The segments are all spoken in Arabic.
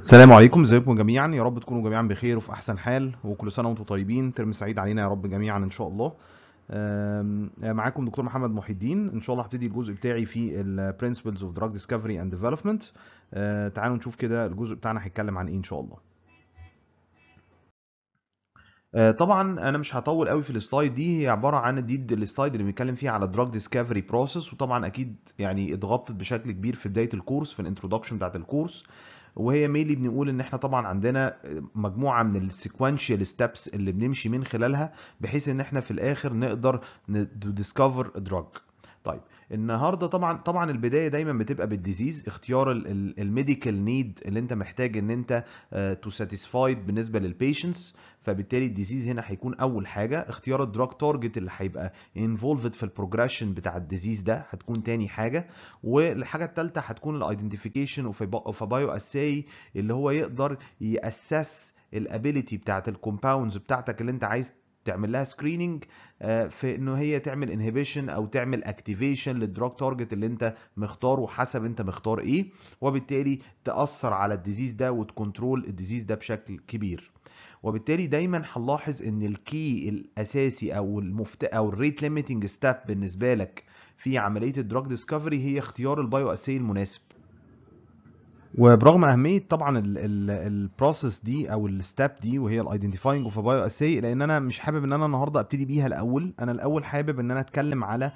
السلام عليكم ازيكم جميعا يا رب تكونوا جميعا بخير وفي احسن حال وكل سنه وانتم طيبين ترم سعيد علينا يا رب جميعا ان شاء الله آه، معاكم دكتور محمد محي الدين ان شاء الله هبتدي الجزء بتاعي في البرنسبلز اوف دراج ديسكفري اند ديفلوبمنت تعالوا نشوف كده الجزء بتاعنا هيتكلم عن ايه ان شاء الله آه، طبعا انا مش هطول قوي في السلايد دي هي عباره عن دي السلايد اللي بنتكلم فيها على دراج ديسكفري بروسيس وطبعا اكيد يعني اتغطت بشكل كبير في بدايه الكورس في الانترودكشن بتاعت الكورس وهي ميلي بنقول ان احنا طبعا عندنا مجموعه من السيكوانشال ستابس اللي بنمشي من خلالها بحيث ان احنا في الاخر نقدر نديسكفر دراج طيب النهارده طبعا طبعا البدايه دايما بتبقى بالديزيز اختيار الميديكال نيد اللي انت محتاج ان انت تو آه، ساتيسفايد بالنسبه للبيشنتس فبالتالي الديزيز هنا هيكون اول حاجه اختيار الدراج تارجت اللي هيبقى انفولفد في البروجريشن بتاع الديزيز ده هتكون تاني حاجه والحاجه الثالثه هتكون الايدنتيفيكيشن اوف بايو اساي اللي هو يقدر ياسس الابيليتي بتاعت الكومباوندز بتاعتك اللي انت عايز تعمل لها سكريننج آه، في انه هي تعمل انهبيشن او تعمل اكتيفيشن للدراج تارجت اللي انت مختاره حسب انت مختار ايه وبالتالي تاثر على الديزيز ده وتكنترول الديزيز ده بشكل كبير وبالتالي دايما هنلاحظ ان الكي الاساسي او المفت او الريت ليميتنج ستاب بالنسبه لك في عمليه الدراج ديسكفري هي اختيار البايو اسي المناسب وبرغم اهميه طبعا البروسيس دي او الستاب دي وهي الايدنتيفاينج اوف بايو اساي لان انا مش حابب ان انا النهارده ابتدي بيها الاول انا الاول حابب ان انا اتكلم على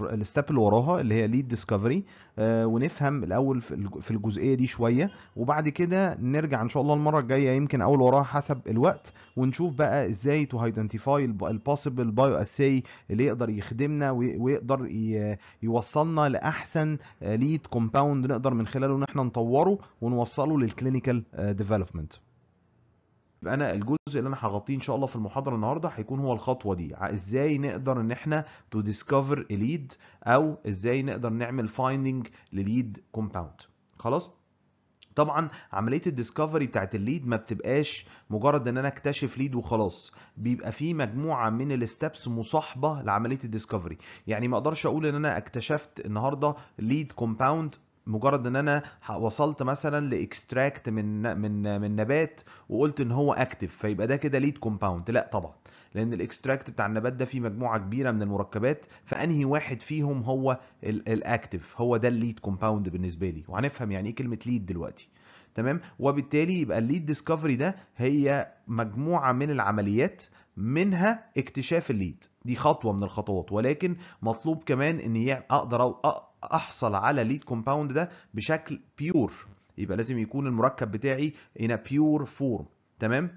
الستاب اللي وراها اللي هي ليد ديسكفري آه، ونفهم الاول في الجزئيه دي شويه وبعد كده نرجع ان شاء الله المره الجايه يمكن اول وراها حسب الوقت ونشوف بقى ازاي تو هايدنتيفاي البوسيبل بايو اساي اللي يقدر يخدمنا ويقدر يوصلنا لاحسن ليد آه، كومباوند نقدر من خلاله ان احنا نطوره ونوصله للكلينيكال آه، ديفلوبمنت انا الجزء اللي انا هغطيه ان شاء الله في المحاضره النهارده هيكون هو الخطوه دي ازاي نقدر ان احنا تو ديسكفر ليد او ازاي نقدر نعمل فايندنج لليد كومباوند خلاص طبعا عمليه الديسكفري بتاعت الليد ما بتبقاش مجرد ان انا اكتشف ليد وخلاص بيبقى في مجموعه من الستبس مصاحبه لعمليه الديسكفري يعني ما اقدرش اقول ان انا اكتشفت النهارده ليد كومباوند مجرد ان انا وصلت مثلا لاكستراكت من من من نبات وقلت ان هو اكتف فيبقى ده كده ليد كومباوند لا طبعا لان الاكستراكت بتاع النبات ده فيه مجموعه كبيره من المركبات فانهي واحد فيهم هو الاكتف هو ده الليد كومباوند بالنسبه لي وهنفهم يعني ايه كلمه ليد دلوقتي تمام وبالتالي يبقى الليد ديسكفري ده هي مجموعه من العمليات منها اكتشاف الليد دي خطوه من الخطوات ولكن مطلوب كمان ان اقدر احصل على ليد كومباوند ده بشكل بيور يبقى لازم يكون المركب بتاعي ان بيور فورم تمام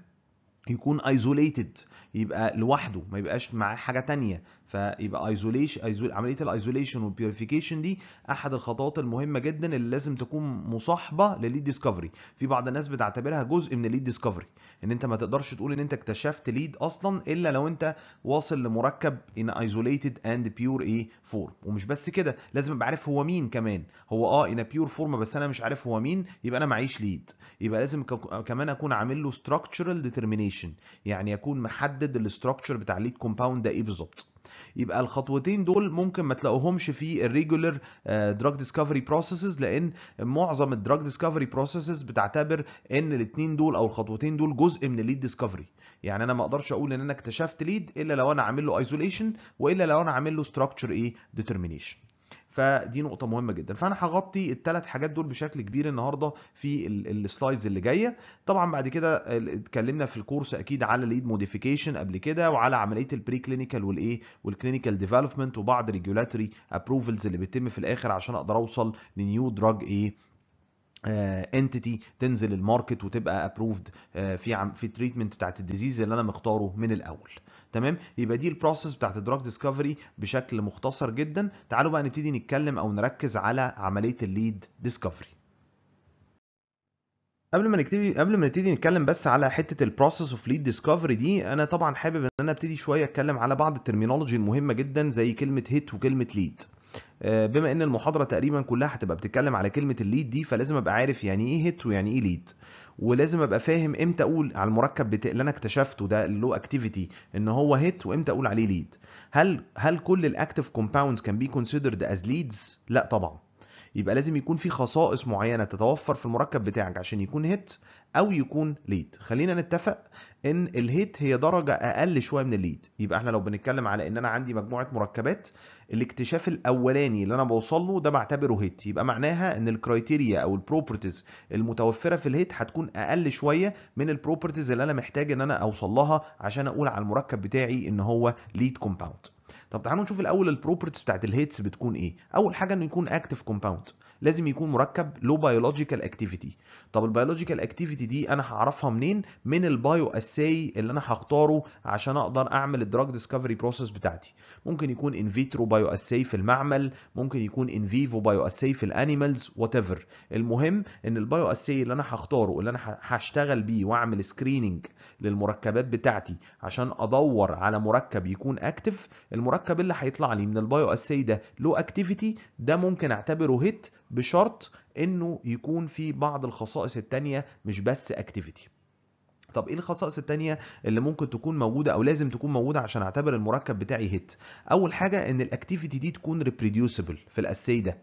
يكون ايزوليتد يبقى لوحده ما يبقاش معاه حاجه ثانيه فيبقى ايزوليشن عمليه الايزوليشن والبيوريفيكيشن دي احد الخطوات المهمه جدا اللي لازم تكون مصاحبه لليد ديسكفري في بعض الناس بتعتبرها جزء من الليد ديسكفري ان انت ما تقدرش تقول ان انت اكتشفت ليد اصلا الا لو انت واصل لمركب ان ايزوليتد اند بيور اي فورم ومش بس كده لازم ابقى عارف هو مين كمان هو اه ان بيور فورم بس انا مش عارف هو مين يبقى انا معيش ليد يبقى لازم كمان اكون عامل له ستراكشرال ديترمينيشن يعني اكون محدد بيحدد الاستراكشر بتاع الليد كومباوند ده ايه بالظبط يبقى الخطوتين دول ممكن ما تلاقوهمش في الريجولر دراج ديسكفري بروسيسز لان معظم الدراج ديسكفري بروسيسز بتعتبر ان الاثنين دول او الخطوتين دول جزء من الليد ديسكفري يعني انا ما اقدرش اقول ان انا اكتشفت ليد الا لو انا عامل له ايزوليشن والا لو انا عامل له ستراكشر ايه ديترمينيشن فدي نقطه مهمه جدا فانا هغطي الثلاث حاجات دول بشكل كبير النهارده في السلايدز اللي جايه طبعا بعد كده اتكلمنا في الكورس اكيد على ليد موديفيكيشن قبل كده وعلى عمليه البري كلينيكال والايه والكلينيكال ديفلوبمنت وبعض ريجولاتوري ابروفلز اللي بتتم في الاخر عشان اقدر اوصل لنيو دراج ايه انتيتي آه، تنزل الماركت وتبقى ابروفد آه، في عم في التريتمنت بتاعت الديزيز اللي انا مختاره من الاول تمام يبقى دي البروسيس بتاعت الدراج ديسكفري بشكل مختصر جدا تعالوا بقى نبتدي نتكلم او نركز على عمليه الليد ديسكفري قبل ما نبتدي قبل ما نبتدي نتكلم بس على حته البروسيس اوف ليد ديسكفري دي انا طبعا حابب ان انا ابتدي شويه اتكلم على بعض الترمينولوجي المهمه جدا زي كلمه هيت وكلمه ليد آه، بما ان المحاضره تقريبا كلها هتبقى بتتكلم على كلمه الليد دي فلازم ابقى عارف يعني ايه هيت ويعني ايه ليد ولازم ابقى فاهم امتى اقول على المركب بتاع اللي انا اكتشفته ده اللو اكتيفيتي ان هو هيت وامتى اقول عليه ليد هل هل كل الاكتف كومباوندز كان بي كونسيدرد از ليدز لا طبعا يبقى لازم يكون في خصائص معينه تتوفر في المركب بتاعك عشان يكون هيت او يكون ليد خلينا نتفق ان الهيت هي درجه اقل شويه من الليد يبقى احنا لو بنتكلم على ان انا عندي مجموعه مركبات الاكتشاف الاولاني اللي انا بوصل له ده بعتبره هيت يبقى معناها ان الكرايتيريا او البروبرتيز المتوفره في الهيت هتكون اقل شويه من البروبرتيز اللي انا محتاج ان انا اوصل لها عشان اقول على المركب بتاعي ان هو ليد كومباوند طب تعالوا نشوف الاول البروبرتيز بتاعت الهيتس بتكون ايه اول حاجه انه يكون اكتف كومباوند لازم يكون مركب له بيولوجيكال اكتيفيتي طب البيولوجيكال اكتيفيتي دي انا هعرفها منين من البايو اساي اللي انا هختاره عشان اقدر اعمل الدراج ديسكفري بروسيس بتاعتي ممكن يكون ان فيترو بايو اساي في المعمل ممكن يكون ان فيفو بايو اساي في الانيمالز وات المهم ان البايو اساي اللي انا هختاره اللي انا هشتغل بيه واعمل سكريننج للمركبات بتاعتي عشان ادور على مركب يكون اكتف المركب اللي هيطلع لي من البايو اساي ده له اكتيفيتي ده ممكن اعتبره هيت بشرط انه يكون في بعض الخصائص التانية مش بس اكتيفيتي طب ايه الخصائص التانية اللي ممكن تكون موجودة او لازم تكون موجودة عشان اعتبر المركب بتاعي هيت اول حاجة ان الاكتيفيتي دي تكون ريبريديوسبل في الاساي ده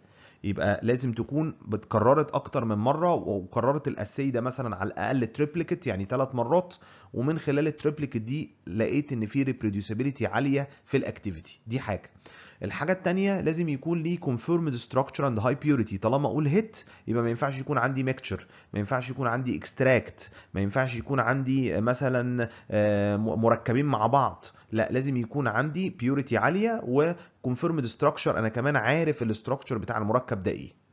يبقى لازم تكون بتكررت اكتر من مره وكررت الاساي ده مثلا على الاقل تريبليكت يعني ثلاث مرات ومن خلال التريبليكت دي لقيت ان في ريبروديوسابيلتي عاليه في الاكتيفيتي دي حاجه الحاجه الثانيه لازم يكون ليه كونفيرمد ستراكشر اند هاي بيوريتي طالما اقول هيت يبقى ما ينفعش يكون عندي ميكتشر ما ينفعش يكون عندي اكستراكت ما ينفعش يكون عندي مثلا آه، مركبين مع بعض لا لازم يكون عندي بيوريتي عاليه وكونفيرمد ستراكشر انا كمان عارف الاستراكشر بتاع المركب ده ايه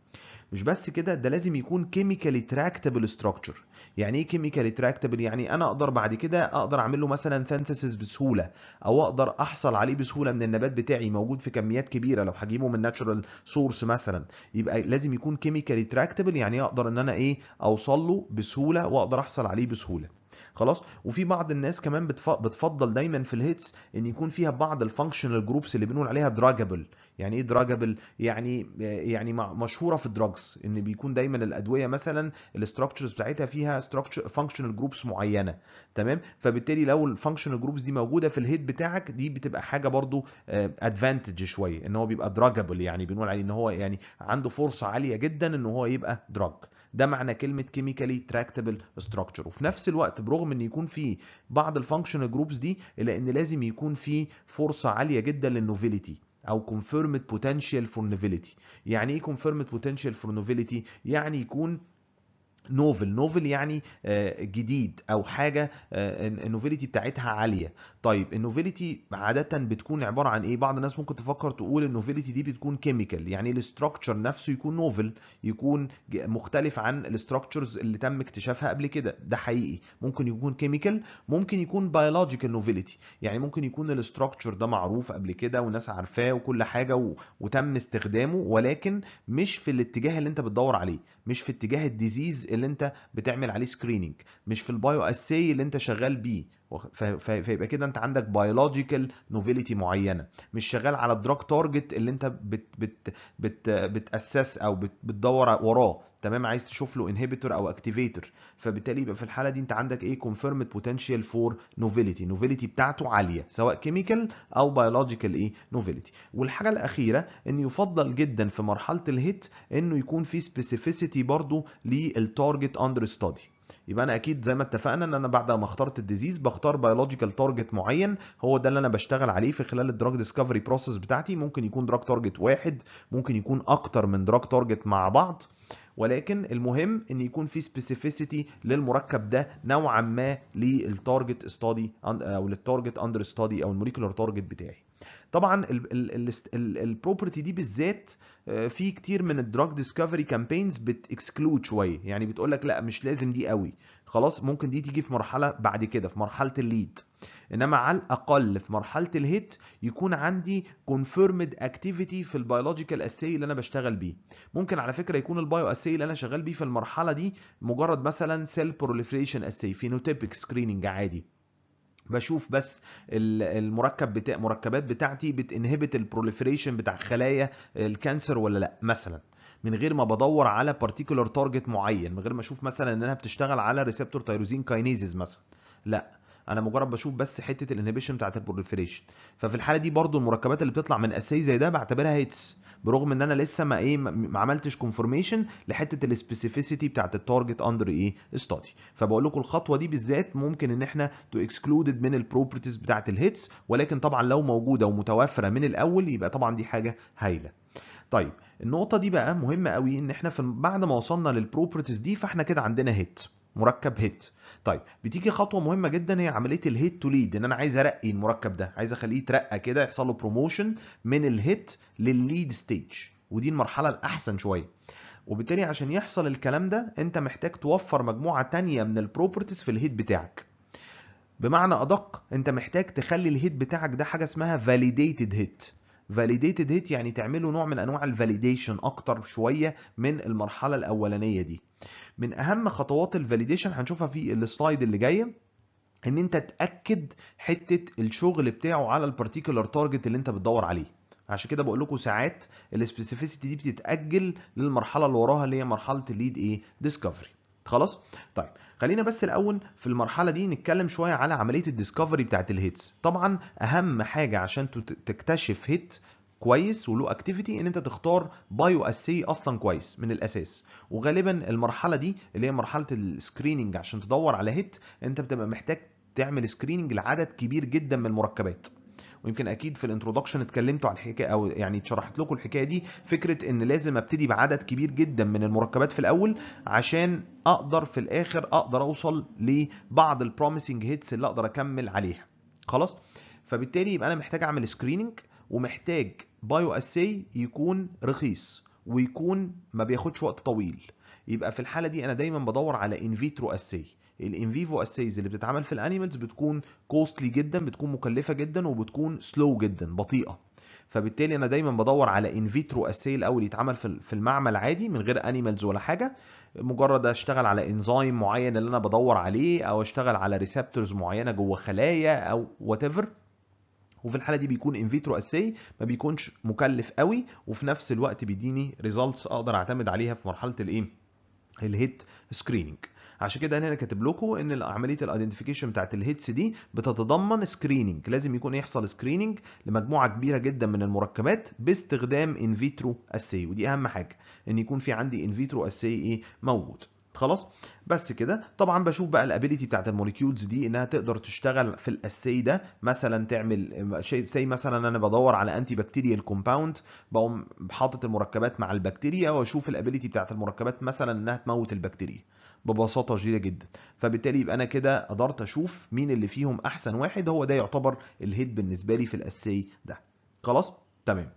مش بس كده ده لازم يكون كيميكالي تراكتبل ستراكشر يعني ايه كيميكالي تراكتبل يعني انا اقدر بعد كده اقدر اعمل له مثلا ثانثيسيس بسهوله او اقدر احصل عليه بسهوله من النبات بتاعي موجود في كميات كبيره لو هجيبه من ناتشورال سورس مثلا يبقى لازم يكون كيميكالي تراكتبل يعني اقدر ان انا ايه اوصل له بسهوله واقدر احصل عليه بسهوله خلاص وفي بعض الناس كمان بتفضل دايما في الهيتس ان يكون فيها بعض الفانكشنال جروبس اللي بنقول عليها دراجبل يعني ايه دراجبل يعني يعني مشهوره في الدراجز ان بيكون دايما الادويه مثلا الاستراكشرز بتاعتها فيها ستراكشر فانكشنال جروبس معينه تمام فبالتالي لو الفانكشنال جروبس دي موجوده في الهيد بتاعك دي بتبقى حاجه برضو ادفانتج آه، شويه ان هو بيبقى دراجبل يعني بنقول عليه ان هو يعني عنده فرصه عاليه جدا ان هو يبقى دراج ده معنى كلمه كيميكالي تراكتبل ستراكشر وفي نفس الوقت برغم ان يكون في بعض الفانكشنال جروبس دي الا ان لازم يكون في فرصه عاليه جدا للنوفيليتي او confirmed potential vulnerability يعني ايه confirmed potential vulnerability يعني يكون نوفل نوفل يعني آه، جديد او حاجه آه، النوفيليتي بتاعتها عاليه طيب النوفيليتي عاده بتكون عباره عن ايه بعض الناس ممكن تفكر تقول النوفيليتي دي بتكون كيميكال يعني الاستراكشر نفسه يكون نوفل يكون مختلف عن الاستراكشرز اللي تم اكتشافها قبل كده ده حقيقي ممكن يكون كيميكال ممكن يكون بيولوجيكال نوفيليتي يعني ممكن يكون الاستراكشر ده معروف قبل كده وناس عارفاه وكل حاجه و... وتم استخدامه ولكن مش في الاتجاه اللي انت بتدور عليه مش في اتجاه الديزيز اللي انت بتعمل عليه سكريننج مش في البايو اسي اللي انت شغال بيه فيبقى كده انت عندك بيولوجيكال نوفيليتي معينه مش شغال على الدراج تارجت اللي انت بت بت بت بتاسس او بت بتدور وراه تمام عايز تشوف له انهبيتور او اكتيفيتور فبالتالي يبقى في الحاله دي انت عندك ايه كونفيرمد بوتنشال فور نوفيليتي نوفيليتي بتاعته عاليه سواء كيميكال او بيولوجيكال ايه نوفيليتي والحاجه الاخيره ان يفضل جدا في مرحله الهيت انه يكون في سبيسيفيسيتي برضو للتارجت اندر ستادي يبقى انا اكيد زي ما اتفقنا ان انا بعد ما اخترت الديزيز بختار بيولوجيكال تارجت معين هو ده اللي انا بشتغل عليه في خلال الدراج ديسكفري بروسيس بتاعتي ممكن يكون دراج تارجت واحد ممكن يكون اكتر من دراج تارجت مع بعض ولكن المهم ان يكون في سبيسيفيسيتي للمركب ده نوعا ما للتارجت ستادي او للتارجت اندر ستادي او الموليكولار تارجت بتاعي طبعا البروبرتي دي بالذات آه، في كتير من الدراج ديسكفري كامبينز بتكسكلود شويه يعني بتقول لك لا مش لازم دي قوي خلاص ممكن دي تيجي في مرحله بعد كده في مرحله الليد انما على الاقل في مرحله الهيت يكون عندي كونفيرمد اكتيفيتي في البيولوجيكال اسي اللي انا بشتغل بيه ممكن على فكره يكون البايو اسي اللي انا شغال بيه في المرحله دي مجرد مثلا سيل بروليفريشن اسي فينوتيبك سكريننج عادي بشوف بس المركب بتاع مركبات بتاعتي بتنهبت البروليفريشن بتاع خلايا الكانسر ولا لا مثلا من غير ما بدور على بارتيكولر تارجت معين من غير ما اشوف مثلا انها بتشتغل على ريسبتور تيروزين كاينيزز مثلا لا انا مجرد بشوف بس حته الانهبيشن بتاعت البروليفريشن ففي الحاله دي برضو المركبات اللي بتطلع من اساي زي ده بعتبرها هيتس برغم ان انا لسه ما ايه ما عملتش كونفورميشن لحته السبيسيفيسيتي بتاعت التارجت اندر ايه ستادي فبقول لكم الخطوه دي بالذات ممكن ان احنا تو اكسكلودد من البروبرتيز بتاعت الهيتس ولكن طبعا لو موجوده ومتوفره من الاول يبقى طبعا دي حاجه هايله طيب النقطه دي بقى مهمه قوي ان احنا في بعد ما وصلنا للبروبرتيز دي فاحنا كده عندنا هيت مركب هيت طيب بتيجي خطوه مهمه جدا هي عمليه الهيت تو ليد ان انا عايز ارقي المركب ده عايز اخليه يترقى كده يحصل له بروموشن من الهيت للليد ستيج ودي المرحله الاحسن شويه وبالتالي عشان يحصل الكلام ده انت محتاج توفر مجموعه تانية من البروبرتيز في الهيت بتاعك بمعنى ادق انت محتاج تخلي الهيت بتاعك ده حاجه اسمها فاليديتد هيت فاليديتد هيت يعني تعمله نوع من انواع الفاليديشن اكتر شويه من المرحله الاولانيه دي من اهم خطوات الفاليديشن هنشوفها في السلايد اللي جايه ان انت تاكد حته الشغل بتاعه على البارتيكولار تارجت اللي انت بتدور عليه عشان كده بقول لكم ساعات السبيسيفيسيتي دي بتتاجل للمرحله اللي وراها اللي هي مرحله الليد ايه ديسكفري خلاص طيب خلينا بس الاول في المرحله دي نتكلم شويه على عمليه الديسكفري بتاعت الهيتس طبعا اهم حاجه عشان تكتشف هيت كويس ولو اكتيفيتي ان انت تختار بايو اسي اصلا كويس من الاساس وغالبا المرحله دي اللي هي مرحله السكريننج عشان تدور على هيت انت بتبقى محتاج تعمل سكريننج لعدد كبير جدا من المركبات ويمكن اكيد في الانترودكشن اتكلمتوا عن الحكايه او يعني اتشرحت لكم الحكايه دي فكره ان لازم ابتدي بعدد كبير جدا من المركبات في الاول عشان اقدر في الاخر اقدر اوصل لبعض البروميسنج هيتس اللي اقدر اكمل عليها خلاص فبالتالي يبقى انا محتاج اعمل سكريننج ومحتاج بايو اسي يكون رخيص ويكون ما بياخدش وقت طويل يبقى في الحاله دي انا دايما بدور على ان فيترو اسي الان فيفو اسيز اللي بتتعمل في الانيمالز بتكون كوستلي جدا بتكون مكلفه جدا وبتكون سلو جدا بطيئه فبالتالي انا دايما بدور على ان فيترو اسي الاول يتعمل في المعمل عادي من غير انيمالز ولا حاجه مجرد اشتغل على انزيم معين اللي انا بدور عليه او اشتغل على ريسبتورز معينه جوه خلايا او وات وفي الحاله دي بيكون ان فيترو اساي ما بيكونش مكلف قوي وفي نفس الوقت بيديني ريزلتس اقدر اعتمد عليها في مرحله الايه الهيت سكريننج عشان كده هنا كاتب لكم ان عمليه الايدنتيفيكيشن بتاعت الهيتس دي بتتضمن سكريننج لازم يكون يحصل سكريننج لمجموعه كبيره جدا من المركبات باستخدام ان فيترو اساي ودي اهم حاجه ان يكون في عندي ان فيترو اساي ايه موجود خلاص بس كده طبعا بشوف بقى الابيليتي بتاعت الموليكيولز دي انها تقدر تشتغل في الاسي ده مثلا تعمل شيء زي مثلا انا بدور على انتي بكتيريال كومباوند بقوم حاطط المركبات مع البكتيريا واشوف الابيليتي بتاعت المركبات مثلا انها تموت البكتيريا ببساطه شديده جدا فبالتالي يبقى انا كده قدرت اشوف مين اللي فيهم احسن واحد هو ده يعتبر الهيد بالنسبه لي في الاسي ده خلاص تمام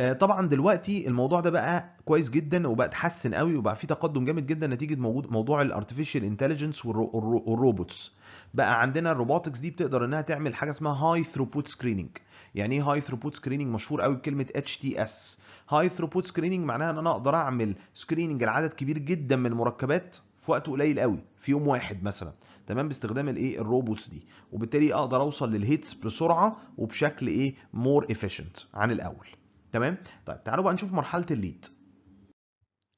آه، طبعا دلوقتي الموضوع ده بقى كويس جدا وبقى اتحسن قوي وبقى فيه تقدم جامد جدا نتيجه موضوع الارتفيشال انتليجنس والروبوتس بقى عندنا الروبوتكس دي بتقدر انها تعمل حاجه اسمها هاي ثروبوت سكريننج يعني ايه هاي ثروبوت سكريننج مشهور قوي بكلمه اتش تي اس هاي ثروبوت سكريننج معناها ان انا اقدر اعمل سكريننج لعدد كبير جدا من المركبات في وقت قليل قوي في يوم واحد مثلا تمام باستخدام الايه الروبوتس دي وبالتالي اقدر اوصل للهيتس بسرعه وبشكل ايه مور افيشنت عن الاول تمام طيب تعالوا بقى نشوف مرحله الليد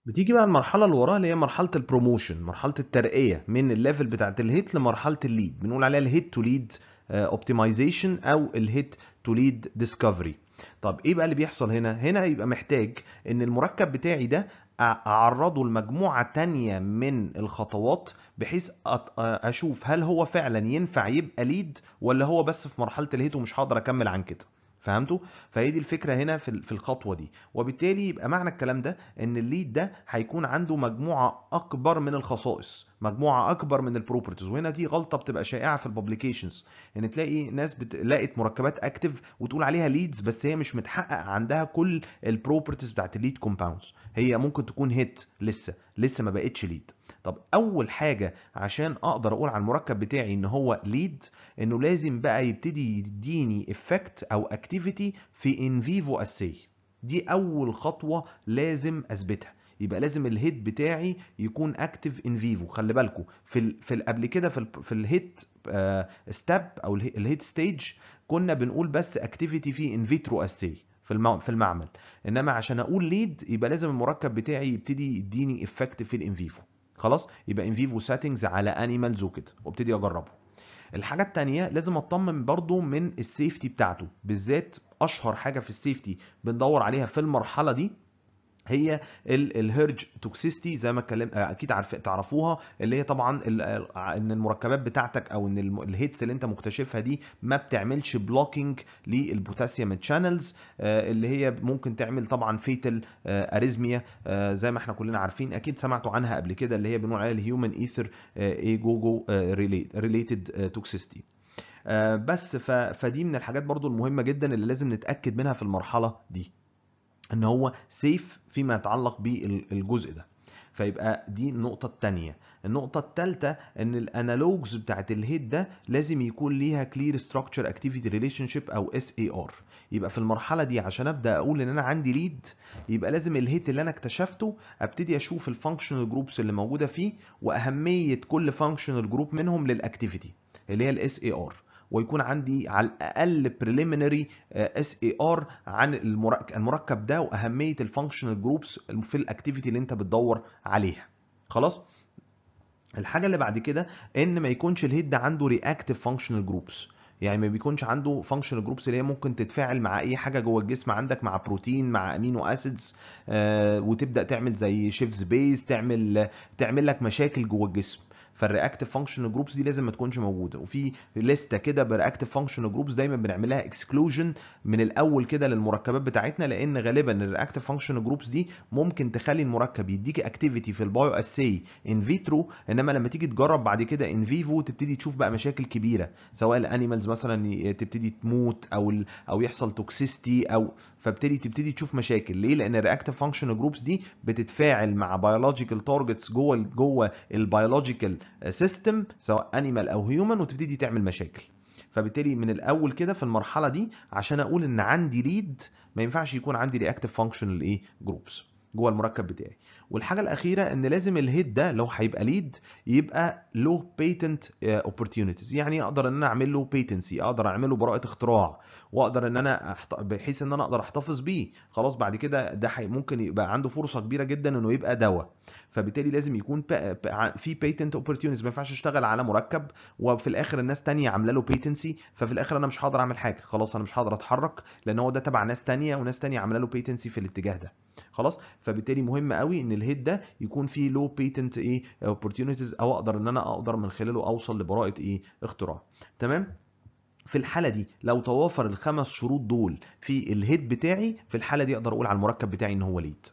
بتيجي بقى المرحله اللي وراها اللي هي مرحله البروموشن مرحله الترقيه من الليفل بتاعت الهيت لمرحله الليد بنقول عليها الهيت تو ليد اوبتمايزيشن او الهيت تو ليد ديسكفري طب ايه بقى اللي بيحصل هنا هنا يبقى محتاج ان المركب بتاعي ده اعرضه لمجموعه تانية من الخطوات بحيث آه، اشوف هل هو فعلا ينفع يبقى ليد ولا هو بس في مرحله الهيت ومش هقدر اكمل عن كده فهمتوا فهي دي الفكره هنا في في الخطوه دي وبالتالي يبقى معنى الكلام ده ان الليد ده هيكون عنده مجموعه اكبر من الخصائص مجموعه اكبر من البروبرتيز وهنا دي غلطه بتبقى شائعه في الببليكيشنز ان يعني تلاقي ناس بت... لقت مركبات اكتف وتقول عليها ليدز بس هي مش متحقق عندها كل البروبرتيز بتاعت الليد كومباوندز هي ممكن تكون هيت لسه لسه ما بقتش ليد طب اول حاجه عشان اقدر اقول على المركب بتاعي ان هو ليد انه لازم بقى يبتدي يديني افكت او اكتيفيتي في ان فيفو اسي دي اول خطوه لازم اثبتها يبقى لازم الهيت بتاعي يكون اكتف ان فيفو خلي بالكم في ال في قبل كده في في الهيت آه، ستيب او الهيت ستيج كنا بنقول بس اكتيفيتي في ان فيترو اسي في في المعمل انما عشان اقول ليد يبقى لازم المركب بتاعي يبتدي يديني افكت في الانفيفو خلاص يبقى ان فيفو سيتنجز على انيمالز وكده وابتدي اجربه الحاجه الثانيه لازم اطمن برضو من السيفتي بتاعته بالذات اشهر حاجه في السيفتي بندور عليها في المرحله دي هي الهيرج توكسيستي زي ما اتكلم آه، اكيد عارف تعرفوها اللي هي طبعا ان المركبات بتاعتك او ان الهيتس اللي انت مكتشفها دي ما بتعملش بلوكينج للبوتاسيوم تشانلز اللي هي ممكن تعمل طبعا فيتال اريزميا آه، آه، زي ما احنا كلنا عارفين اكيد سمعتوا عنها قبل كده اللي هي بنقول عليها الهيومن ايثر ايجوجو ريليتد توكسيستي بس فدي من الحاجات برضو المهمه جدا اللي لازم نتاكد منها في المرحله دي ان هو سيف فيما يتعلق بالجزء ده فيبقى دي النقطة التانية النقطة التالتة ان الانالوجز بتاعت الهيد ده لازم يكون ليها كلير ستراكشر اكتيفيتي ريليشن شيب او اس اي ار يبقى في المرحلة دي عشان ابدا اقول ان انا عندي ليد يبقى لازم الهيت اللي انا اكتشفته ابتدي اشوف الفانكشنال جروبس اللي موجودة فيه واهمية كل فانكشنال جروب منهم للاكتيفيتي اللي هي الاس اي ار ويكون عندي على الاقل بريليمينري اس اي ار عن المركب ده واهميه الفانكشنال جروبس في الاكتيفيتي اللي انت بتدور عليها خلاص الحاجه اللي بعد كده ان ما يكونش الهيد عنده رياكتيف فانكشنال جروبس يعني ما بيكونش عنده فانكشنال جروبس اللي هي ممكن تتفاعل مع اي حاجه جوه الجسم عندك مع بروتين مع امينو اسيدز آه وتبدا تعمل زي شيفز بيز تعمل تعمل لك مشاكل جوه الجسم فالرياكتيف فانكشن جروبس دي لازم ما تكونش موجوده وفي لسته كده برياكتيف فانكشن جروبس دايما بنعملها اكسكلوجن من الاول كده للمركبات بتاعتنا لان غالبا الرياكتيف فانكشن جروبس دي ممكن تخلي المركب يديك اكتيفيتي في البايو اسي ان فيترو انما لما تيجي تجرب بعد كده ان فيفو تبتدي تشوف بقى مشاكل كبيره سواء الانيمالز مثلا تبتدي تموت او او يحصل توكسيستي او فبتدي تبتدي تشوف مشاكل ليه لان الرياكتيف فانكشن جروبس دي بتتفاعل مع بيولوجيكال تارجتس جوه جوه البيولوجيكال سيستم سواء انيمال او هيومن وتبتدي تعمل مشاكل فبالتالي من الاول كده في المرحله دي عشان اقول ان عندي ليد ما ينفعش يكون عندي رياكتيف فانكشنال ايه جروبس جوه المركب بتاعي والحاجه الاخيره ان لازم الهيد ده لو هيبقى ليد يبقى لو بيتنت اوبورتيونيتيز يعني اقدر ان انا اعمل له بيتنسي اقدر اعمل له براءه اختراع واقدر ان انا أحط... بحيث ان انا اقدر احتفظ بيه خلاص بعد كده ده حي... ممكن يبقى عنده فرصه كبيره جدا انه يبقى دواء فبالتالي لازم يكون في بيتنت اوبورتيونيز ما ينفعش اشتغل على مركب وفي الاخر الناس تانية عامله له بيتنسي ففي الاخر انا مش هقدر اعمل حاجه خلاص انا مش هقدر اتحرك لان هو ده تبع ناس تانية وناس تانية عامله له بيتنسي في الاتجاه ده خلاص فبالتالي مهم قوي ان الهيد ده يكون فيه لو بيتنت ايه اوبورتيونيتيز او اقدر ان انا اقدر من خلاله اوصل لبراءه ايه اختراع تمام في الحالة دي لو توافر الخمس شروط دول في الهيد بتاعي في الحالة دي اقدر اقول على المركب بتاعي ان هو ليد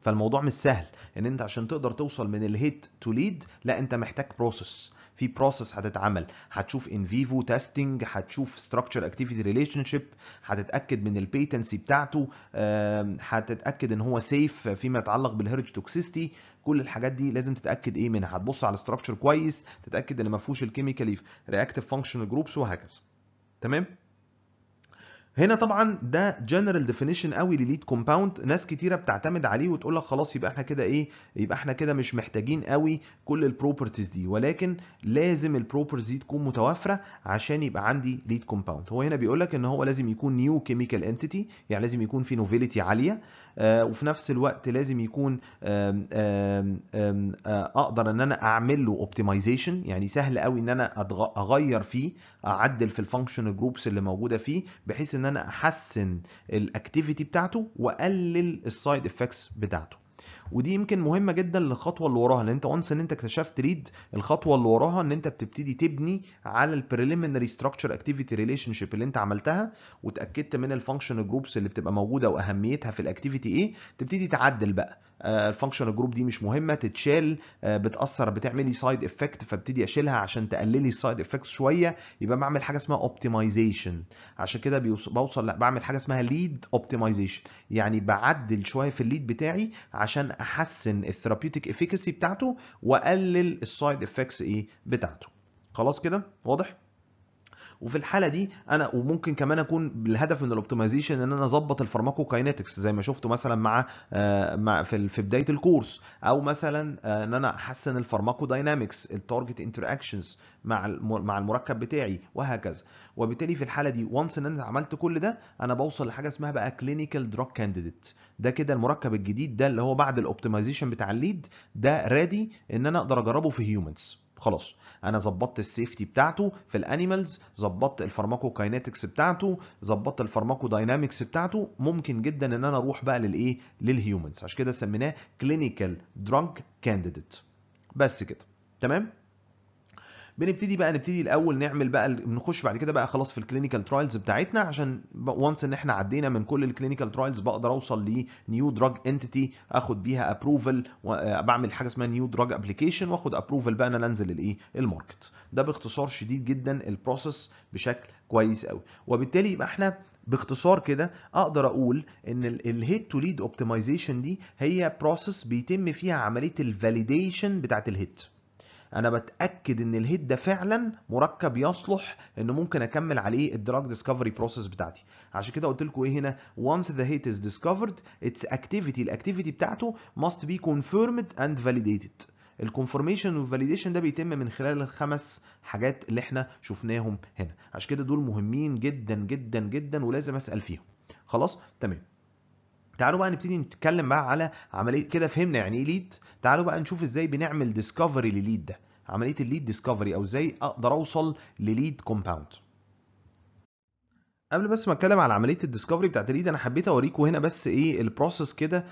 فالموضوع مش سهل ان انت عشان تقدر توصل من الهيد تو ليد لا انت محتاج بروسس في بروسس هتتعمل هتشوف ان فيفو تيستنج هتشوف ستراكشر اكتيفيتي ريليشن شيب هتتاكد من البيتنسي بتاعته هتتاكد ان هو سيف فيما يتعلق بالهيرج توكسيستي كل الحاجات دي لازم تتاكد ايه منها هتبص على الاستراكشر كويس تتاكد ان ما فيهوش الكيميكال رياكتيف فانكشنال جروبس وهكذا تمام هنا طبعا ده جنرال ديفينيشن قوي لليد كومباوند ناس كتيره بتعتمد عليه وتقول لك خلاص يبقى احنا كده ايه يبقى احنا كده مش محتاجين قوي كل البروبرتيز دي ولكن لازم البروبرتيز دي تكون متوافره عشان يبقى عندي ليد كومباوند هو هنا بيقول لك ان هو لازم يكون نيو كيميكال انتيتي يعني لازم يكون في نوفيلتي عاليه آه، وفي نفس الوقت لازم يكون آه، اقدر ان انا اعمل له اوبتمايزيشن يعني سهل قوي ان انا اغير فيه اعدل في الفانكشن جروبس اللي موجوده فيه بحيث ان ان انا احسن الاكتيفيتي بتاعته واقلل السايد افكتس بتاعته ودي يمكن مهمه جدا للخطوه اللي وراها لان انت وانس ان انت اكتشفت ريد الخطوه اللي وراها ان انت بتبتدي تبني على البريليمينري ستراكشر اكتيفيتي ريليشن شيب اللي انت عملتها واتاكدت من الفانكشن جروبس اللي بتبقى موجوده واهميتها في الاكتيفيتي ايه تبتدي تعدل بقى آه، الفانكشن جروب دي مش مهمه تتشال آه، بتاثر بتعملي سايد افكت فابتدي اشيلها عشان تقللي السايد افكتس شويه يبقى بعمل حاجه اسمها اوبتمايزيشن عشان كده بوصل لا بعمل حاجه اسمها ليد اوبتمايزيشن يعني بعدل شويه في الليد بتاعي عشان احسن الثيرابيوتيك افيكاسي بتاعته واقلل السايد افكتس ايه بتاعته خلاص كده واضح وفي الحاله دي انا وممكن كمان اكون الهدف من الاوبتمايزيشن ان انا اظبط الفارماكوكاينetics زي ما شفتوا مثلا مع آه، مع في بدايه الكورس او مثلا آه، ان انا احسن الفارماكوداينامكس التارجت انتراكشنز مع مع المركب بتاعي وهكذا وبالتالي في الحاله دي وانس ان انا عملت كل ده انا بوصل لحاجه اسمها بقى كلينيكال دراج كانديديت ده كده المركب الجديد ده اللي هو بعد الاوبتمايزيشن بتاع الليد ده رادي ان انا اقدر اجربه في هيومنز خلاص انا ظبطت السيفتي بتاعته في الانيمالز ظبطت الفارماكو كاينتكس بتاعته ظبطت الفارماكو داينامكس بتاعته ممكن جدا ان انا اروح بقى للايه للهيومنز عشان كده سميناه كلينيكال درانك كانديديت بس كده تمام بنبتدي بقى نبتدي الاول نعمل بقى بنخش بعد كده بقى خلاص في الكلينيكال ترايلز بتاعتنا عشان وانس ان احنا عدينا من كل الكلينيكال ترايلز بقدر اوصل لنيو دراج انتيتي اخد بيها ابروفل آه، بعمل حاجه اسمها نيو دراج ابلكيشن واخد ابروفل بقى ان انا انزل الايه الماركت ده باختصار شديد جدا البروسيس بشكل كويس قوي وبالتالي يبقى احنا باختصار كده اقدر اقول ان الهيد تو ليد اوبتمايزيشن دي هي بروسيس بيتم فيها عمليه الفاليديشن بتاعت الهيد انا بتاكد ان الهيد ده فعلا مركب يصلح ان ممكن اكمل عليه الدراج ديسكفري بروسيس بتاعتي عشان كده قلت لكم ايه هنا once the hit is discovered its activity الاكتيفيتي بتاعته must be confirmed and validated الكونفرميشن والفاليديشن ده بيتم من خلال الخمس حاجات اللي احنا شفناهم هنا عشان كده دول مهمين جدا جدا جدا ولازم اسال فيهم خلاص تمام تعالوا بقى نبتدي نتكلم بقى على عمليه كده فهمنا يعني ايه ليد تعالوا بقى نشوف ازاي بنعمل ديسكفري لليد ده عمليه الليد ديسكفري او ازاي اقدر اوصل لليد كومباوند قبل بس ما اتكلم على عمليه الديسكفري بتاعت الليد انا حبيت اوريكم هنا بس ايه البروسيس كده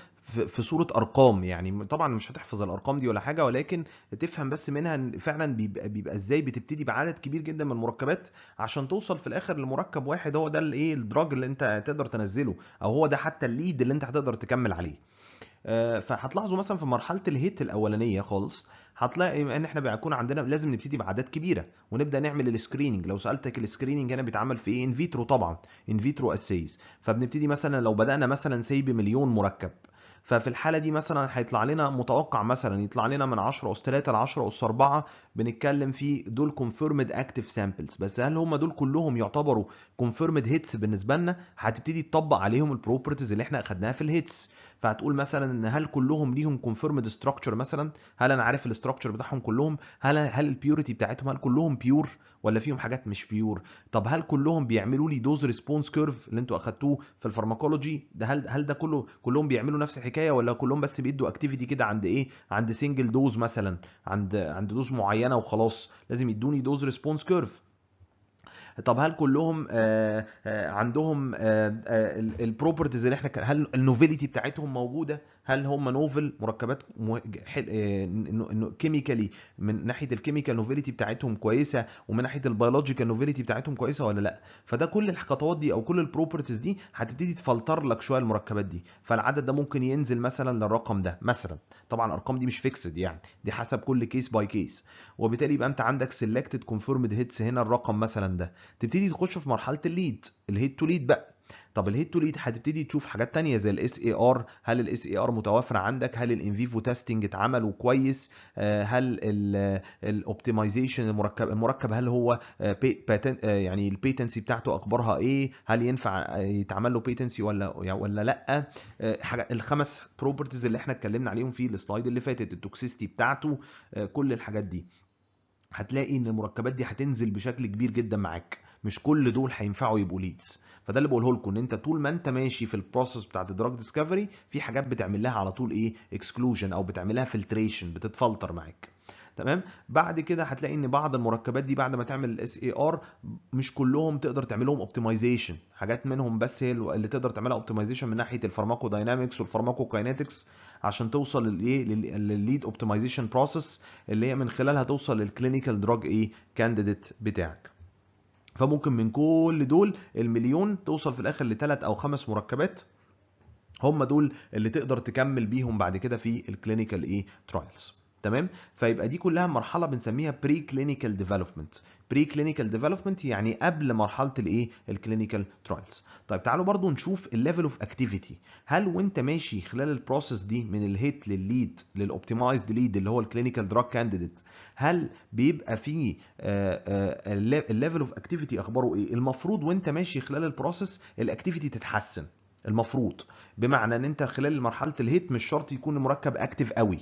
في صوره ارقام يعني طبعا مش هتحفظ الارقام دي ولا حاجه ولكن تفهم بس منها فعلا بيبقى, بيبقى ازاي بتبتدي بعدد كبير جدا من المركبات عشان توصل في الاخر لمركب واحد هو ده الايه الدراج اللي انت تقدر تنزله او هو ده حتى الليد اللي انت هتقدر تكمل عليه آه، فهتلاحظوا مثلا في مرحله الهيت الاولانيه خالص هتلاقي ان احنا بيكون عندنا لازم نبتدي بعادات كبيره ونبدا نعمل السكريننج لو سالتك السكريننج هنا بيتعمل في ايه ان فيترو طبعا ان فيترو اسيز فبنبتدي مثلا لو بدانا مثلا سي بمليون مركب ففي الحاله دي مثلا هيطلع لنا متوقع مثلا يطلع لنا من 10 اس 3 ل 10 اس 4 بنتكلم في دول كونفيرمد اكتف سامبلز بس هل هم دول كلهم يعتبروا كونفيرمد هيتس بالنسبه لنا هتبتدي تطبق عليهم البروبرتيز اللي احنا اخدناها في الهيتس فهتقول مثلا ان هل كلهم ليهم كونفيرمد ستراكشر مثلا هل انا عارف الاستراكشر بتاعهم كلهم هل هل البيوريتي بتاعتهم هل كلهم بيور ولا فيهم حاجات مش بيور طب هل كلهم بيعملوا لي دوز ريسبونس كيرف اللي انتوا اخدتوه في الفارماكولوجي ده هل هل ده كله كلهم بيعملوا نفس الحكايه ولا كلهم بس بيدوا اكتيفيتي كده عند ايه عند سنجل دوز مثلا عند عند دوز معينه وخلاص لازم يدوني دوز ريسبونس كيرف طب هل كلهم آه، آه، عندهم آه، البروبرتيز اللي احنا هل النوفيليتي بتاعتهم موجوده هل هم نوفل مركبات كيميكالي آه، من ناحيه الكيميكال نوفيلتي بتاعتهم كويسه ومن ناحيه البيولوجيكال نوفيلتي بتاعتهم كويسه ولا لا فده كل الخطوات دي او كل البروبرتيز دي هتبتدي تفلتر لك شويه المركبات دي فالعدد ده ممكن ينزل مثلا للرقم ده مثلا طبعا الارقام دي مش فيكسد يعني دي حسب كل كيس باي كيس وبالتالي يبقى انت عندك سيلكتد كونفيرمد هيتس هنا الرقم مثلا ده تبتدي تخش في مرحله الليد الهيد تو ليد بقى طب الهيد تو ليد إيه؟ هتبتدي تشوف حاجات تانية زي الاس اي ار هل الاس اي ار متوفر عندك هل الانفيفو تيستنج اتعمل وكويس آه، هل الاوبتمايزيشن المركب المركب هل هو آه، آه، يعني البيتنسي بتاعته اخبارها ايه هل ينفع يتعمل له بيتنسي ولا ولا لا الخمس بروبرتيز اللي احنا اتكلمنا عليهم في السلايد اللي فاتت التوكسيستي بتاعته كل الحاجات دي هتلاقي ان المركبات دي هتنزل بشكل كبير جدا معاك مش كل دول هينفعوا يبقوا ليدز فده اللي بقوله لكم ان انت طول ما انت ماشي في البروسس بتاعت الدراج ديسكفري في حاجات بتعمل لها على طول ايه اكسكلوجن او بتعمل لها فلتريشن بتتفلتر معاك تمام بعد كده هتلاقي ان بعض المركبات دي بعد ما تعمل الاس اي ار مش كلهم تقدر تعملهم اوبتمايزيشن حاجات منهم بس هي اللي تقدر تعملها اوبتمايزيشن من ناحيه الفارماكو داينامكس والفارماكو كاينتكس عشان توصل للايه للليد اوبتمايزيشن بروسس اللي هي من خلالها توصل للكلينيكال دراج ايه كانديديت بتاعك فممكن من كل دول المليون توصل في الاخر لثلاث او خمس مركبات هم دول اللي تقدر تكمل بيهم بعد كده في الكلينيكال ايه ترايلز تمام فيبقى دي كلها مرحله بنسميها بري كلينيكال ديفلوبمنت بري كلينيكال ديفلوبمنت يعني قبل مرحله الايه الكلينيكال ترايلز طيب تعالوا برضو نشوف الليفل اوف اكتيفيتي هل وانت ماشي خلال البروسيس دي من الهيت للليد للاوبتمايزد ليد اللي هو الكلينيكال دراج كانديديت هل بيبقى فيه الليفل اوف اكتيفيتي اخباره ايه المفروض وانت ماشي خلال البروسيس الاكتيفيتي تتحسن المفروض بمعنى ان انت خلال مرحله الهيت مش شرط يكون المركب اكتف قوي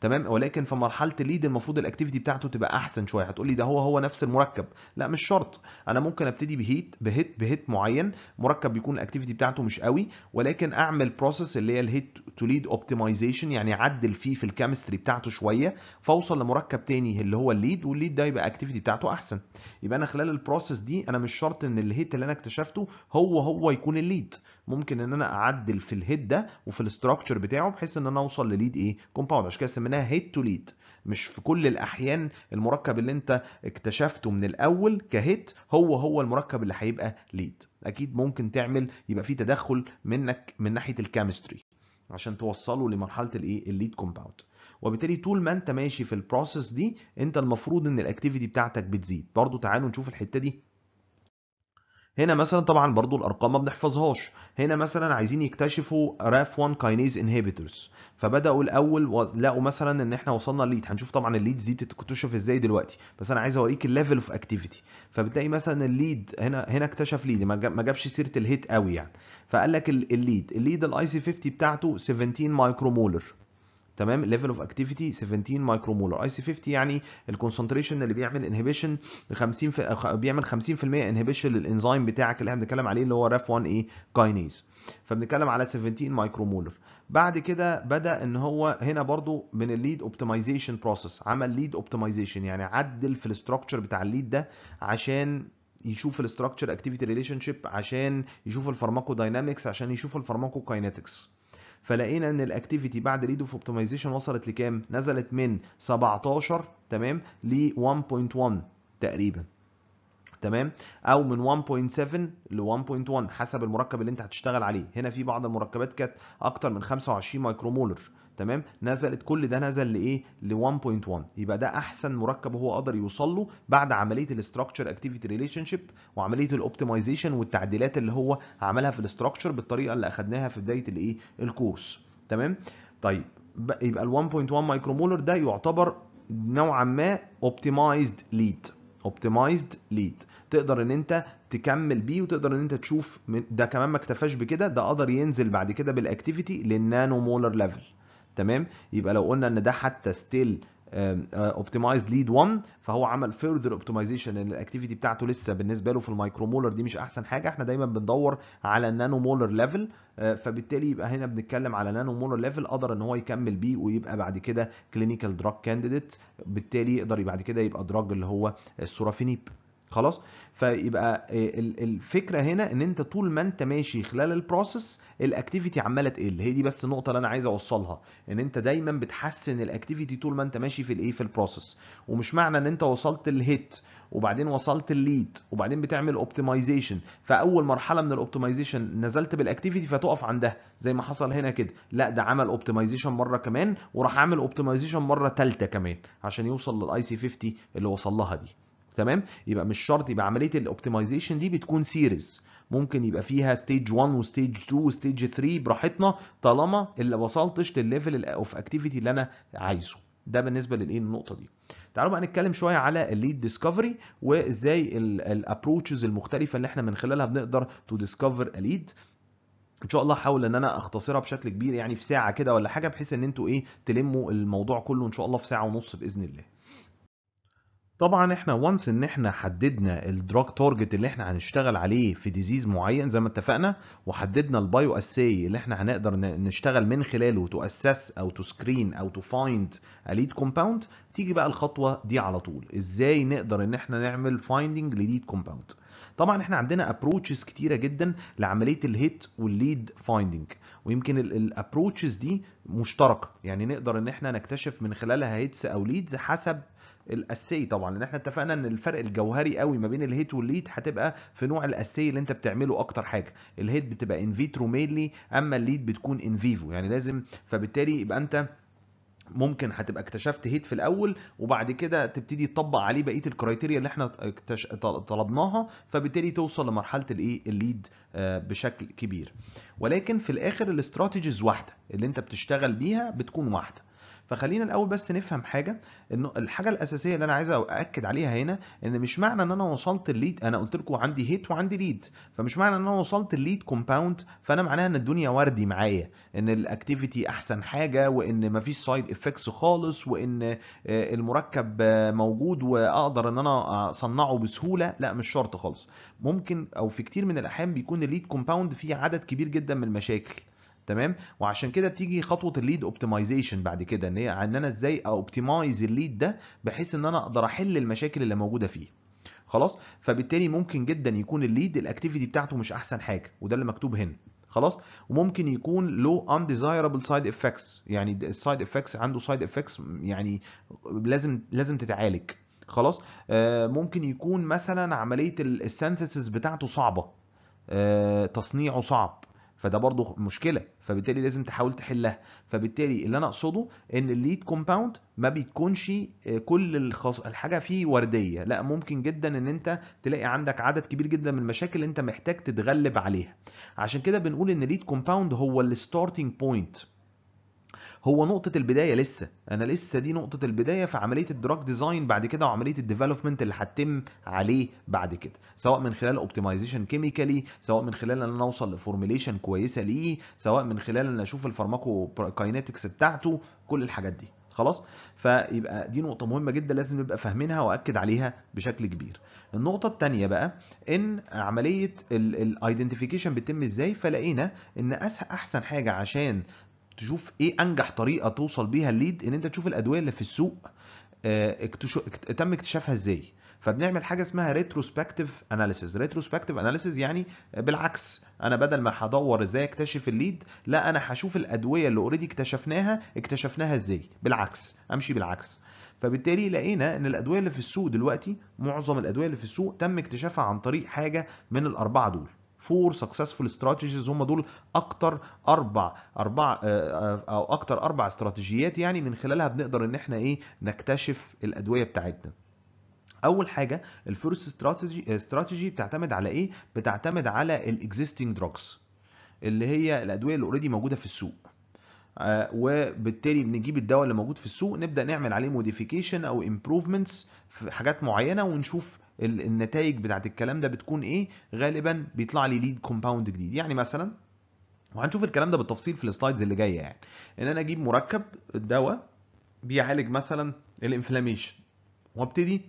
تمام ولكن في مرحله الليد المفروض الاكتيفيتي بتاعته تبقى احسن شويه هتقول لي ده هو هو نفس المركب لا مش شرط انا ممكن ابتدي بهيت بهيت بهيت معين مركب بيكون الاكتيفيتي بتاعته مش قوي ولكن اعمل بروسيس اللي هي الهيت تو ليد اوبتمايزيشن يعني اعدل فيه في الكيمستري بتاعته شويه فاوصل لمركب تاني اللي هو الليد والليد ده يبقى الاكتيفيتي بتاعته احسن يبقى انا خلال البروسيس دي انا مش شرط ان الهيت اللي انا اكتشفته هو هو يكون الليد ممكن ان انا اعدل في الهيت ده وفي الاستراكشر بتاعه بحيث ان انا اوصل لليد ايه كومباوند عشان كده سميناها هيد تو ليد مش في كل الاحيان المركب اللي انت اكتشفته من الاول كهيت هو هو المركب اللي هيبقى ليد اكيد ممكن تعمل يبقى في تدخل منك من ناحيه الكيمستري عشان توصله لمرحله الايه الليد كومباوند وبالتالي طول ما انت ماشي في البروسيس دي انت المفروض ان الاكتيفيتي بتاعتك بتزيد برضو تعالوا نشوف الحته دي هنا مثلا طبعا برضو الارقام ما بنحفظهاش هنا مثلا عايزين يكتشفوا راف 1 كاينيز انهبيتورز فبداوا الاول لقوا مثلا ان احنا وصلنا لليد هنشوف طبعا الليدز دي بتتكتشف ازاي دلوقتي بس انا عايز اوريك الليفل اوف اكتيفيتي فبتلاقي مثلا الليد هنا هنا اكتشف ليد ما جابش سيره الهيت قوي يعني فقال لك الليد الليد الاي سي 50 بتاعته 17 مايكرو مولر تمام ليفل اوف اكتيفيتي 17 مايكرو مولر اي سي 50 يعني الكونسنتريشن اللي بيعمل انهبيشن 50 في... بيعمل 50% انهبيشن للانزيم بتاعك اللي احنا بنتكلم عليه اللي هو راف 1 اي كاينيز فبنتكلم على 17 مايكرو مولر بعد كده بدا ان هو هنا برضو من الليد اوبتمايزيشن بروسيس عمل ليد اوبتمايزيشن يعني عدل في الاستراكشر بتاع الليد ده عشان يشوف الاستراكشر اكتيفيتي ريليشن شيب عشان يشوف الفارماكو داينامكس عشان يشوف الفارماكو كاينetics فلقينا ان الاكتيفيتي بعد ليد اوف اوبتمايزيشن وصلت لكام؟ نزلت من 17 تمام ل 1.1 تقريبا تمام او من 1.7 ل 1.1 حسب المركب اللي انت هتشتغل عليه هنا في بعض المركبات كانت اكتر من 25 مايكرومولر تمام نزلت كل ده نزل لايه ل 1.1 يبقى ده احسن مركب هو قدر يوصل له بعد عمليه الاستراكشر اكتيفيتي ريليشن شيب وعمليه الاوبتمايزيشن والتعديلات اللي هو عملها في الاستراكشر بالطريقه اللي اخدناها في بدايه الايه الكورس تمام طيب يبقى ال 1.1 مايكرو مولر ده يعتبر نوعا ما اوبتمايزد ليد اوبتمايزد ليد تقدر ان انت تكمل بيه وتقدر ان انت تشوف ده كمان ما اكتفاش بكده ده قدر ينزل بعد كده بالاكتيفيتي للنانو مولر ليفل تمام يبقى لو قلنا ان ده حتى ستيل اوبتمايزد ليد 1 فهو عمل فيرذر اوبتمايزيشن ان الاكتيفيتي بتاعته لسه بالنسبه له في المايكرومولر دي مش احسن حاجه احنا دايما بندور على النانو مولر ليفل فبالتالي يبقى هنا بنتكلم على نانو مولر ليفل قدر ان هو يكمل بيه ويبقى بعد كده كلينيكال دراج كانديديت بالتالي يقدر بعد كده يبقى دراج اللي هو السورافينيب خلاص فيبقى آه، الفكره هنا ان انت طول ما انت ماشي خلال البروسيس الاكتيفيتي عماله تقل هي دي بس النقطه اللي انا عايز اوصلها ان انت دايما بتحسن الاكتيفيتي طول ما انت ماشي في الايه في البروسيس ومش معنى ان انت وصلت الهيت وبعدين وصلت الليد وبعدين بتعمل اوبتمايزيشن فاول مرحله من الاوبتمايزيشن نزلت بالاكتيفيتي فتقف عندها زي ما حصل هنا كده لا ده عمل اوبتمايزيشن مره كمان وراح عامل اوبتمايزيشن مره ثالثه كمان عشان يوصل للاي سي 50 اللي وصل لها دي تمام يبقى مش شرط يبقى عمليه الاوبتمايزيشن دي بتكون سيريز ممكن يبقى فيها ستيج 1 وستيج 2 وستيج 3 براحتنا طالما اللي وصلتش للليفل اوف اكتيفيتي اللي انا عايزه ده بالنسبه للايه النقطه دي تعالوا بقى نتكلم شويه على الليد ديسكفري وازاي الابروتشز المختلفه اللي احنا من خلالها بنقدر تو ديسكفر الليد ان شاء الله هحاول ان انا اختصرها بشكل كبير يعني في ساعه كده ولا حاجه بحيث ان انتوا ايه تلموا الموضوع كله ان شاء الله في ساعه ونص باذن الله طبعا احنا وانس ان احنا حددنا الدراج تارجت اللي احنا هنشتغل عليه في ديزيز معين زي ما اتفقنا وحددنا البايو اساي اللي احنا هنقدر نشتغل من خلاله تو اسس او تو سكرين او تو فايند اليد كومباوند تيجي بقى الخطوه دي على طول ازاي نقدر ان احنا نعمل فايندنج لليد كومباوند طبعا احنا عندنا ابروتشز كتيره جدا لعمليه الهيت والليد فايندنج ويمكن الابروتشز دي مشتركه يعني نقدر ان احنا نكتشف من خلالها هيتس او ليدز حسب الاسي طبعا لان احنا اتفقنا ان الفرق الجوهري قوي ما بين الهيت والليد هتبقى في نوع الاسي اللي انت بتعمله اكتر حاجه الهيت بتبقى ان فيترو مينلي اما الليد بتكون ان فيفو يعني لازم فبالتالي يبقى انت ممكن هتبقى اكتشفت هيت في الاول وبعد كده تبتدي تطبق عليه بقيه الكرايتيريا اللي احنا اكتش... طلبناها فبالتالي توصل لمرحله الايه الليد آه، بشكل كبير ولكن في الاخر الاستراتيجيز واحده اللي انت بتشتغل بيها بتكون واحده فخلينا الاول بس نفهم حاجه انه الحاجه الاساسيه اللي انا عايز ااكد عليها هنا ان مش معنى ان انا وصلت الليد انا قلت لكم عندي هيت وعندي ليد فمش معنى ان انا وصلت الليد كومباوند فانا معناها ان الدنيا وردي معايا ان الاكتيفيتي احسن حاجه وان مفيش سايد افكتس خالص وان آه، المركب موجود واقدر ان انا اصنعه بسهوله لا مش شرط خالص ممكن او في كتير من الاحيان بيكون الليد كومباوند فيه عدد كبير جدا من المشاكل تمام وعشان كده بتيجي خطوه الليد اوبتمايزيشن بعد كده ان هي ان انا ازاي اوبتمايز الليد ده بحيث ان انا اقدر احل المشاكل اللي موجوده فيه خلاص فبالتالي ممكن جدا يكون الليد الاكتيفيتي بتاعته مش احسن حاجه وده اللي مكتوب هنا خلاص وممكن يكون لو undesirable سايد افكتس يعني السايد افكتس عنده سايد افكتس يعني لازم لازم تتعالج خلاص آه، ممكن يكون مثلا عمليه السينثيسيس بتاعته صعبه آه، تصنيعه صعب فده برضو مشكله فبالتالي لازم تحاول تحلها فبالتالي اللي انا اقصده ان الليد كومباوند ما بيكونش آه، كل الخص... الحاجه فيه ورديه لا ممكن جدا ان انت تلاقي عندك عدد كبير جدا من المشاكل انت محتاج تتغلب عليها عشان كده بنقول ان الليد كومباوند هو الستارتنج بوينت هو نقطه البدايه لسه انا لسه دي نقطه البدايه في عمليه الدراج ديزاين بعد كده وعمليه الديفلوبمنت اللي هتتم عليه بعد كده سواء من خلال اوبتمايزيشن كيميكالي سواء من خلال ان انا اوصل لفورميليشن كويسه ليه سواء من خلال ان اشوف الفارماكو كاينetics بتاعته كل الحاجات دي خلاص فيبقى دي نقطه مهمه جدا لازم نبقى فاهمينها واكد عليها بشكل كبير النقطه الثانيه بقى ان عمليه الايدنتيفيكيشن بتتم ازاي فلقينا ان احسن حاجه عشان تشوف ايه انجح طريقه توصل بيها الليد ان انت تشوف الادويه اللي في السوق آه، تم اكتشافها ازاي فبنعمل حاجه اسمها ريتروسبكتيف اناليسيز ريتروسبكتيف اناليسيز يعني بالعكس انا بدل ما هدور ازاي اكتشف الليد لا انا هشوف الادويه اللي اوريدي اكتشفناها اكتشفناها ازاي بالعكس امشي بالعكس فبالتالي لقينا ان الادويه اللي في السوق دلوقتي معظم الادويه اللي في السوق تم اكتشافها عن طريق حاجه من الاربعه دول فور سكسسفول استراتيجيز هم دول اكتر اربع اربع آه، او اكتر اربع استراتيجيات يعني من خلالها بنقدر ان احنا ايه نكتشف الادويه بتاعتنا اول حاجه الفيرست استراتيجي استراتيجي بتعتمد على ايه بتعتمد على الاكزيستنج دروجز اللي هي الادويه اللي اوريدي موجوده في السوق آه، وبالتالي بنجيب الدواء اللي موجود في السوق نبدا نعمل عليه موديفيكيشن او امبروفمنتس في حاجات معينه ونشوف النتائج بتاعت الكلام ده بتكون ايه غالبا بيطلع لي ليد كومباوند جديد يعني مثلا وهنشوف الكلام ده بالتفصيل في السلايدز اللي جايه يعني ان انا اجيب مركب الدواء بيعالج مثلا الانفلاميشن وابتدي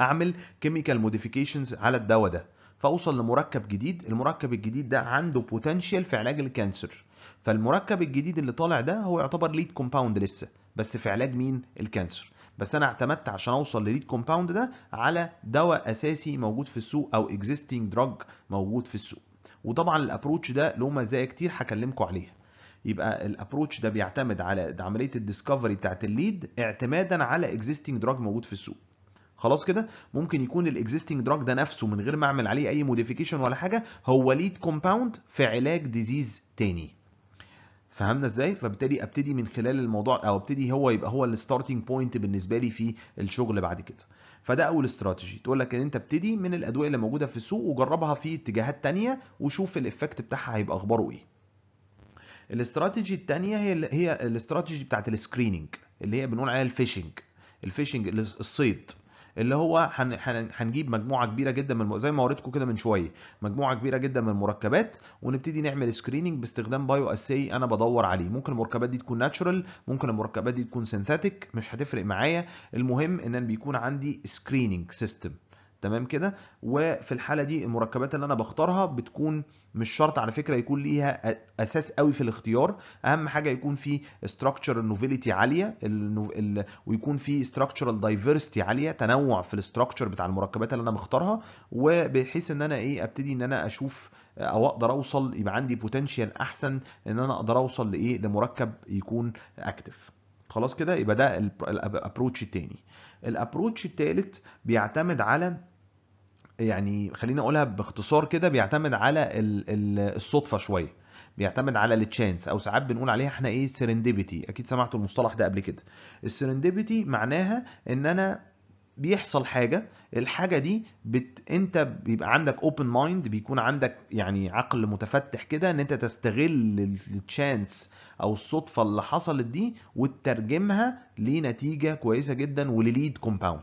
اعمل كيميكال موديفيكيشنز على الدواء ده فاوصل لمركب جديد المركب الجديد ده عنده بوتنشال في علاج الكانسر فالمركب الجديد اللي طالع ده هو يعتبر ليد كومباوند لسه بس في علاج مين الكانسر بس انا اعتمدت عشان اوصل لليد كومباوند ده على دواء اساسي موجود في السوق او اكزيستنج دراج موجود في السوق وطبعا الابروتش ده له مزايا كتير هكلمكم عليها يبقى الابروتش ده بيعتمد على عمليه الديسكفري بتاعت الليد اعتمادا على اكزيستنج دراج موجود في السوق خلاص كده ممكن يكون الاكزيستنج دراج ده نفسه من غير ما اعمل عليه اي موديفيكيشن ولا حاجه هو ليد كومباوند في علاج ديزيز تاني فهمنا ازاي فبالتالي ابتدي من خلال الموضوع او ابتدي هو يبقى هو الستارتنج بوينت بالنسبه لي في الشغل بعد كده فده اول استراتيجي تقول لك ان انت ابتدي من الادويه اللي موجوده في السوق وجربها في اتجاهات تانية وشوف الايفكت بتاعها هيبقى اخباره ايه الاستراتيجي الثانيه هي هي الاستراتيجي بتاعت السكريننج اللي هي بنقول عليها الفيشنج الفيشنج الصيد اللي هو هنجيب مجموعه كبيره جدا من زي ما وريتكم كده من شويه مجموعه كبيره جدا من المركبات ونبتدي نعمل سكريننج باستخدام بايو اساي انا بدور عليه ممكن المركبات دي تكون ناتشورال ممكن المركبات دي تكون سينثاتيك مش هتفرق معايا المهم ان انا بيكون عندي سكريننج سيستم تمام كده وفي الحاله دي المركبات اللي انا بختارها بتكون مش شرط على فكره يكون ليها اساس قوي في الاختيار اهم حاجه يكون في structural نوفيليتي عاليه ويكون في structural دايفرستي عاليه تنوع في الاستراكشر بتاع المركبات اللي انا مختارها وبحيث ان انا ايه ابتدي ان انا اشوف او اقدر اوصل يبقى عندي بوتنشال احسن ان انا اقدر اوصل لايه لمركب يكون اكتف خلاص كده يبقى ده الابروتش التاني الابروتش التالت بيعتمد على يعني خليني اقولها باختصار كده بيعتمد على الصدفه شويه بيعتمد على التشانس او ساعات بنقول عليها احنا ايه سيرنديبيتي اكيد سمعتوا المصطلح ده قبل كده السيرنديبيتي معناها ان انا بيحصل حاجه الحاجه دي بت... انت بيبقى عندك اوبن مايند بيكون عندك يعني عقل متفتح كده ان انت تستغل التشانس او الصدفه اللي حصلت دي وتترجمها لنتيجه كويسه جدا ولليد كومباوند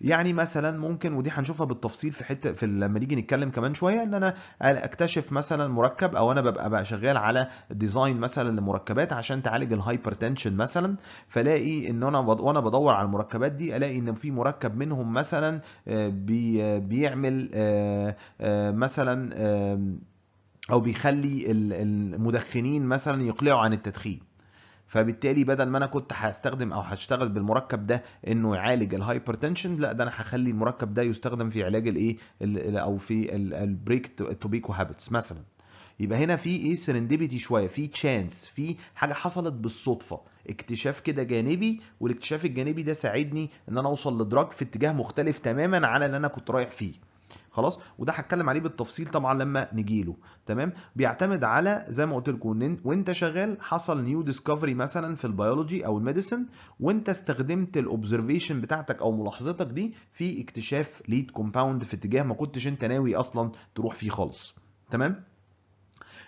يعني مثلا ممكن ودي هنشوفها بالتفصيل في حته في لما نيجي نتكلم كمان شويه ان انا اكتشف مثلا مركب او انا ببقى بقى شغال على ديزاين مثلا لمركبات عشان تعالج الهايبر تنشن مثلا فلاقي ان انا وانا بدور على المركبات دي الاقي ان في مركب منهم مثلا آه، بيعمل آه، آه، مثلا او بيخلي المدخنين مثلا يقلعوا عن التدخين فبالتالي بدل ما انا كنت هستخدم او هشتغل بالمركب ده انه يعالج الهايبرتنشن لا ده انا هخلي المركب ده يستخدم في علاج الايه او في البريك توبيكو هابتس مثلا يبقى هنا في ايه سرندبيتي شويه في تشانس في حاجه حصلت بالصدفه اكتشاف كده جانبي والاكتشاف الجانبي ده ساعدني ان انا اوصل لدراج في اتجاه مختلف تماما عن اللي انا كنت رايح فيه خلاص وده هتكلم عليه بالتفصيل طبعا لما نجي له تمام بيعتمد على زي ما قلت لكم وانت شغال حصل نيو ديسكفري مثلا في البيولوجي او الميديسن وانت استخدمت الاوبزرفيشن بتاعتك او ملاحظتك دي في اكتشاف ليد كومباوند في اتجاه ما كنتش انت ناوي اصلا تروح فيه خالص تمام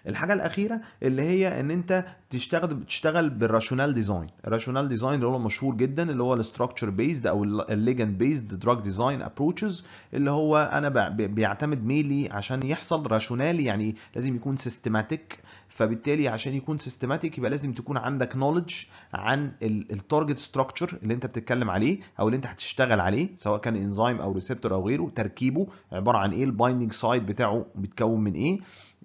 الحاجه الاخيره اللي هي ان انت تشتغل تشتغل بالراشونال ديزاين الراشونال ديزاين اللي هو مشهور جدا اللي هو الاستراكشر بيزد او الليجند بيزد دراج ديزاين ابروتشز اللي هو انا بيعتمد ميلي عشان يحصل راشونال يعني لازم يكون سيستماتيك فبالتالي عشان يكون سيستماتيك يبقى لازم تكون عندك نولج عن التارجت ستراكشر اللي انت بتتكلم عليه او اللي انت هتشتغل عليه سواء كان انزيم او ريسبتور او غيره تركيبه عباره عن ايه البايندنج سايد بتاعه بيتكون من ايه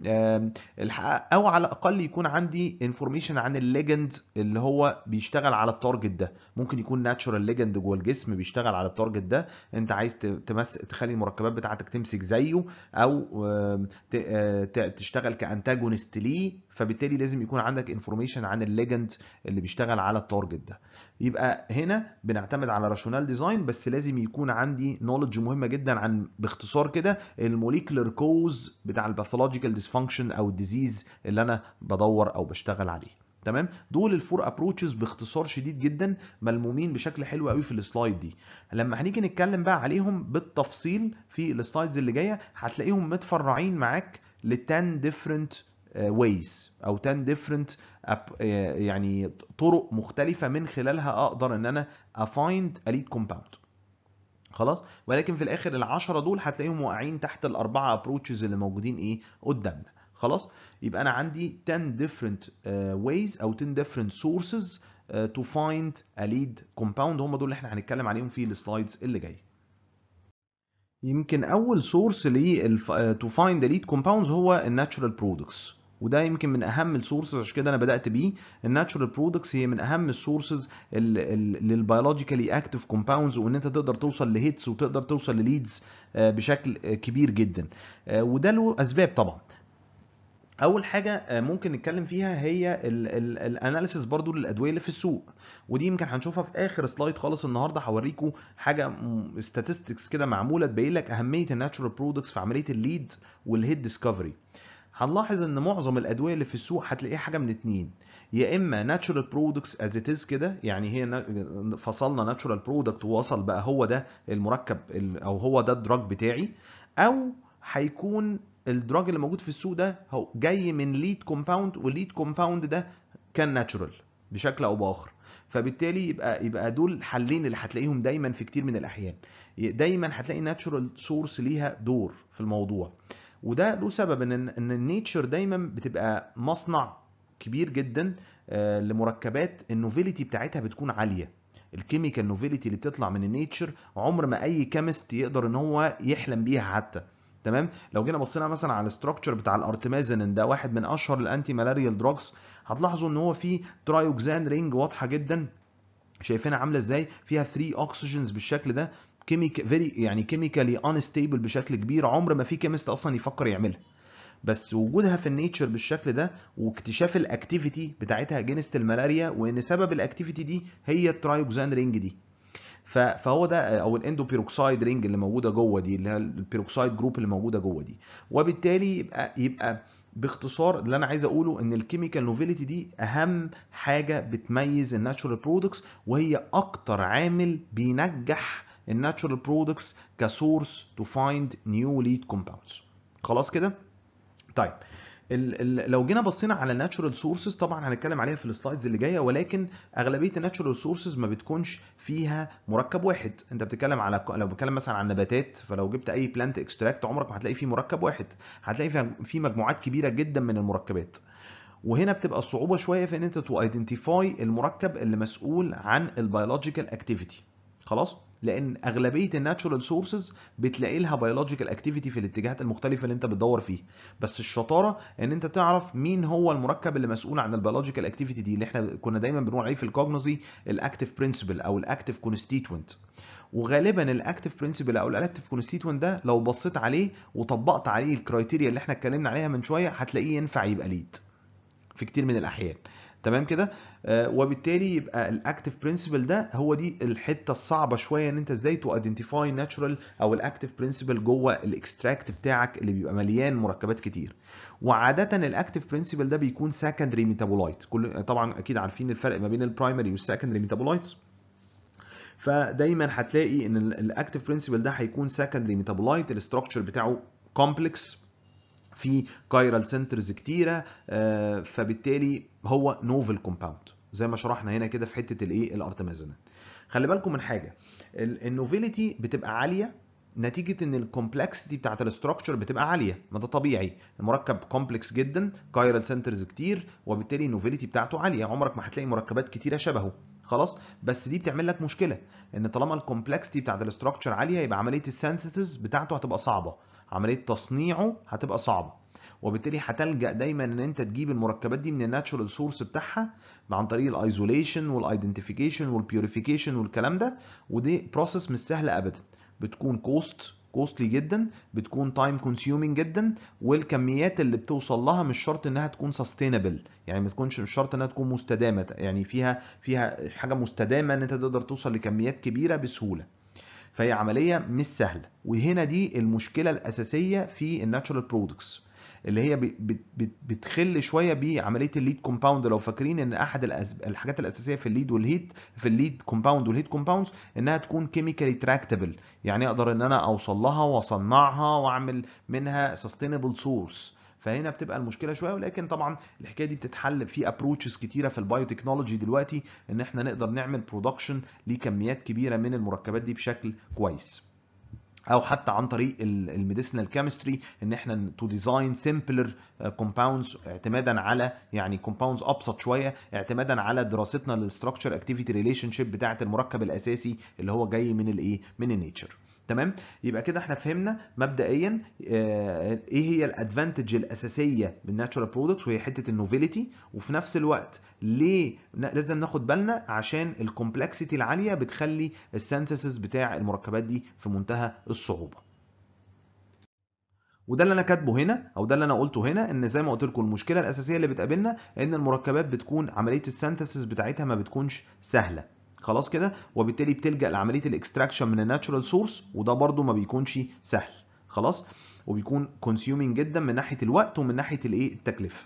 او على الاقل يكون عندي انفورميشن عن الليجند اللي هو بيشتغل على التارجت ده ممكن يكون ناتشورال ليجند جوه الجسم بيشتغل على التارجت ده انت عايز تمس تخلي المركبات بتاعتك تمسك زيه او آه، تشتغل كانتاجونست ليه فبالتالي لازم يكون عندك انفورميشن عن الليجند اللي بيشتغل على التارجت ده يبقى هنا بنعتمد على راشونال ديزاين بس لازم يكون عندي نولج مهمه جدا عن باختصار كده الموليكولر كوز بتاع الباثولوجيكال ديسفانكشن او الديزيز اللي انا بدور او بشتغل عليه تمام دول الفور ابروتشز باختصار شديد جدا ملمومين بشكل حلو قوي في السلايد دي لما هنيجي نتكلم بقى عليهم بالتفصيل في السلايدز اللي جايه هتلاقيهم متفرعين معاك ل 10 different آه، ways او 10 different آه، يعني طرق مختلفه من خلالها اقدر ان انا افايند اليد كومباوند خلاص ولكن في الاخر العشرة دول هتلاقيهم واقعين تحت الاربعه ابروتشز اللي موجودين ايه قدامنا خلاص يبقى انا عندي 10 different آه، ways او 10 different sources to find a lead compound هم دول اللي احنا هنتكلم عليهم في السلايدز اللي جايه يمكن اول سورس ل to find the lead compounds هو الناتشورال برودكتس وده يمكن من اهم السورسز عشان كده انا بدات بيه الناتشورال برودكتس هي من اهم السورسز للبيولوجيكالي اكتف كومباوندز وان انت تقدر توصل لهيتس وتقدر توصل لليدز آه، بشكل آه، كبير جدا آه، وده له اسباب طبعا اول حاجه ممكن نتكلم فيها هي الاناليسيس برضو للادويه اللي في السوق ودي يمكن هنشوفها في اخر سلايد خالص النهارده هوريكم حاجه ستاتستكس كده معموله تبين لك اهميه الناتشورال برودكتس في عمليه الليد والهيد ديسكفري هنلاحظ ان معظم الادويه اللي في السوق هتلاقيها حاجه من اتنين يا اما ناتشورال برودكتس از ات از كده يعني هي فصلنا ناتشورال برودكت ووصل بقى هو ده المركب او هو ده الدراج بتاعي او هيكون الدراج اللي موجود في السوق ده جاي من ليد كومباوند والليد كومباوند ده كان ناتشورال بشكل او باخر فبالتالي يبقى يبقى دول حلين اللي هتلاقيهم دايما في كتير من الاحيان دايما هتلاقي ناتشورال سورس ليها دور في الموضوع وده له سبب ان ان النيتشر دايما بتبقى مصنع كبير جدا آه، لمركبات النوفيليتي بتاعتها بتكون عاليه الكيميكال نوفيليتي اللي بتطلع من النيتشر عمر ما اي كيمست يقدر ان هو يحلم بيها حتى تمام لو جينا بصينا مثلا على الاستراكشر بتاع الارتمازينين ده واحد من اشهر الانتي مالاريال دراجز هتلاحظوا ان هو فيه ترايوكزان رينج واضحه جدا شايفينها عامله ازاي فيها 3 اوكسجينز بالشكل ده كيميك فيري يعني كيميكالي انستيبل بشكل كبير عمر ما في كيمست اصلا يفكر يعملها بس وجودها في النيتشر بالشكل ده واكتشاف الاكتيفيتي بتاعتها جنست الملاريا وان سبب الاكتيفيتي دي هي الترايوكسان رينج دي فهو ده او الاندو بيروكسايد رينج اللي موجوده جوه دي اللي هي البيروكسايد جروب اللي موجوده جوه دي وبالتالي يبقى يبقى باختصار اللي انا عايز اقوله ان الكيميكال نوفيليتي دي اهم حاجه بتميز الناتشورال برودكتس وهي اكتر عامل بينجح الناتشورال برودكتس كسورس تو فايند نيو ليد كومباوندز خلاص كده طيب لو جينا بصينا على الناتشورال سورسز طبعا هنتكلم عليها في السلايدز اللي جايه ولكن اغلبيه الناتشورال سورسز ما بتكونش فيها مركب واحد انت بتتكلم على لو بتكلم مثلا عن نباتات فلو جبت اي بلانت اكستراكت عمرك ما هتلاقي فيه مركب واحد هتلاقي فيه في مجموعات كبيره جدا من المركبات وهنا بتبقى الصعوبه شويه في ان انت تو ايدنتيفاي المركب اللي مسؤول عن البيولوجيكال اكتيفيتي خلاص لان اغلبيه الناتشورال سورسز بتلاقي لها بيولوجيكال اكتيفيتي في الاتجاهات المختلفه اللي انت بتدور فيها بس الشطاره ان انت تعرف مين هو المركب اللي مسؤول عن البيولوجيكال اكتيفيتي دي اللي احنا كنا دايما بنقول عليه في الكوجنوزي الاكتيف برنسبل او الاكتيف كونستيتوينت وغالبا الاكتيف برنسبل او الاكتيف كونستيتوينت ده لو بصيت عليه وطبقت عليه الكرايتيريا اللي احنا اتكلمنا عليها من شويه هتلاقيه ينفع يبقى ليد في كتير من الاحيان تمام كده آه، وبالتالي يبقى الاكتف برنسبل ده هو دي الحته الصعبه شويه ان انت ازاي تو ايدنتيفاي ناتشورال او الاكتف برنسبل جوه الاكستراكت بتاعك اللي بيبقى مليان مركبات كتير وعاده الاكتف برنسبل ده بيكون سكندري ميتابولايت كل طبعا اكيد عارفين الفرق ما بين البرايمري والسكندري ميتابولايتس فدايما هتلاقي ان الاكتف برنسبل ده هيكون سكندري ميتابولايت الاستراكشر بتاعه كومبلكس في كايرال سنترز كتيره آه، فبالتالي هو نوفل كومباوند زي ما شرحنا هنا كده في حته الايه الارتمازينات خلي بالكم من حاجه النوفيليتي بتبقى عاليه نتيجه ان الكومبلكسيتي بتاعت الاستراكشر بتبقى عاليه ما ده طبيعي المركب كومبلكس جدا كايرال سنترز كتير وبالتالي النوفيليتي بتاعته عاليه عمرك ما هتلاقي مركبات كتيره شبهه خلاص بس دي بتعمل لك مشكله ان طالما الكومبلكسيتي بتاعت الاستراكشر عاليه يبقى عمليه السينثيسز بتاعته هتبقى صعبه عمليه تصنيعه هتبقى صعبه وبالتالي هتلجا دايما ان انت تجيب المركبات دي من الناتشورال سورس بتاعها عن طريق الايزوليشن والايدنتيفيكيشن والبيوريفيكيشن والكلام ده ودي بروسيس مش سهله ابدا بتكون كوست كوستلي جدا بتكون تايم كونسيومينج جدا والكميات اللي بتوصل لها مش شرط انها تكون سستينبل يعني ما تكونش مش شرط انها تكون مستدامه يعني فيها فيها حاجه مستدامه ان انت تقدر توصل لكميات كبيره بسهوله فهي عمليه مش سهله وهنا دي المشكله الاساسيه في الناتشورال برودكتس اللي هي بتخل شويه بعمليه الليد كومباوند لو فاكرين ان احد الحاجات الاساسيه في الليد والهيت في الليد كومباوند والهيت كومباوندز انها تكون كيميكالي تراكتبل يعني اقدر ان انا اوصل لها واصنعها واعمل منها سستينبل سورس فهنا بتبقى المشكله شويه ولكن طبعا الحكايه دي بتتحل في ابروتشز كتيره في البايوتكنولوجي دلوقتي ان احنا نقدر نعمل برودكشن لكميات كبيره من المركبات دي بشكل كويس او حتى عن طريق الميديسنال كيمستري ان احنا تو ديزاين سمبلر كومباوندز اعتمادا على يعني كومباوندز ابسط شويه اعتمادا على دراستنا للستراكشر اكتيفيتي ريليشن شيب بتاعه المركب الاساسي اللي هو جاي من الايه من النيتشر تمام يبقى كده احنا فهمنا مبدئيا آه، ايه هي الادفانتج الاساسيه بالناتشورال برودكتس وهي حته النوفيليتي وفي نفس الوقت ليه لازم ناخد بالنا عشان الكومبلكسيتي العاليه بتخلي السينثيسيس بتاع المركبات دي في منتهى الصعوبه وده اللي انا كاتبه هنا او ده اللي انا قلته هنا ان زي ما قلت لكم المشكله الاساسيه اللي بتقابلنا ان المركبات بتكون عمليه السنتسيس بتاعتها ما بتكونش سهله خلاص كده وبالتالي بتلجا لعمليه الاكستراكشن من الناتشورال سورس وده برده ما بيكونش سهل خلاص وبيكون كونسيومينج جدا من ناحيه الوقت ومن ناحيه الايه التكلفه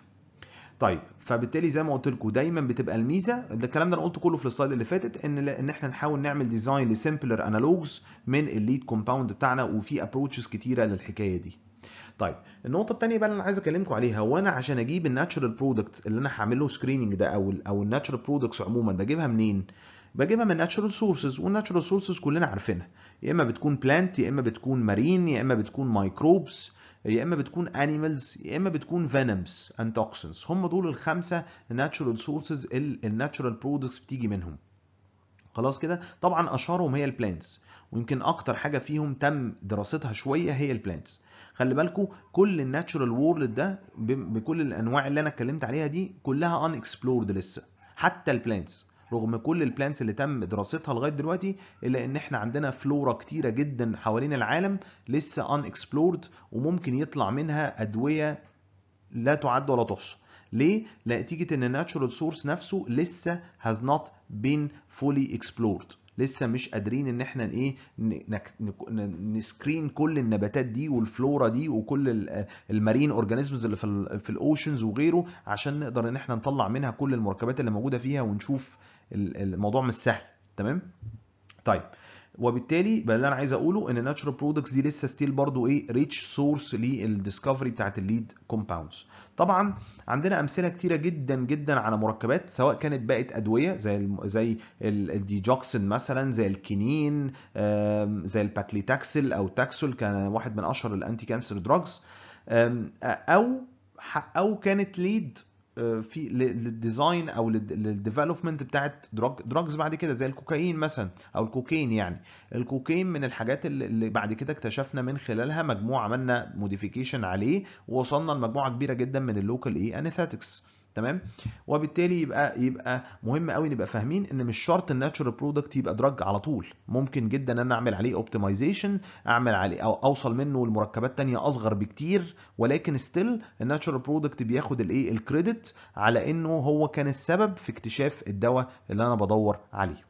طيب فبالتالي زي ما قلت لكم دايما بتبقى الميزه الكلام ده انا قلته كله في السلايد اللي فاتت ان ان احنا نحاول نعمل ديزاين لسمبلر انالوجز من الليد كومباوند بتاعنا وفي ابروتشز كتيره للحكايه دي طيب النقطه الثانيه بقى اللي انا عايز اكلمكم عليها هو انا عشان اجيب الناتشورال برودكتس اللي انا هعمل له سكريننج ده او او الناتشورال برودكتس عموما بجيبها منين بجيبها من ناتشورال سورسز والناتشورال سورسز كلنا عارفينها يا اما بتكون بلانت يا اما بتكون مارين يا اما بتكون مايكروبس يا اما بتكون انيمالز يا اما بتكون فينمز اند توكسنز هم دول الخمسه ناتشورال سورسز الناتشورال برودكتس بتيجي منهم خلاص كده طبعا اشهرهم هي البلانتس ويمكن اكتر حاجه فيهم تم دراستها شويه هي البلانتس خلي بالكو كل الناتشورال وورلد ده بكل الانواع اللي انا اتكلمت عليها دي كلها ان اكسبلورد لسه حتى البلانتس رغم كل البلانتس اللي تم دراستها لغايه دلوقتي الا ان احنا عندنا فلورا كتيره جدا حوالين العالم لسه ان اكسبلورد وممكن يطلع منها ادويه لا تعد ولا تحصى ليه؟ نتيجة ان الناتشورال سورس نفسه لسه هاز نوت بين فولي اكسبلورد لسه مش قادرين ان احنا ايه نسكرين كل النباتات دي والفلورا دي وكل المارين اورجانيزمز اللي في الاوشنز وغيره عشان نقدر ان احنا نطلع منها كل المركبات اللي موجوده فيها ونشوف الموضوع مش سهل تمام طيب وبالتالي بقى اللي انا عايز اقوله ان الناتشرال برودكتس دي لسه ستيل برضو ايه ريتش سورس للديسكفري بتاعت الليد كومباوندز طبعا عندنا امثله كتيره جدا جدا على مركبات سواء كانت بقت ادويه زي الـ زي الديجوكسين مثلا زي الكينين زي الباكليتاكسل او تاكسول كان واحد من اشهر الانتي كانسر دراجز او او كانت ليد آه، في للديزاين او للديفلوبمنت بتاعت دراج دراجز بعد كده زي الكوكايين مثلا او الكوكين يعني الكوكين من الحاجات اللي بعد كده اكتشفنا من خلالها مجموعه عملنا موديفيكيشن عليه ووصلنا لمجموعه كبيره جدا من اللوكال ايه انيثاتكس تمام وبالتالي يبقى يبقى مهم قوي نبقى فاهمين ان مش شرط الناتشورال برودكت يبقى دراج على طول ممكن جدا ان انا اعمل عليه اوبتمايزيشن اعمل عليه او اوصل منه لمركبات تانية اصغر بكتير ولكن ستيل الناتشورال برودكت بياخد الايه الكريدت على انه هو كان السبب في اكتشاف الدواء اللي انا بدور عليه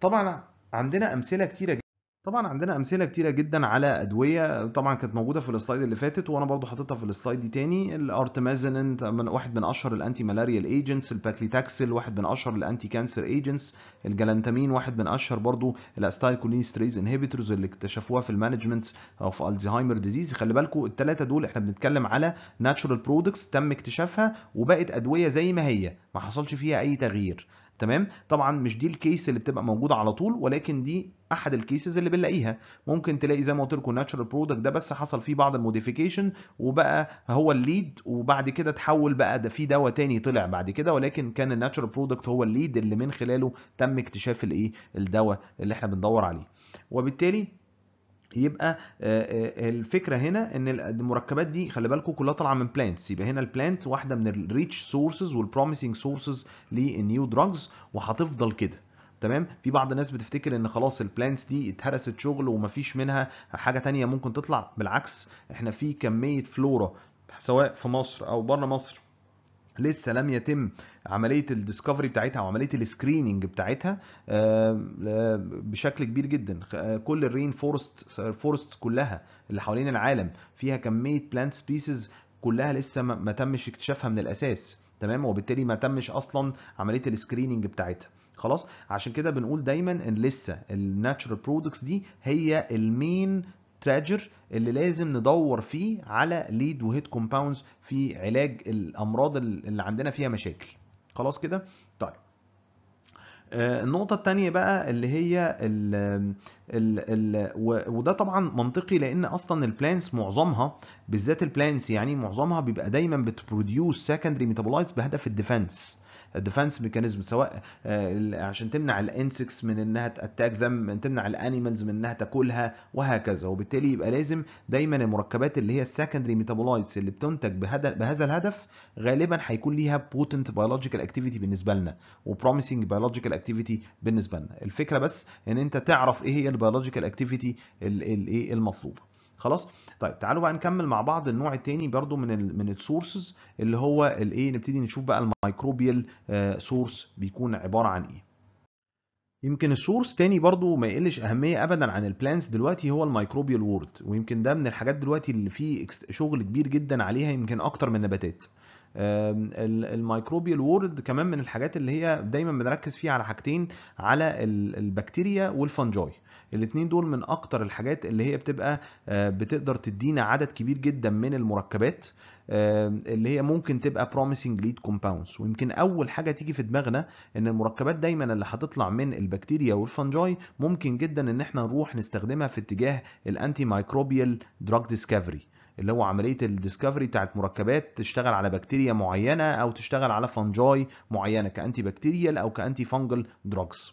طبعا عندنا امثله كتيره طبعا عندنا امثله كتيره جدا على ادويه طبعا كانت موجوده في السلايد اللي فاتت وانا برضو حاططها في السلايد دي تاني الارتمازنين واحد من اشهر الانتي مالاريال ايجنتس الباكليتاكسل واحد من اشهر الانتي كانسر ايجنتس الجلانتامين واحد من اشهر برضو الاستايكولينستريز انهبيتورز اللي اكتشفوها في المانجمنت اوف الزهايمر ديزيز خلي بالكم الثلاثه دول احنا بنتكلم على ناتشورال برودكتس تم اكتشافها وبقت ادويه زي ما هي ما حصلش فيها اي تغيير تمام طبعا مش دي الكيس اللي بتبقى موجوده على طول ولكن دي احد الكيسز اللي بنلاقيها ممكن تلاقي زي ما قلت لكم ناتشرال برودكت ده بس حصل فيه بعض الموديفيكيشن وبقى هو الليد وبعد كده اتحول بقى ده في دواء تاني طلع بعد كده ولكن كان الناتشرال برودكت هو الليد اللي من خلاله تم اكتشاف الايه الدواء اللي احنا بندور عليه وبالتالي يبقى آه، آه، الفكره هنا ان المركبات دي خلي بالكم كلها طالعه من بلانتس يبقى هنا البلانت واحده من الريتش سورسز والبروميسنج سورسز للنيو دراجز وهتفضل كده تمام في بعض الناس بتفتكر ان خلاص البلانتس دي اتهرست شغل ومفيش منها حاجه تانية ممكن تطلع بالعكس احنا في كميه فلورا سواء في مصر او بره مصر لسه لم يتم عمليه الديسكفري بتاعتها او عمليه السكريننج بتاعتها آه، آه، بشكل كبير جدا آه، كل الرين فورست فورست كلها اللي حوالين العالم فيها كميه بلانت سبيسز كلها لسه ما تمش اكتشافها من الاساس تمام وبالتالي ما تمش اصلا عمليه السكريننج بتاعتها خلاص عشان كده بنقول دايما ان لسه الناتشرال برودكتس دي هي المين تراجر اللي لازم ندور فيه على ليد وهيد كومباوندز في علاج الامراض اللي عندنا فيها مشاكل خلاص كده طيب آه، النقطة الثانية بقى اللي هي الـ الـ الـ وده طبعا منطقي لأن أصلا البلانس معظمها بالذات البلانس يعني معظمها بيبقى دايما بتبروديوس سكندري ميتابولايتس بهدف الديفنس ديفنس ميكانيزم سواء آه، عشان تمنع الانسكس من انها تاتاك ذم تمنع الانيمالز من انها تاكلها وهكذا وبالتالي يبقى لازم دايما المركبات اللي هي السكندري ميتابولايتس اللي بتنتج بهذا الهدف غالبا هيكون ليها بوتنت بيولوجيكال اكتيفيتي بالنسبه لنا وبروميسنج بيولوجيكال اكتيفيتي بالنسبه لنا الفكره بس ان انت تعرف ايه هي البيولوجيكال اكتيفيتي الايه المطلوبه خلاص طيب تعالوا بقى نكمل مع بعض النوع الثاني برضو من الـ من السورسز اللي هو الايه نبتدي نشوف بقى الميكروبيال سورس آه، بيكون عباره عن ايه يمكن السورس تاني برضو ما يقلش اهميه ابدا عن البلانس دلوقتي هو الميكروبيال وورد ويمكن ده من الحاجات دلوقتي اللي فيه شغل كبير جدا عليها يمكن اكتر من نباتات الميكروبيال وورد كمان من الحاجات اللي هي دايما بنركز فيها على حاجتين على البكتيريا والفنجاي الاثنين دول من اكتر الحاجات اللي هي بتبقى آه، بتقدر تدينا عدد كبير جدا من المركبات آه، اللي هي ممكن تبقى بروميسنج ليد كومباوندز ويمكن اول حاجه تيجي في دماغنا ان المركبات دايما اللي هتطلع من البكتيريا والفنجاي ممكن جدا ان احنا نروح نستخدمها في اتجاه الانتي مايكروبيال دراج ديسكفري اللي هو عمليه الديسكفري بتاعت مركبات تشتغل على بكتيريا معينه او تشتغل على فنجاي معينه كانتي بكتيريال او كانتي فانجل دراجز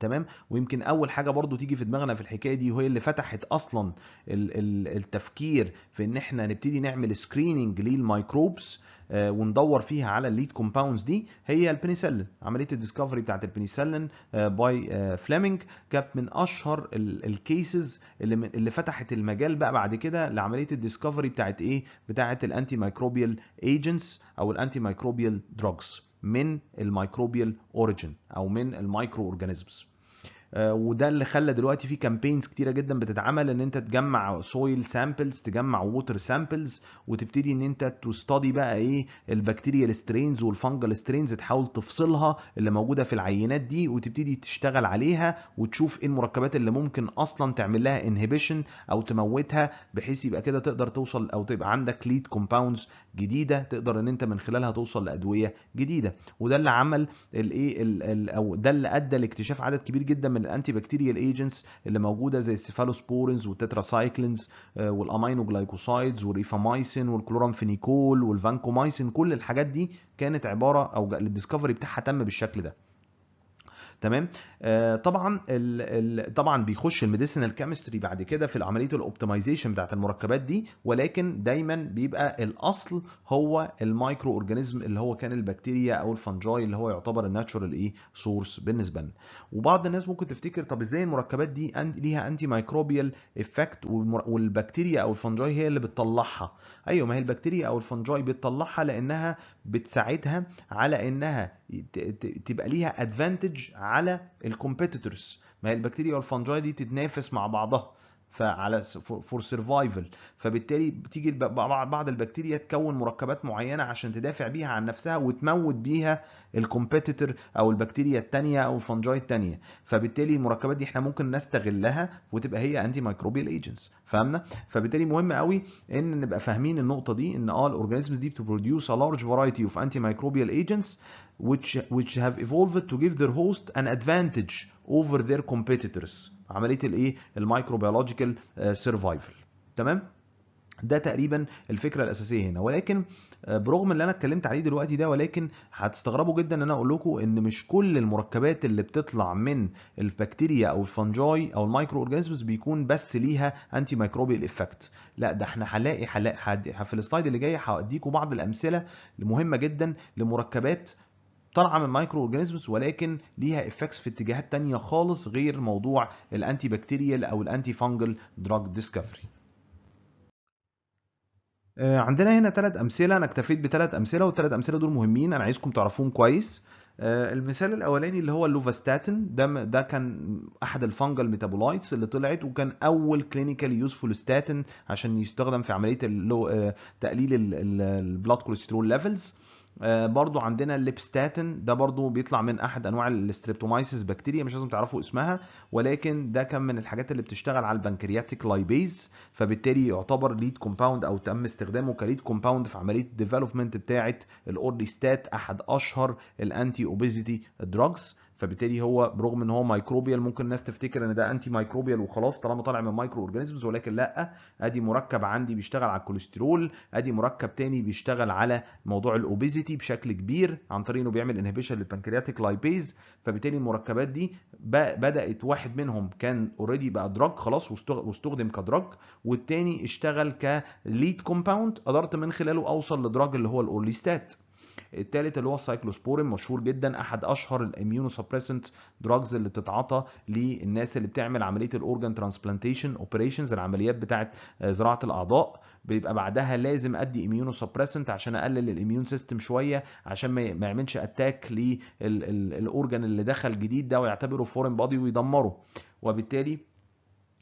تمام ويمكن اول حاجه برضو تيجي في دماغنا في الحكايه دي وهي اللي فتحت اصلا التفكير في ان احنا نبتدي نعمل سكريننج للميكروبس آه، وندور فيها على الليد كومباوندز دي هي البنسلين عمليه الديسكفري بتاعت البنسلين باي فليمنج كانت من اشهر الكيسز اللي اللي فتحت المجال بقى بعد كده لعمليه الديسكفري بتاعت ايه بتاعت الانتي مايكروبيال ايجنتس او الانتي مايكروبيال دراجز من الميكروبيال اوريجين او من المايكرو اورجانيزمز آه، وده اللي خلى دلوقتي في كامبينز كتيره جدا بتتعمل ان انت تجمع سويل سامبلز تجمع ووتر سامبلز وتبتدي ان انت تستدي بقى ايه البكتيريال سترينز والفنجل سترينز تحاول تفصلها اللي موجوده في العينات دي وتبتدي تشتغل عليها وتشوف ايه المركبات اللي ممكن اصلا تعمل لها انهبيشن او تموتها بحيث يبقى كده تقدر توصل او تبقى عندك ليد كومباوندز جديده تقدر ان انت من خلالها توصل لادويه جديده وده اللي عمل الايه او ده اللي ادى لاكتشاف عدد كبير جدا من من الانتي بكتيريال ايجنتس اللي موجوده زي السيفالوسبورينز والتتراسايكلينز آه، والامينوجلايكوسايدز والريفامايسين والكلورامفينيكول والفانكومايسين كل الحاجات دي كانت عباره او الديسكفري بتاعها تم بالشكل ده تمام آه طبعا الـ الـ طبعا بيخش الميديسينال كيمستري بعد كده في عمليه الاوبتمايزيشن بتاعت المركبات دي ولكن دايما بيبقى الاصل هو المايكرو اورجانيزم اللي هو كان البكتيريا او الفنجاي اللي هو يعتبر الناتشورال ايه سورس بالنسبه لنا وبعض الناس ممكن تفتكر طب ازاي المركبات دي ليها انتي مايكروبيال افكت والبكتيريا او الفنجاي هي اللي بتطلعها ايوه ما هي البكتيريا او الفنجاي بتطلعها لانها بتساعدها على انها تبقى ليها ادفانتج على الكومبيتيتورز ما هي البكتيريا والفنجاي دي بتتنافس مع بعضها فعلى فور سرفايفل فبالتالي بتيجي بعض البكتيريا تكون مركبات معينه عشان تدافع بيها عن نفسها وتموت بيها الكومبيتيتور او البكتيريا الثانيه او الفنجاي الثانيه فبالتالي المركبات دي احنا ممكن نستغلها وتبقى هي انتي مايكروبيال ايجنتس فاهمنا فبالتالي مهم قوي ان نبقى فاهمين النقطه دي ان اه الاورجانيزمز دي بتبروديوس ا لارج فرايتي اوف انتي مايكروبيال ايجنتس which which have evolved to give their host an advantage over their competitors عمليه الايه المايكروبيولوجيكال سيرفايفل آه، تمام ده تقريبا الفكره الاساسيه هنا ولكن آه، برغم اللي انا اتكلمت عليه دلوقتي ده ولكن هتستغربوا جدا ان انا اقول لكم ان مش كل المركبات اللي بتطلع من البكتيريا او الفنجاي او المايكرو اورجانيزمز بيكون بس ليها انتي مايكروبيال افكت لا ده احنا هنلاقي في السلايد اللي جاي هوديكم بعض الامثله المهمه جدا لمركبات طالعه من مايكرو اورجانيزمز ولكن ليها افكتس في اتجاهات تانية خالص غير موضوع الانتي بكتيريال او الانتي فانجل دراج ديسكفري آه، عندنا هنا ثلاث امثله انا اكتفيت بثلاث امثله والثلاث امثله دول مهمين انا عايزكم تعرفوهم كويس آه، المثال الاولاني اللي هو اللوفاستاتين ده ده كان احد الفانجل ميتابولايتس اللي طلعت وكان اول كلينيكال يوزفول ستاتين عشان يستخدم في عمليه آه، تقليل البلاد كوليسترول ليفلز آه، برضو عندنا الليبستاتين ده برضو بيطلع من احد انواع الستريبتومايسيس بكتيريا مش لازم تعرفوا اسمها ولكن ده كان من الحاجات اللي بتشتغل على البنكرياتيك لايبيز فبالتالي يعتبر ليد كومباوند او تم استخدامه كليد كومباوند في عمليه الديفلوبمنت بتاعه الاورليستات احد اشهر الانتي اوبيزيتي دراجز فبالتالي هو برغم ان هو مايكروبيال ممكن الناس تفتكر ان ده انتي مايكروبيال وخلاص طالما طالع من مايكرو اورجانيزمز ولكن لا ادي مركب عندي بيشتغل على الكوليسترول ادي مركب تاني بيشتغل على موضوع الاوبيزيتي بشكل كبير عن طريق انه بيعمل انهبيشن للبنكرياتيك لايبيز فبالتالي المركبات دي بدات واحد منهم كان اوريدي بقى دراج خلاص واستخدم كدراج والتاني اشتغل كليد كومباوند قدرت من خلاله اوصل لدراج اللي هو الاورليستات الثالث اللي هو السايكلوسبورين مشهور جدا احد اشهر الاميونو سبريسنت دراجز اللي بتتعاطى للناس اللي بتعمل عمليه الاورجان ترانسبلانتيشن اوبريشنز العمليات بتاعه آه، زراعه الاعضاء بيبقى بعدها لازم ادي اميونو سبريسنت عشان اقلل الاميون سيستم شويه عشان ما يعملش اتاك للاورجان اللي دخل جديد ده ويعتبره فورين بادي ويدمره وبالتالي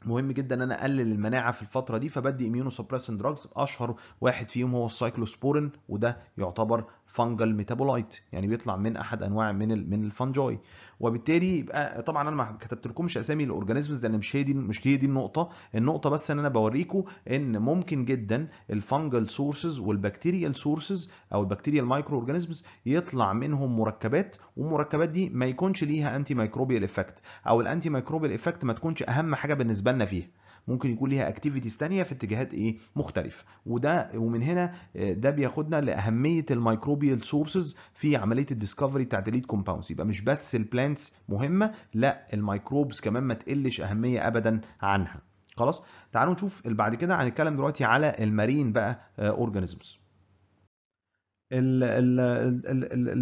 مهم جدا ان انا اقلل المناعه في الفتره دي فبدي اميونو سبريسنت دراجز اشهر واحد فيهم هو السايكلوسبورين وده يعتبر فانجل ميتابولايت يعني بيطلع من احد انواع من من الفنجاي وبالتالي يبقى طبعا انا ما كتبت لكمش اسامي الاورجانيزمز لان مش هي دي مش هي دي النقطه النقطه بس ان انا بوريكم ان ممكن جدا الفانجل سورسز والبكتيريال سورسز او البكتيريال مايكرو اورجانيزمز يطلع منهم مركبات والمركبات دي ما يكونش ليها انتي مايكروبيال افكت او الانتي مايكروبيال افكت ما تكونش اهم حاجه بالنسبه لنا فيها ممكن يكون ليها اكتيفيتيز ثانيه في اتجاهات ايه مختلفه وده ومن هنا آه، ده بياخدنا لاهميه الميكروبيال سورسز في عمليه الديسكفري بتاعت الليد كومباوندز يبقى مش بس البلانتس مهمه لا الميكروبز كمان ما تقلش اهميه ابدا عنها خلاص تعالوا نشوف بعد كده هنتكلم دلوقتي على المارين بقى اورجانيزمز آه،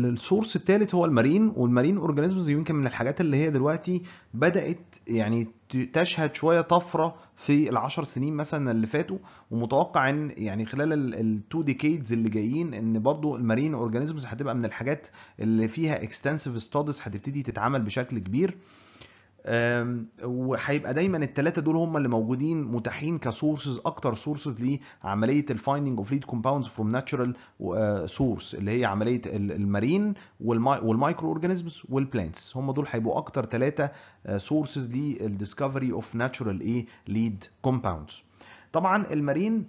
السورس الثالث هو المارين والمارين اورجانيزمز يمكن من الحاجات اللي هي دلوقتي بدات يعني تشهد شويه طفره في العشر سنين مثلا اللي فاتوا ومتوقع ان يعني خلال التو ديكيدز اللي جايين ان برضو المارين اورجانيزمز هتبقى من الحاجات اللي فيها اكستنسيف ستادز هتبتدي تتعمل بشكل كبير وهيبقى دايما الثلاثه دول هم اللي موجودين متاحين كسورسز اكتر سورسز لعمليه الفايندنج اوف ليد كومباوندز فروم ناتشرال سورس اللي هي عمليه المارين والمايكرو اورجانيزمز والبلانتس هم دول هيبقوا اكتر ثلاثه سورسز للديسكفري اوف ناتشرال ايه ليد كومباوندز طبعا المارين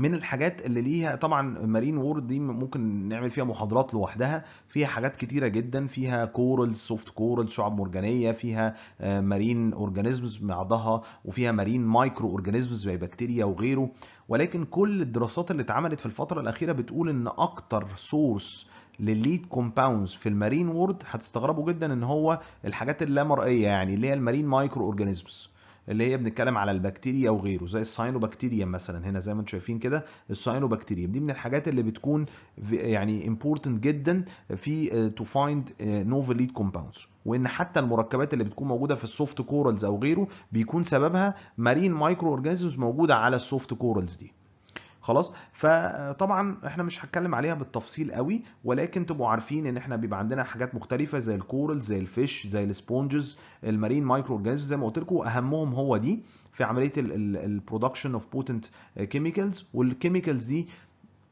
من الحاجات اللي ليها طبعا مارين وورد دي ممكن نعمل فيها محاضرات لوحدها فيها حاجات كتيره جدا فيها كورل سوفت كورل شعب مرجانيه فيها مارين آه، اورجانيزمز بعضها وفيها مارين مايكرو اورجانيزمز زي بكتيريا وغيره ولكن كل الدراسات اللي اتعملت في الفتره الاخيره بتقول ان اكتر سورس للليد كومباوندز في المارين وورد هتستغربوا جدا ان هو الحاجات اللامرئيه يعني اللي هي المارين مايكرو اورجانيزمز اللي هي بنتكلم على البكتيريا وغيره زي الساينوبكتيريا مثلا هنا زي ما انتم شايفين كده الساينوبكتيريا دي من الحاجات اللي بتكون يعني امبورتنت جدا في تو فايند نوفل ليد كومباوندز وان حتى المركبات اللي بتكون موجوده في السوفت كورلز او غيره بيكون سببها مارين مايكرو اورجانيزمز موجوده على السوفت كورلز دي خلاص فطبعا احنا مش هتكلم عليها بالتفصيل قوي ولكن تبقوا عارفين ان احنا بيبقى عندنا حاجات مختلفه زي الكورل زي الفيش زي السبونجز المارين مايكرو اورجانيزم زي ما قلت لكم واهمهم هو دي في عمليه البرودكشن اوف بوتنت كيميكلز والكيميكلز دي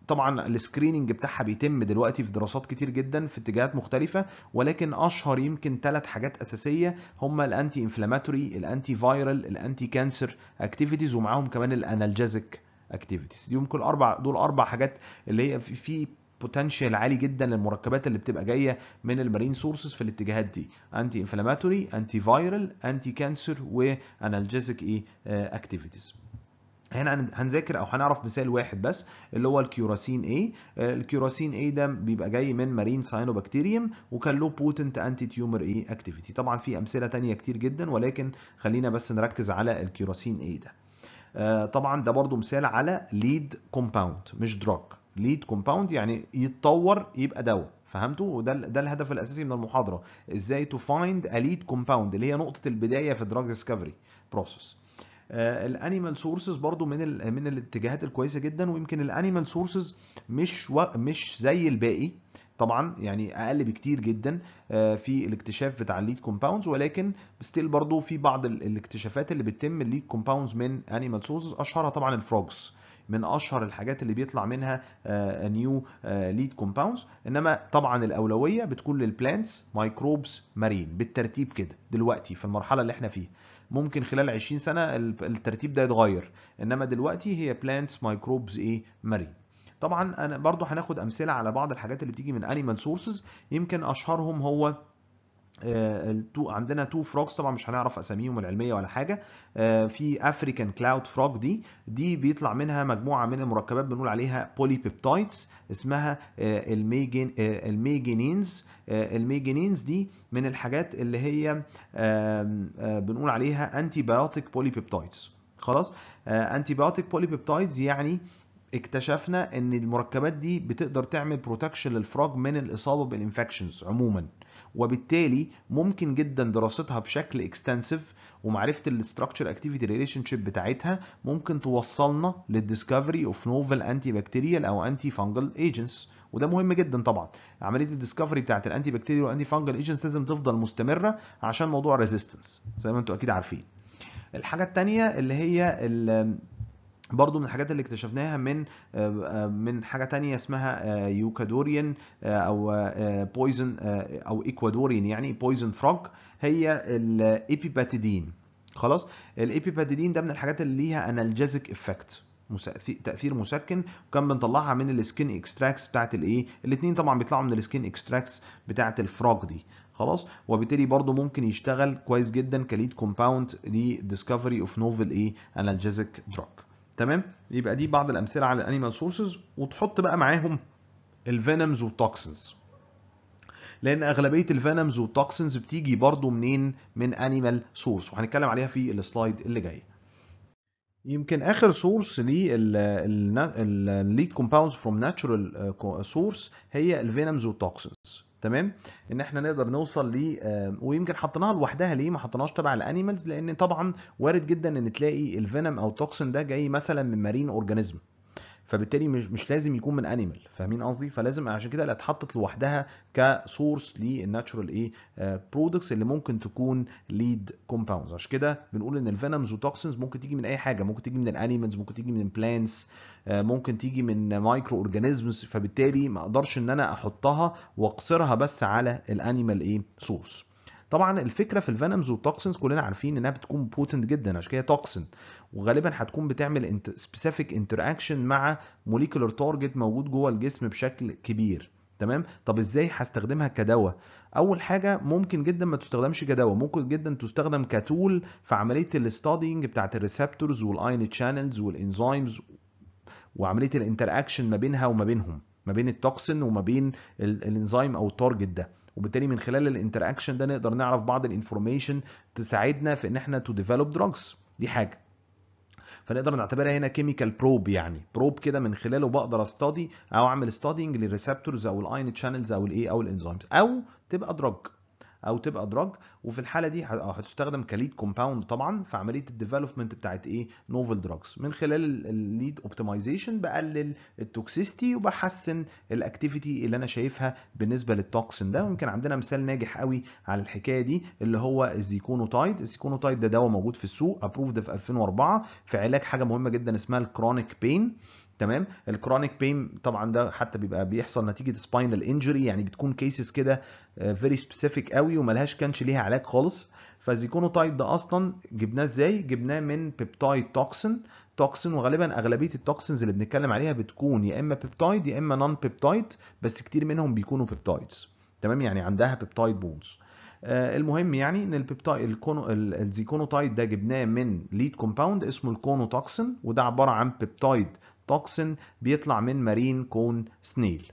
طبعا السكريننج بتاعها بيتم دلوقتي في دراسات كتير جدا في اتجاهات مختلفه ولكن اشهر يمكن ثلاث حاجات اساسيه هم الانتي انفلاماتوري الانتي فايرال الانتي كانسر اكتيفيتيز ومعاهم كمان الانالجيزك اكتيفيتيز يمكن اربع دول اربع حاجات اللي هي في بوتنشال عالي جدا للمركبات اللي بتبقى جايه من المارين سورسز في الاتجاهات دي انتي انفلاماتوري انتي فايرال انتي كانسر وانالجيزك ايه اكتيفيتيز آه، هنا هنذاكر او هنعرف مثال واحد بس اللي هو الكيوراسين اي آه، الكيوراسين اي ده بيبقى جاي من مارين ساينوبكتيريوم وكان له بوتنت انتي تيومر اي اكتيفيتي طبعا في امثله ثانيه كتير جدا ولكن خلينا بس نركز على الكيوراسين اي ده آه، طبعا ده برضو مثال على ليد كومباوند مش دراج ليد كومباوند يعني يتطور يبقى دواء فهمتوا وده ده الهدف الاساسي من المحاضره ازاي تو فايند ا ليد كومباوند اللي هي نقطه البدايه في الدراج ديسكفري بروسس الانيمال سورسز برضو من من الاتجاهات الكويسه جدا ويمكن الانيمال سورسز مش و... مش زي الباقي طبعا يعني اقل بكتير جدا آه، في الاكتشاف بتاع الليد كومباوندز ولكن ستيل برضو في بعض الاكتشافات اللي بتتم الليد كومباوندز من انيمال سورسز اشهرها طبعا الفروجز من اشهر الحاجات اللي بيطلع منها نيو ليد كومباوندز انما طبعا الاولويه بتكون للبلانتس مايكروبس مارين بالترتيب كده دلوقتي في المرحله اللي احنا فيها ممكن خلال 20 سنه الترتيب ده يتغير انما دلوقتي هي بلانتس مايكروبز ايه مارين طبعا انا برضو هناخد امثله على بعض الحاجات اللي بتيجي من انيمال سورسز يمكن اشهرهم هو آه، التو عندنا تو فروجز طبعا مش هنعرف اساميهم العلميه ولا حاجه آه، في افريكان كلاود فروج دي دي بيطلع منها مجموعه من المركبات بنقول عليها بولي بيبتايدز اسمها الميجين آه، الميجينينز الميجينينز دي من الحاجات اللي هي بنقول عليها انتي بايوتيك بولي بيبتايدز خلاص انتي بايوتيك بولي بيبتايدز يعني اكتشفنا ان المركبات دي بتقدر تعمل بروتكشن للفراج من الاصابه بالانفكشنز عموما وبالتالي ممكن جدا دراستها بشكل اكستنسيف ومعرفه الاستراكشر اكتيفيتي ريليشن شيب بتاعتها ممكن توصلنا للديسكفري اوف نوفل انتي بكتيريال او انتي فانجل ايجنتس وده مهم جدا طبعا عمليه الديسكفري بتاعت الانتي بكتيريال والانتي فانجل ايجنتس لازم تفضل مستمره عشان موضوع ريزيستنس زي ما انتوا اكيد عارفين الحاجه الثانيه اللي هي برضو من الحاجات اللي اكتشفناها من آه، آه، من حاجه تانية اسمها آه، يوكادوريان او بويزن او اكوادوريان يعني بويزن فروج هي الايبيباتيدين خلاص الايبيباتيدين ده من الحاجات اللي ليها انالجيزك افكت تاثير مسكن وكان بنطلعها من السكين اكستراكس بتاعت الايه الاثنين طبعا بيطلعوا من السكين اكستراكس بتاعت الفروج دي خلاص وبالتالي برضو ممكن يشتغل كويس جدا كليد كومباوند لديسكفري اوف نوفل ايه انالجيزك دراج تمام يبقى دي بعض الامثله على الانيمال سورسز وتحط بقى معاهم الفينمز والتوكسنز لان اغلبيه الفينمز والتوكسنز بتيجي برضو منين من انيمال سورس وهنتكلم عليها في السلايد اللي جاي يمكن اخر سورس للليد كومباوندز فروم ناتشورال سورس هي الفينمز والتوكسنز تمام ان احنا نقدر نوصل ل آه، ويمكن حطيناها لوحدها ليه ما حطيناهاش تبع الانيمالز لان طبعا وارد جدا ان تلاقي الفينم او التوكسين ده جاي مثلا من مارين اورجانيزم فبالتالي مش مش لازم يكون من انيمال فاهمين قصدي فلازم عشان كده لا اتحطت لوحدها كسورس للناتشورال ايه برودكتس آه، اللي ممكن تكون ليد كومباوندز عشان كده بنقول ان الفينمز وتوكسينز ممكن تيجي من اي حاجه ممكن تيجي من الانيمالز ممكن تيجي من بلانتس آه، ممكن تيجي من مايكرو اورجانيزمز فبالتالي ما اقدرش ان انا احطها واقصرها بس على الانيمال ايه سورس طبعا الفكره في الفينمز والتوكسنز كلنا عارفين انها بتكون بوتنت جدا عشان كده توكسن وغالبا هتكون بتعمل سبيسيفيك انتراكشن مع موليكولر تارجت موجود جوه الجسم بشكل كبير تمام طب ازاي هستخدمها كدواء اول حاجه ممكن جدا ما تستخدمش كدواء ممكن جدا تستخدم كتول في عمليه الاستادينج بتاعه الريسبتورز والاين تشانلز والانزيمز وعمليه الانتراكشن ما بينها وما بينهم ما بين التوكسين وما بين الانزيم او التارجت ده وبالتالي من خلال الانتراكشن ده نقدر نعرف بعض الانفورميشن تساعدنا في ان احنا تو ديفلوب دراجز دي حاجه فنقدر نعتبرها هنا كيميكال بروب يعني بروب كده من خلاله بقدر استادي او اعمل ستادينج للريسبتورز او الاين تشانلز او الايه او الانزيمز او تبقى دراج او تبقى دراج وفي الحاله دي آه، هتستخدم كليد كومباوند طبعا في عمليه الديفلوبمنت بتاعت ايه نوفل دراجز من خلال الليد اوبتمايزيشن بقلل التوكسيستي وبحسن الاكتيفيتي اللي انا شايفها بالنسبه للتوكسين ده ويمكن عندنا مثال ناجح قوي على الحكايه دي اللي هو الزيكونوتايد الزيكونوتايد ده دواء موجود في السوق ابروفد في 2004 في علاج حاجه مهمه جدا اسمها الكرونيك بين تمام الكرونيك بين طبعا ده حتى بيبقى بيحصل نتيجه سباينال انجري يعني بتكون كيسز كده فيري آه، سبيسيفيك قوي وملهاش كانش ليها علاج خالص فالزيكونوتايد ده اصلا جبناه ازاي جبناه من بيبتايد توكسن توكسن وغالبا اغلبيه التوكسنز اللي بنتكلم عليها بتكون يا اما بيبتايد يا اما نون بيبتايد بس كتير منهم بيكونوا بيبتايدز تمام يعني عندها بيبتايد بونز آه المهم يعني ان البيبتايد الكونو الزيكونوتايد ده جبناه من ليد كومباوند اسمه الكونوتوكسن وده عباره عن بيبتايد توكسين بيطلع من مارين كون سنيل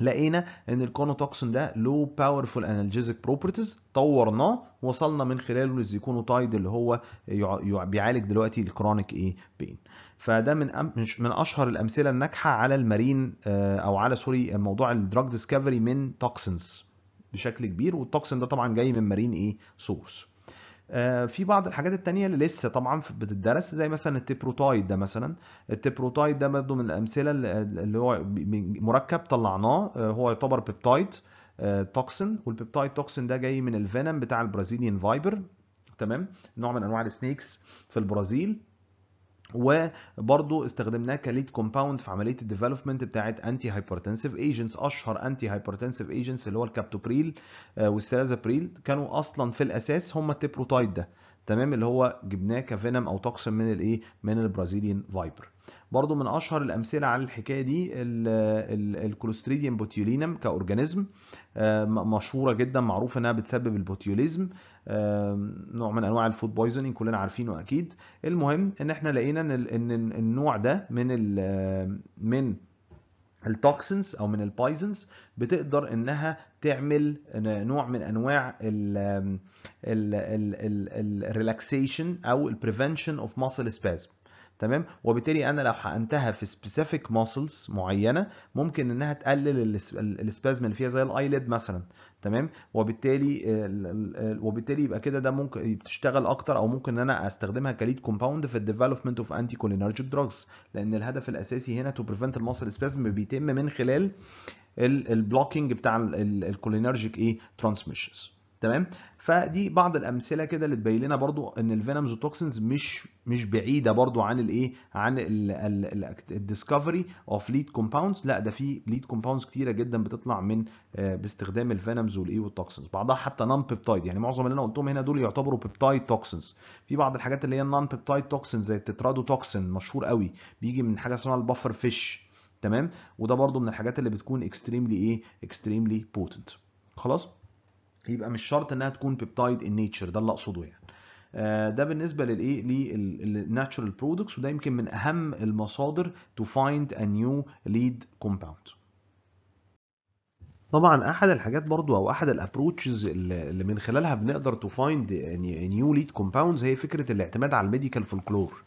لقينا ان الكونوتوكسين ده لو باورفول انالجيزيك بروبرتيز طورناه وصلنا من خلاله للزيكونوتايد اللي هو بيعالج دلوقتي الكرونيك ايه بين فده من من اشهر الامثله الناجحه على المارين آه، او على سوري موضوع الدراج ديسكفري من توكسينز بشكل كبير والتوكسين ده طبعا جاي من مارين ايه سورس آه، في بعض الحاجات التانية اللي لسه طبعا بتدرس زي مثلا التبروتايد ده مثلا التبروتايد ده برضه من الامثله اللي هو مركب طلعناه آه، هو يعتبر بيبتايد توكسن والبيبتايد توكسن ده جاي من الفينم بتاع البرازيليان فايبر تمام نوع من انواع السنيكس في البرازيل وبرضه استخدمناه كليد كومباوند في عمليه الديفلوبمنت بتاعه انتي هايبرتنسيف ايجنتس اشهر انتي هايبرتنسيف ايجنتس اللي هو الكابتوبريل آه، والسلازابريل كانوا اصلا في الاساس هم التبروتايد ده تمام اللي هو جبناه كفينم او توكسين من الايه من البرازيليان فايبر برضو من اشهر الامثله على الحكايه دي الكلوستريديوم بوتيولينم كاورجانيزم آه، مشهوره جدا معروف انها بتسبب البوتيوليزم نوع من انواع الفود بويزنينج كلنا عارفينه اكيد المهم ان احنا لقينا ان النوع ده من ال من التوكسنز او من البايزنز بتقدر انها تعمل نوع من انواع الريلاكسيشن او البريفنشن اوف ماسل سبازم تمام وبالتالي انا لو حقنتها في سبيسيفيك ماسلز معينه ممكن انها تقلل السبازم اللي فيها زي الايليد مثلا تمام وبالتالي وبالتالي يبقى كده ده ممكن تشتغل اكتر او ممكن ان انا استخدمها كليد كومباوند في الديفلوبمنت اوف انتي كولينرجيك دراجز لان الهدف الاساسي هنا تو بريفنت الماسل سبازم بيتم من خلال البلوكينج بتاع الكولينرجيك ايه ترانسميشنز تمام فدي بعض الامثله كده اللي تبين لنا برضو ان الفينمز وتوكسنز مش مش بعيده برضو عن الايه عن الديسكفري اوف ليد كومباوندز لا ده في ليد كومباوندز كتيره جدا بتطلع من آه، باستخدام الفينمز والايه والتوكسنز بعضها حتى نون بيبتايد يعني معظم اللي انا قلتهم هنا دول يعتبروا بيبتايد توكسنز في بعض الحاجات اللي هي النون بيبتايد توكسنز زي التترادو توكسن مشهور قوي بيجي من حاجه اسمها البفر فيش تمام وده برضو من الحاجات اللي بتكون اكستريملي ايه اكستريملي بوتنت خلاص يبقى مش شرط انها تكون بيبتايد ان نيتشر ده اللي اقصده يعني آه، ده بالنسبه للايه للناتشرال برودكتس وده يمكن من اهم المصادر تو فايند ا نيو ليد كومباوند طبعا احد الحاجات برضو او احد الابروتشز اللي من خلالها بنقدر تو فايند نيو ليد كومباوندز هي فكره الاعتماد على الميديكال فولكلور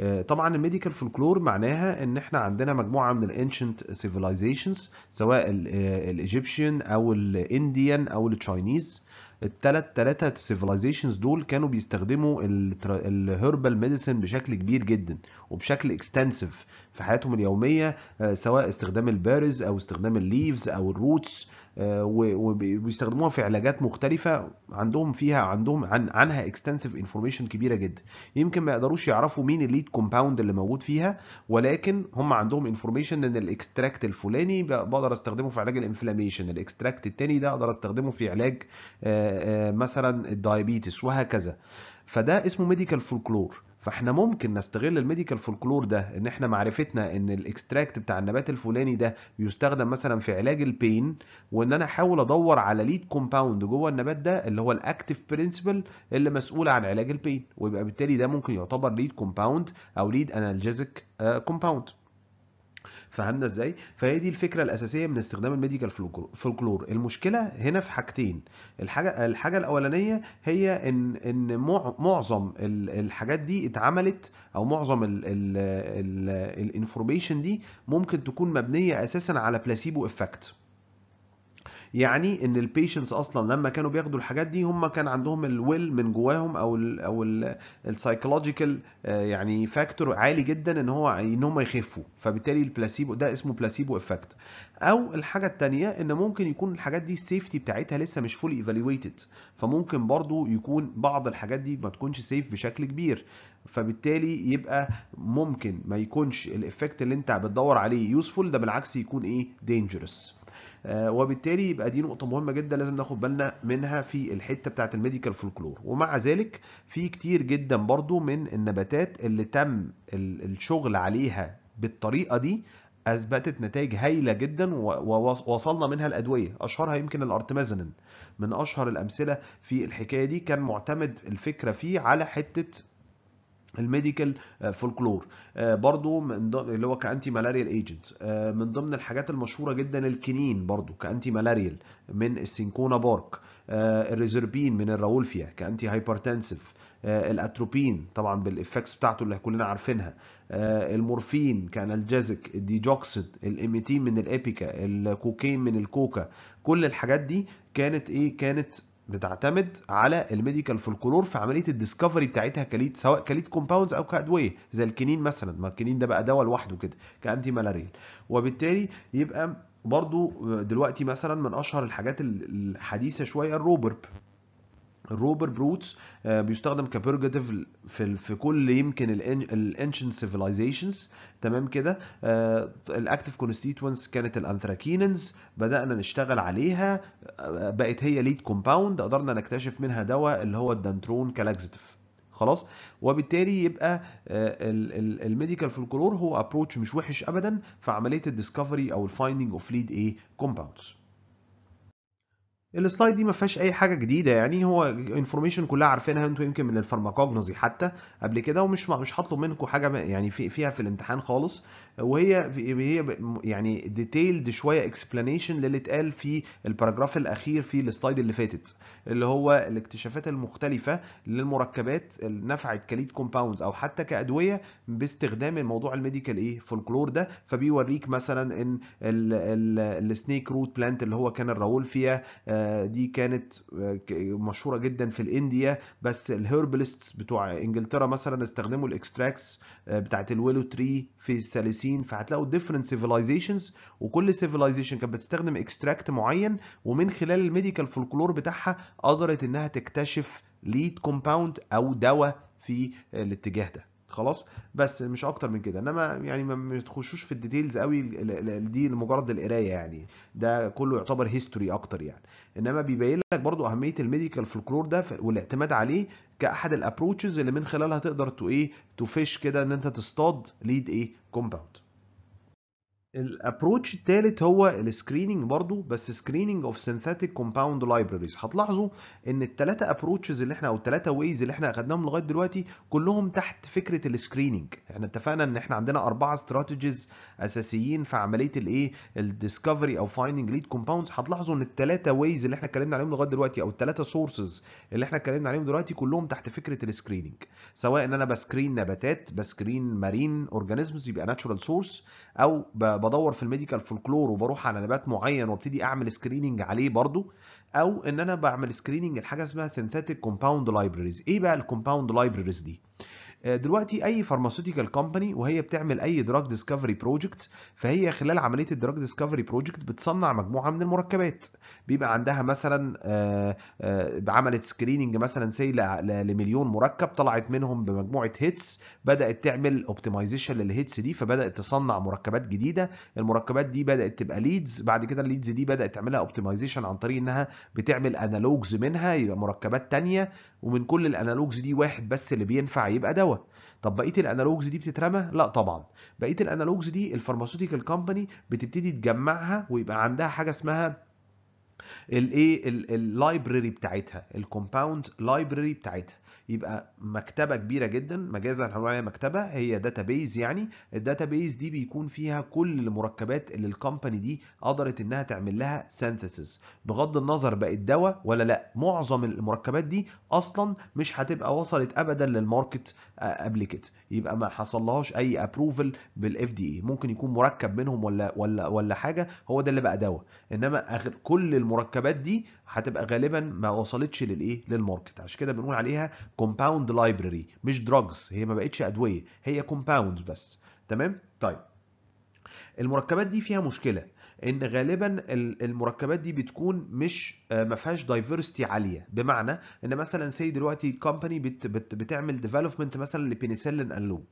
آه، طبعا الميديكال فولكلور معناها ان احنا عندنا مجموعه من الانشنت سيفيلايزيشنز سواء آه، الايجيبشن او الانديان او التشاينيز الثلاث ثلاثه سيفيلايزيشنز دول كانوا بيستخدموا الهربال ميديسن بشكل كبير جدا وبشكل اكستنسيف في حياتهم اليوميه آه، سواء استخدام البارز او استخدام الليفز او الروتس آه، وبيستخدموها في علاجات مختلفه عندهم فيها عندهم عن عنها اكستنسيف انفورميشن كبيره جدا يمكن ما يقدروش يعرفوا مين الليد كومباوند اللي موجود فيها ولكن هم عندهم انفورميشن ان الاكستراكت الفلاني بقدر استخدمه في علاج الانفلاميشن الاكستراكت التاني ده اقدر استخدمه في علاج آه، آه، مثلا الدايابيتس وهكذا فده اسمه ميديكال فولكلور فاحنا ممكن نستغل الميديكال فولكلور ده ان احنا معرفتنا ان الاكستراكت بتاع النبات الفلاني ده بيستخدم مثلا في علاج البين وان انا احاول ادور على ليد كومباوند جوه النبات ده اللي هو الاكتف برنسبل اللي مسؤول عن علاج البين ويبقى بالتالي ده ممكن يعتبر ليد كومباوند او ليد انالجيزك كومباوند فهمنا ازاي فهي دي الفكره الاساسيه من استخدام الميديكال فولكلور المشكله هنا في حاجتين الحاجه الحاجه الاولانيه هي ان ان معظم الحاجات دي اتعملت او معظم الانفورميشن دي ممكن تكون مبنيه اساسا على بلاسيبو افكت يعني ان البيشنس اصلا لما كانوا بياخدوا الحاجات دي هم كان عندهم الويل من جواهم او الـ او السايكولوجيكال آه، يعني فاكتور عالي جدا ان هو ان هم يخفوا فبالتالي البلاسيبو ده اسمه بلاسيبو افكت او الحاجه الثانيه ان ممكن يكون الحاجات دي السيفتي بتاعتها لسه مش فولي ايفالويتد فممكن برضو يكون بعض الحاجات دي ما تكونش سيف بشكل كبير فبالتالي يبقى ممكن ما يكونش الايفكت اللي انت بتدور عليه يوسفول ده بالعكس يكون ايه دينجرس آه، وبالتالي يبقى دي نقطه مهمه جدا لازم ناخد بالنا منها في الحته بتاعه الميديكال فولكلور ومع ذلك في كتير جدا برضو من النباتات اللي تم الشغل عليها بالطريقه دي اثبتت نتائج هايله جدا ووصلنا منها الادويه اشهرها يمكن الارتمازنين من اشهر الامثله في الحكايه دي كان معتمد الفكره فيه على حته الميديكال آه، فولكلور آه، برضو من اللي هو كانتي مالاريال ايجنت آه، من ضمن الحاجات المشهوره جدا الكنين برضو كانتي مالاريال من السينكونا بارك الريزربين من الراولفيا كانتي هايبرتنسيف الاتروبين طبعا بالافكتس بتاعته اللي كلنا عارفينها المورفين كان الجازك الديجوكسين الاميتين من الابيكا الكوكين من الكوكا كل الحاجات دي كانت ايه كانت بتعتمد على الميديكال فولكلور في عمليه الديسكفري بتاعتها كليد سواء كليد كومباوندز او كادويه زي الكنين مثلا ما الكنين ده بقى دواء لوحده كده كانتي مالاريا وبالتالي يبقى برضو دلوقتي مثلا من اشهر الحاجات الحديثه شويه الروبرب الروبر بروتس آه، بيستخدم كبيرجاتيف في في كل يمكن الانشن سيفيلايزيشنز تمام كده آه، الاكتف كونستيتوينتس كانت الانثراكينينز بدانا نشتغل عليها آه، بقت هي ليد كومباوند قدرنا نكتشف منها دواء اللي هو الدانترون كلاكزيتيف خلاص وبالتالي يبقى الميديكال فولكلور هو ابروتش مش وحش ابدا في عمليه الديسكفري او الفايندنج اوف ليد ايه كومباوندز السلايد دي ما فيهاش اي حاجه جديده يعني هو انفورميشن كلها عارفينها انتوا يمكن من الفارماكوجنوزي حتى قبل كده ومش مش هطلب منكم حاجه يعني في فيها في الامتحان خالص وهي هي يعني ديتيلد شويه اكسبلانيشن للي اتقال في الباراجراف الاخير في السلايد اللي فاتت اللي هو الاكتشافات المختلفه للمركبات اللي نفعت كليد كومباوندز او حتى كادويه باستخدام الموضوع الميديكال ايه فولكلور ده فبيوريك مثلا ان السنيك روت بلانت اللي هو كان الراول فيها دي كانت آه، مشهوره جدا في الانديا بس الهيربلست بتوع انجلترا مثلا استخدموا الاكستراكتس آه، بتاعت الويلو تري في الثلاثين فهتلاقوا ديفرنت سيفيلايزيشنز وكل سيفيلايزيشن كانت بتستخدم اكستراكت معين ومن خلال الميديكال فولكلور بتاعها قدرت انها تكتشف ليد كومباوند او دواء في الاتجاه ده خلاص بس مش اكتر من كده انما يعني ما تخشوش في الديتيلز قوي دي لمجرد القرايه يعني ده كله يعتبر هيستوري اكتر يعني انما بيبين لك برضو اهميه الميديكال فلكلور ده والاعتماد عليه كاحد الابروتشز اللي من خلالها تقدر تو ايه تو فيش كده ان انت تصطاد ليد ايه كومباوند الابروتش الثالث هو السكريننج برضو بس سكريننج اوف سينثيتك كومباوند لايبراريز هتلاحظوا ان الثلاثه ابروتشز اللي احنا او الثلاثه ويز اللي احنا اخدناهم لغايه دلوقتي كلهم تحت فكره السكريننج احنا اتفقنا ان احنا عندنا اربعه استراتيجيز اساسيين في عمليه الايه الديسكفري او فايندنج ليد كومباوندز هتلاحظوا ان الثلاثه ويز اللي احنا اتكلمنا عليهم لغايه دلوقتي او الثلاثه سورسز اللي احنا اتكلمنا عليهم دلوقتي كلهم تحت فكره السكريننج سواء ان انا بسكرين نباتات بسكرين مارين اورجانيزمز يبقى ناتشورال سورس او بدور في الميديكال فولكلور وبروح على نبات معين وابتدي اعمل سكريننج عليه برضو او ان انا بعمل سكريننج لحاجه اسمها سينثيتيك كومباوند لايبريز ايه بقى الكومباوند لايبريز دي آه، دلوقتي اي فارماسيوتيكال كومباني وهي بتعمل اي دراج ديسكفري بروجكت فهي خلال عمليه الدراج ديسكفري بروجكت بتصنع مجموعه من المركبات بيبقى عندها مثلا آه، آه، عملت سكريننج مثلا سي لمليون مركب طلعت منهم بمجموعه هيتس بدات تعمل اوبتمايزيشن للهيتس دي فبدات تصنع مركبات جديده المركبات دي بدات تبقى ليدز بعد كده الليدز دي بدات تعملها اوبتمايزيشن عن طريق انها بتعمل انالوجز منها يبقى مركبات ثانيه ومن كل الانالوجز دي واحد بس اللي بينفع يبقى دواء طب بقيه الانالوجز دي بتترمى لا طبعا بقيه الانالوجز دي الفارماسيوتيكال كومباني بتبتدي تجمعها ويبقى عندها حاجه اسمها الايه اللايبراري بتاعتها الكومباوند لايبراري بتاعتها يبقى مكتبه كبيره جدا مجازا هنقول عليها مكتبه هي بيز يعني بيز دي بيكون فيها كل المركبات اللي الكومباني دي قدرت انها تعمل لها سينثيسيس بغض النظر بقت دواء ولا لا معظم المركبات دي اصلا مش هتبقى وصلت ابدا للماركت قبل كده يبقى ما حصلهاش اي ابروفل بالاف دي اي ممكن يكون مركب منهم ولا ولا ولا حاجه هو ده اللي بقى دواء انما كل المركبات دي هتبقى غالبا ما وصلتش للايه للماركت عشان كده بنقول عليها كومباوند لايبرري مش دراجز هي ما بقتش ادويه هي كومباوندز بس تمام طيب المركبات دي فيها مشكله ان غالبا المركبات دي بتكون مش آه، ما فيهاش دايفرستي عاليه بمعنى ان مثلا سي دلوقتي كومباني بتعمل ديفلوبمنت مثلا لبنسلين الوج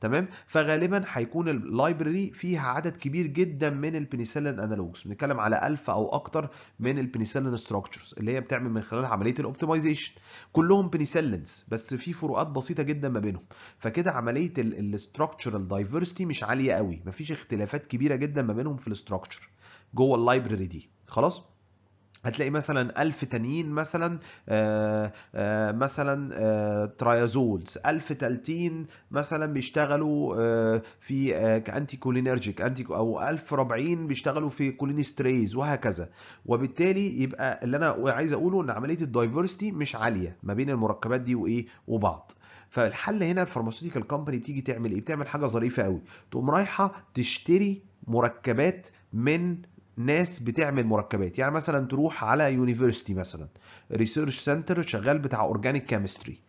تمام فغالبا هيكون اللايبرري فيها عدد كبير جدا من البنسلين انالوجز بنتكلم على 1000 او اكتر من البنسلين ستراكشرز اللي هي بتعمل من خلال عمليه الاوبتمايزيشن كلهم بنسلينز بس في فروقات بسيطه جدا ما بينهم فكده عمليه الاستراكشرال دايفرستي مش عاليه قوي مفيش اختلافات كبيره جدا ما بينهم في الاستراكشر جوه اللايبرري دي خلاص هتلاقي مثلا 1000 تانيين مثلا آه، آه، مثلا آه، ترايازولز 1000 تالتين مثلا بيشتغلوا في كانتي كولينرجيك انتي او ربعين بيشتغلوا في كولينستريز وهكذا وبالتالي يبقى اللي انا عايز اقوله ان عمليه الدايفرستي مش عاليه ما بين المركبات دي وايه وبعض فالحل هنا الفارماسيوتيكال كومباني بتيجي تعمل ايه بتعمل حاجه ظريفه قوي تقوم رايحه تشتري مركبات من ناس بتعمل مركبات يعني مثلا تروح على يونيفرستي مثلا ريسيرش سنتر شغال بتاع اورجانيك كيمستري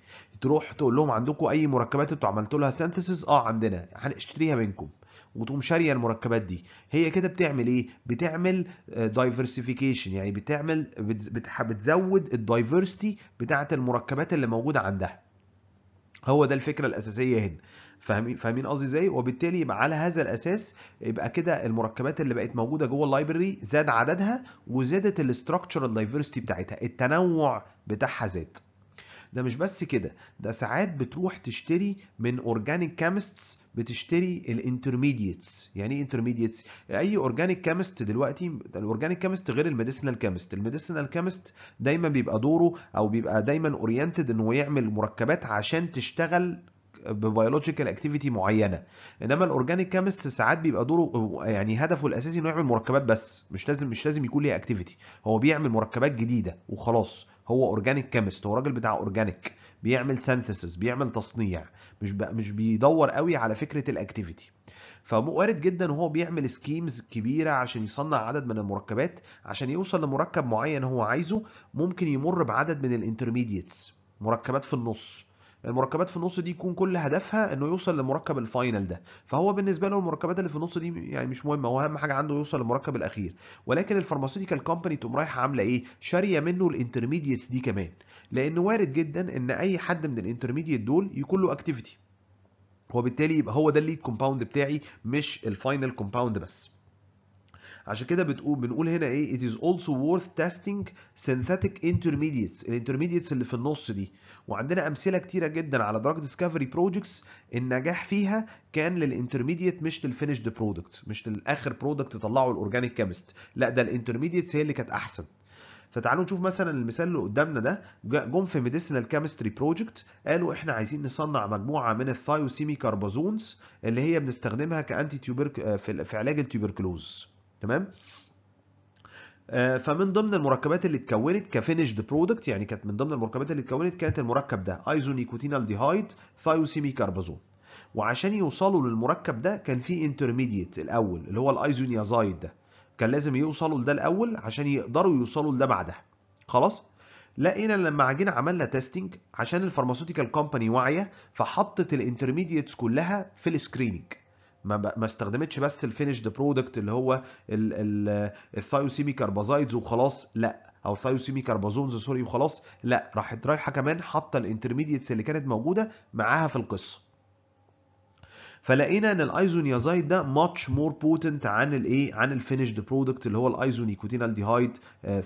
تروح تقول لهم عندكم اي مركبات انتوا عملتوا لها سنتسيس اه عندنا هنشتريها منكم وتقوم شاريه المركبات دي هي كده بتعمل ايه بتعمل دايفرسيفيكيشن آه، يعني بتعمل بتزود الدايفرستي بتاعه المركبات اللي موجوده عندها هو ده الفكره الاساسيه هنا فاهمين فاهمين قصدي ازاي وبالتالي على هذا الاساس يبقى كده المركبات اللي بقت موجوده جوه اللايبرري زاد عددها وزادت الاستراكشرال دايفرستي بتاعتها التنوع بتاعها زاد ده مش بس كده ده ساعات بتروح تشتري من اورجانيك كيمستس بتشتري الانترميديتس يعني ايه انترميديتس اي اورجانيك كيمست دلوقتي الاورجانيك كيمست غير الميديسينال كيمست الميديسينال كيمست دايما بيبقى دوره او بيبقى دايما اورينتد انه يعمل مركبات عشان تشتغل ببيولوجيكال اكتيفيتي معينه انما الاورجانيك كيمست ساعات بيبقى دوره يعني هدفه الاساسي انه يعمل مركبات بس مش لازم مش لازم يكون ليه اكتيفيتي هو بيعمل مركبات جديده وخلاص هو اورجانيك كيمست هو راجل بتاع اورجانيك بيعمل سينثيسيس بيعمل تصنيع مش مش بيدور قوي على فكره الاكتيفيتي فوارد جدا هو بيعمل سكيمز كبيره عشان يصنع عدد من المركبات عشان يوصل لمركب معين هو عايزه ممكن يمر بعدد من الانترميديتس مركبات في النص المركبات في النص دي يكون كل هدفها انه يوصل للمركب الفاينل ده فهو بالنسبه له المركبات اللي في النص دي يعني مش مهمه هو اهم حاجه عنده يوصل للمركب الاخير ولكن الفارماسيتيكال كومباني تقوم رايحه عامله ايه شاريه منه الانترميديتس دي كمان لان وارد جدا ان اي حد من الانترميديت دول يكون له اكتيفيتي وبالتالي يبقى هو ده الليد كومباوند بتاعي مش الفاينل كومباوند بس عشان كده بتقول بنقول هنا ايه it is also worth testing synthetic intermediates الانترميديتس اللي في النص دي وعندنا امثله كتيره جدا على دراج ديسكفري بروجكتس النجاح فيها كان للانترميديت مش للفينشد برودكت مش للاخر برودكت طلعه الاورجانيك كيمست لا ده الانترميديتس هي اللي كانت احسن فتعالوا نشوف مثلا المثال اللي قدامنا ده جم في ميديسينال كيمستري بروجكت قالوا احنا عايزين نصنع مجموعه من الثايوسيمي كاربازونز اللي هي بنستخدمها كانتي تيوبرك في علاج التيوبركلوز تمام آه، فمن ضمن المركبات اللي اتكونت كفينشد برودكت يعني كانت من ضمن المركبات اللي اتكونت كانت المركب ده ايزونيكوتينالديهايد ثايوسيميك كاربازون وعشان يوصلوا للمركب ده كان في انترميديت الاول اللي هو الايزونيازايد ده كان لازم يوصلوا لده الاول عشان يقدروا يوصلوا لده بعدها خلاص لقينا لما جينا عملنا تيستنج عشان الفارماسيوتيكال كومباني واعيه فحطت الانترميديتس كلها في السكريننج ما, ب... ما استخدمتش بس الفينشد برودكت اللي هو ال... ال... الثايوسيمي كاربازايدز وخلاص لا او الثايوسيمي كاربازونز سوري وخلاص لا راحت رايحه كمان حاطه الانترميديتس اللي كانت موجوده معاها في القصه فلقينا ان الايزونيازايد ده ماتش مور بوتنت عن الايه عن الفينشد برودكت اللي هو الايزونيكوتينالديهايد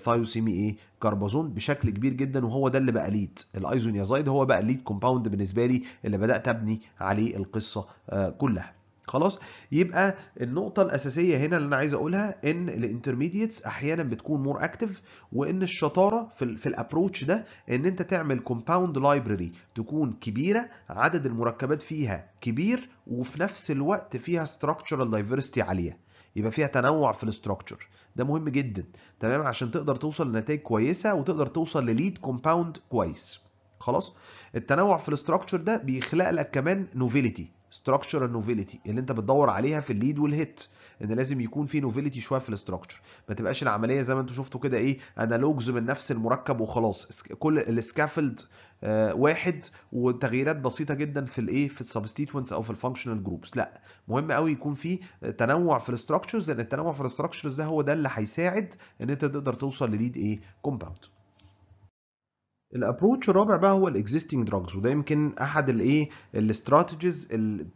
ثايوسيمي ايه كاربازون بشكل كبير جدا وهو ده اللي بقى ليد الايزونيازايد هو بقى ليد كومباوند بالنسبه لي اللي بدات ابني عليه القصه آه، كلها خلاص يبقى النقطة الأساسية هنا اللي أنا عايز أقولها إن الانترميديتس أحيانا بتكون مور أكتف وإن الشطارة في, في الأبروتش ده إن أنت تعمل كومباوند لايبرري تكون كبيرة عدد المركبات فيها كبير وفي نفس الوقت فيها ستراكشرال دايفرستي عالية يبقى فيها تنوع في الاستراكشر ده مهم جدا تمام عشان تقدر توصل لنتائج كويسة وتقدر توصل لليد كومباوند كويس خلاص التنوع في الاستراكشر ده بيخلق لك كمان نوفيليتي structural novelty اللي انت بتدور عليها في الليد والهيت ان لازم يكون في نوفيلتي شويه في الاستراكشر ما تبقاش العمليه زي ما انتم شفتوا كده ايه انالوجز من نفس المركب وخلاص كل السكافلد آه، واحد وتغييرات بسيطه جدا في الايه في السبستيتوينتس او في الفانكشنال جروبس لا مهم قوي يكون في تنوع في الاستراكشرز لان التنوع في الاستراكشرز ده هو ده اللي هيساعد ان انت تقدر توصل لليد ايه كومباوند الابروتش الرابع بقى هو الاكزيستنج دراجز وده يمكن احد الايه الاستراتيجيز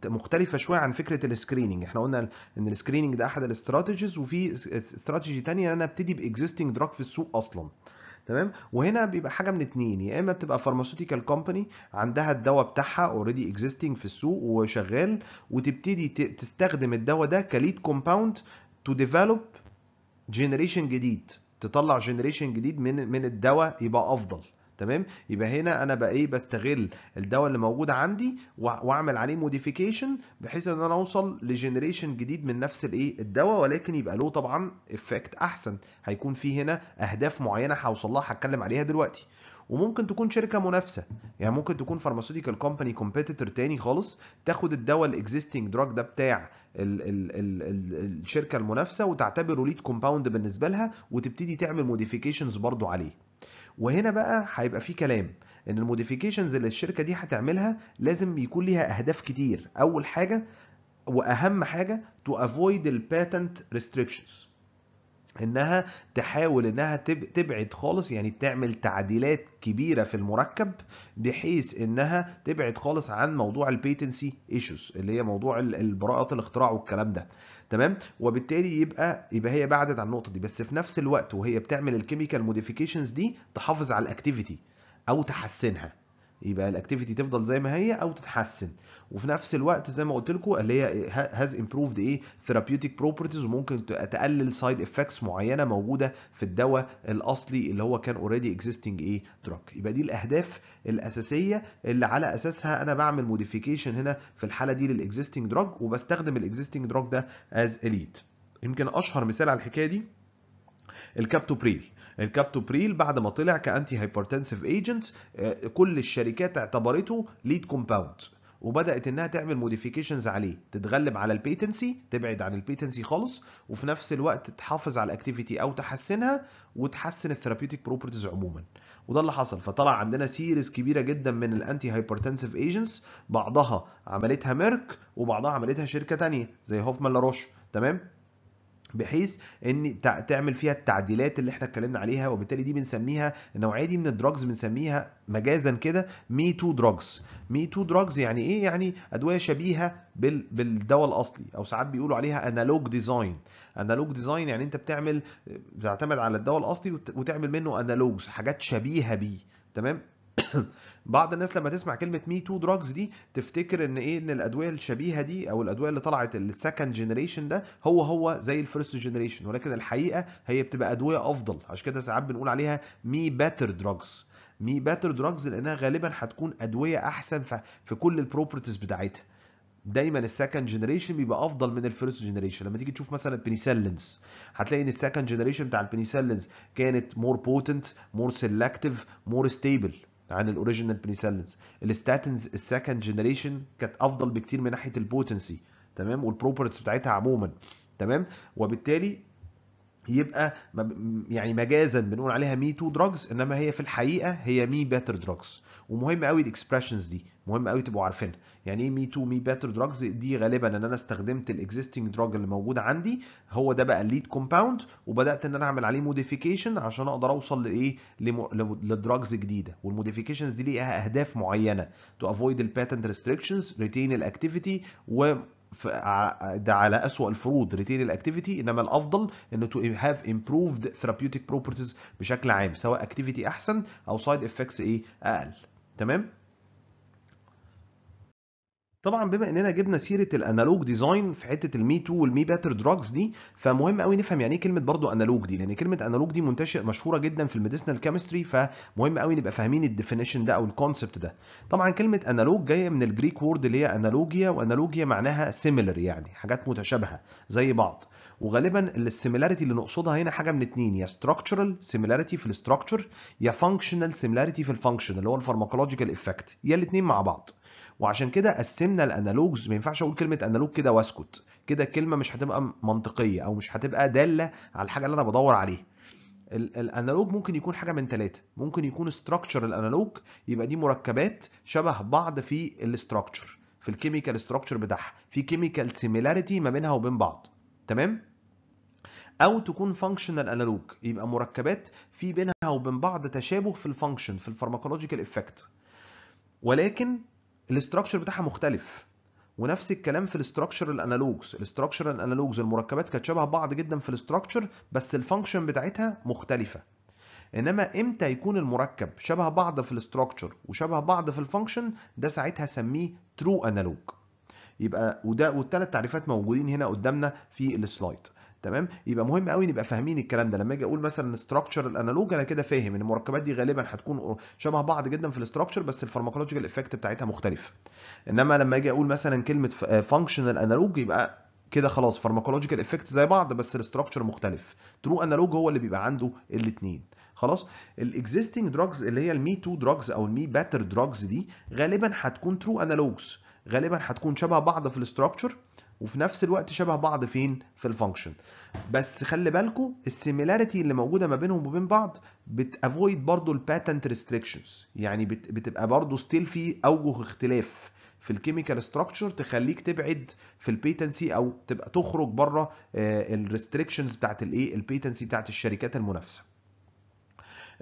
المختلفه شويه عن فكره السكريننج احنا قلنا ان السكريننج ده احد الاستراتيجيز وفي استراتيجي ثانيه ان انا ابتدي باكزيستنج دراج في السوق اصلا تمام وهنا بيبقى حاجه من اتنين يا اما بتبقى فارماسيوتيكال كومباني عندها الدواء بتاعها اوريدي اكزيستنج في السوق وشغال وتبتدي تستخدم الدواء ده كليد كومباوند تو ديفلوب جنريشن جديد تطلع جنريشن جديد من من الدواء يبقى افضل تمام يبقى هنا انا بقى ايه بستغل الدواء اللي موجود عندي واعمل عليه موديفيكيشن بحيث ان انا اوصل لجنريشن جديد من نفس الايه الدواء ولكن يبقى له طبعا افكت احسن هيكون في هنا اهداف معينه هوصل لها هتكلم عليها دلوقتي وممكن تكون شركه منافسه يعني ممكن تكون فارماسيوتيكال كومباني كومبيتيتور تاني خالص تاخد الدواء الاكزيستنج دراج ده بتاع الـ الـ الـ الـ الشركه المنافسه وتعتبره ليد كومباوند بالنسبه لها وتبتدي تعمل موديفيكيشنز برضو عليه وهنا بقى هيبقى في كلام ان الموديفيكيشنز اللي الشركه دي هتعملها لازم يكون ليها اهداف كتير اول حاجه واهم حاجه تو افويد الباتنت ريستريكشنز انها تحاول انها تبعد خالص يعني تعمل تعديلات كبيره في المركب بحيث انها تبعد خالص عن موضوع البيتنسي ايشوز اللي هي موضوع براءه الاختراع والكلام ده تمام وبالتالي يبقى يبقى هي بعدت عن النقطه دي بس في نفس الوقت وهي بتعمل الكيميكال موديفيكيشنز دي تحافظ على الاكتيفيتي او تحسنها يبقى الاكتيفيتي تفضل زي ما هي او تتحسن وفي نفس الوقت زي ما قلت لكم اللي هي هاز امبروفد ايه ثيرابيوتيك بروبرتيز وممكن تقلل سايد افكتس معينه موجوده في الدواء الاصلي اللي هو كان اوريدي اكزيستنج ايه دراج يبقى دي الاهداف الاساسيه اللي على اساسها انا بعمل موديفيكيشن هنا في الحاله دي للاكزيستنج دراج وبستخدم الاكزيستنج دراج ده از اليد يمكن اشهر مثال على الحكايه دي الكابتوبريل الكابتوبريل بعد ما طلع كانتي هايبرتنسيف ايجنت آه، كل الشركات اعتبرته ليد كومباوند وبدات انها تعمل موديفيكيشنز عليه تتغلب على البيتنسي تبعد عن البيتنسي خالص وفي نفس الوقت تحافظ على الاكتيفيتي او تحسنها وتحسن الثيرابيوتيك بروبرتيز عموما وده اللي حصل فطلع عندنا سيريز كبيره جدا من الانتي هايبرتنسيف ايجنتس بعضها عملتها ميرك وبعضها عملتها شركه ثانيه زي هوفمان لاروش تمام بحيث ان تعمل فيها التعديلات اللي احنا اتكلمنا عليها وبالتالي دي بنسميها النوعيه دي من الدراجز بنسميها مجازا كده مي تو دراجز مي تو دراجز يعني ايه يعني ادويه شبيهه بالدواء الاصلي او ساعات بيقولوا عليها انالوج ديزاين انالوج ديزاين يعني انت بتعمل بتعتمد على الدواء الاصلي وتعمل منه انالوجز حاجات شبيهه بيه تمام بعض الناس لما تسمع كلمه مي تو دراجز دي تفتكر ان ايه ان الادويه الشبيهه دي او الادويه اللي طلعت السكند جنريشن ده هو هو زي الفيرست جنريشن ولكن الحقيقه هي بتبقى ادويه افضل عشان كده ساعات بنقول عليها مي باتر دراجز مي باتر دراجز لانها غالبا هتكون ادويه احسن في كل البروبرتيز بتاعتها دايما السكند جنريشن بيبقى افضل من الفيرست جنريشن لما تيجي تشوف مثلا البنيسلينز هتلاقي ان السكند جنريشن بتاع البنيسلينز كانت مور بوتنت مور سيلكتيف مور ستيبل عن الاوريجينال بنيسلينز الاستاتنز السكند جنريشن كانت افضل بكتير من ناحيه البوتنسي تمام والبروبرتس بتاعتها عموما تمام وبالتالي يبقى يعني مجازا بنقول عليها مي تو دراجز انما هي في الحقيقه هي مي بيتر دراجز ومهم قوي الاكسبريشنز دي مهم قوي تبقوا عارفينها يعني ايه مي تو مي باتر دراجز دي غالبا ان انا استخدمت الاكزيستنج دراج اللي موجود عندي هو ده بقى الليد كومباوند وبدات ان انا اعمل عليه موديفيكيشن عشان اقدر اوصل لايه لدراجز جديده والموديفيكيشنز دي ليها اهداف معينه تو افويد الباتنت ريستريكشنز ريتين الاكتيفيتي و ده على اسوء الفروض ريتين الاكتيفيتي انما الافضل انه تو هاف امبروفد ثيرابيوتيك بروبرتيز بشكل عام سواء اكتيفيتي احسن او سايد افكتس ايه اقل Tamam طبعا بما اننا جبنا سيره الانالوج ديزاين في حته المي تو والمي باتر دراجز دي فمهم قوي نفهم يعني ايه كلمه برضو انالوج دي لان كلمه انالوج دي منتشر مشهوره جدا في الميديسنال كيمستري فمهم قوي نبقى فاهمين الديفينيشن ده او الكونسبت ده طبعا كلمه انالوج جايه من الجريك وورد اللي هي انالوجيا وانالوجيا معناها سيميلر يعني حاجات متشابهه زي بعض وغالبا السيميلاريتي اللي نقصدها هنا حاجه من اتنين يا ستراكشرال سيميلاريتي في الاستراكشر يا فانكشنال سيميلاريتي في الفانكشن اللي هو الفارماكولوجيكال افكت يا الاثنين مع بعض وعشان كده قسمنا الانالوجز ما ينفعش اقول كلمه انالوج كده واسكت كده الكلمه مش هتبقى منطقيه او مش هتبقى داله على الحاجه اللي انا بدور عليها الانالوج ممكن يكون حاجه من ثلاثه ممكن يكون ستراكشر الانالوج يبقى دي مركبات شبه بعض في الاستراكشر في الكيميكال ستراكشر بتاعها في كيميكال سيميلاريتي ما بينها وبين بعض تمام او تكون فانكشنال انالوج يبقى مركبات في بينها وبين بعض تشابه في الفانكشن في الفارماكولوجيكال افكت ولكن الاستراكشر بتاعها مختلف ونفس الكلام في الاستراكشر الانالوجز الاستراكشر الانالوجز المركبات كانت شبه بعض جدا في الاستراكشر بس الفانكشن بتاعتها مختلفه انما امتى يكون المركب شبه بعض في الاستراكشر وشبه بعض في الفانكشن ده ساعتها سميه ترو انالوج يبقى وده والثلاث تعريفات موجودين هنا قدامنا في السلايد تمام يبقى مهم قوي نبقى فاهمين الكلام ده لما اجي اقول مثلا ستراكشر الانالوج انا كده فاهم ان المركبات دي غالبا هتكون شبه بعض جدا في الاستراكشر بس الفارماكولوجيكال افكت بتاعتها مختلف انما لما اجي اقول مثلا كلمه فانكشنال انالوج آه، يبقى كده خلاص فارماكولوجيكال افكت زي بعض بس الاستراكشر مختلف ترو انالوج هو اللي بيبقى عنده الاثنين خلاص الاكزيستنج دراجز اللي هي المي 2 دراجز او المي باتر دراجز دي غالبا هتكون ترو انالوجز غالبا هتكون شبه بعض في الاستراكشر وفي نفس الوقت شبه بعض فين في الفانكشن بس خلي بالكم السيميلاريتي اللي موجوده ما بينهم وبين بعض بتافويد برضو الباتنت ريستريكشنز يعني بت بتبقى برضو ستيل في اوجه اختلاف في الكيميكال ستراكشر تخليك تبعد في البيتنسي او تبقى تخرج بره آه، الريستريكشنز بتاعت الايه البيتنسي بتاعت الشركات المنافسه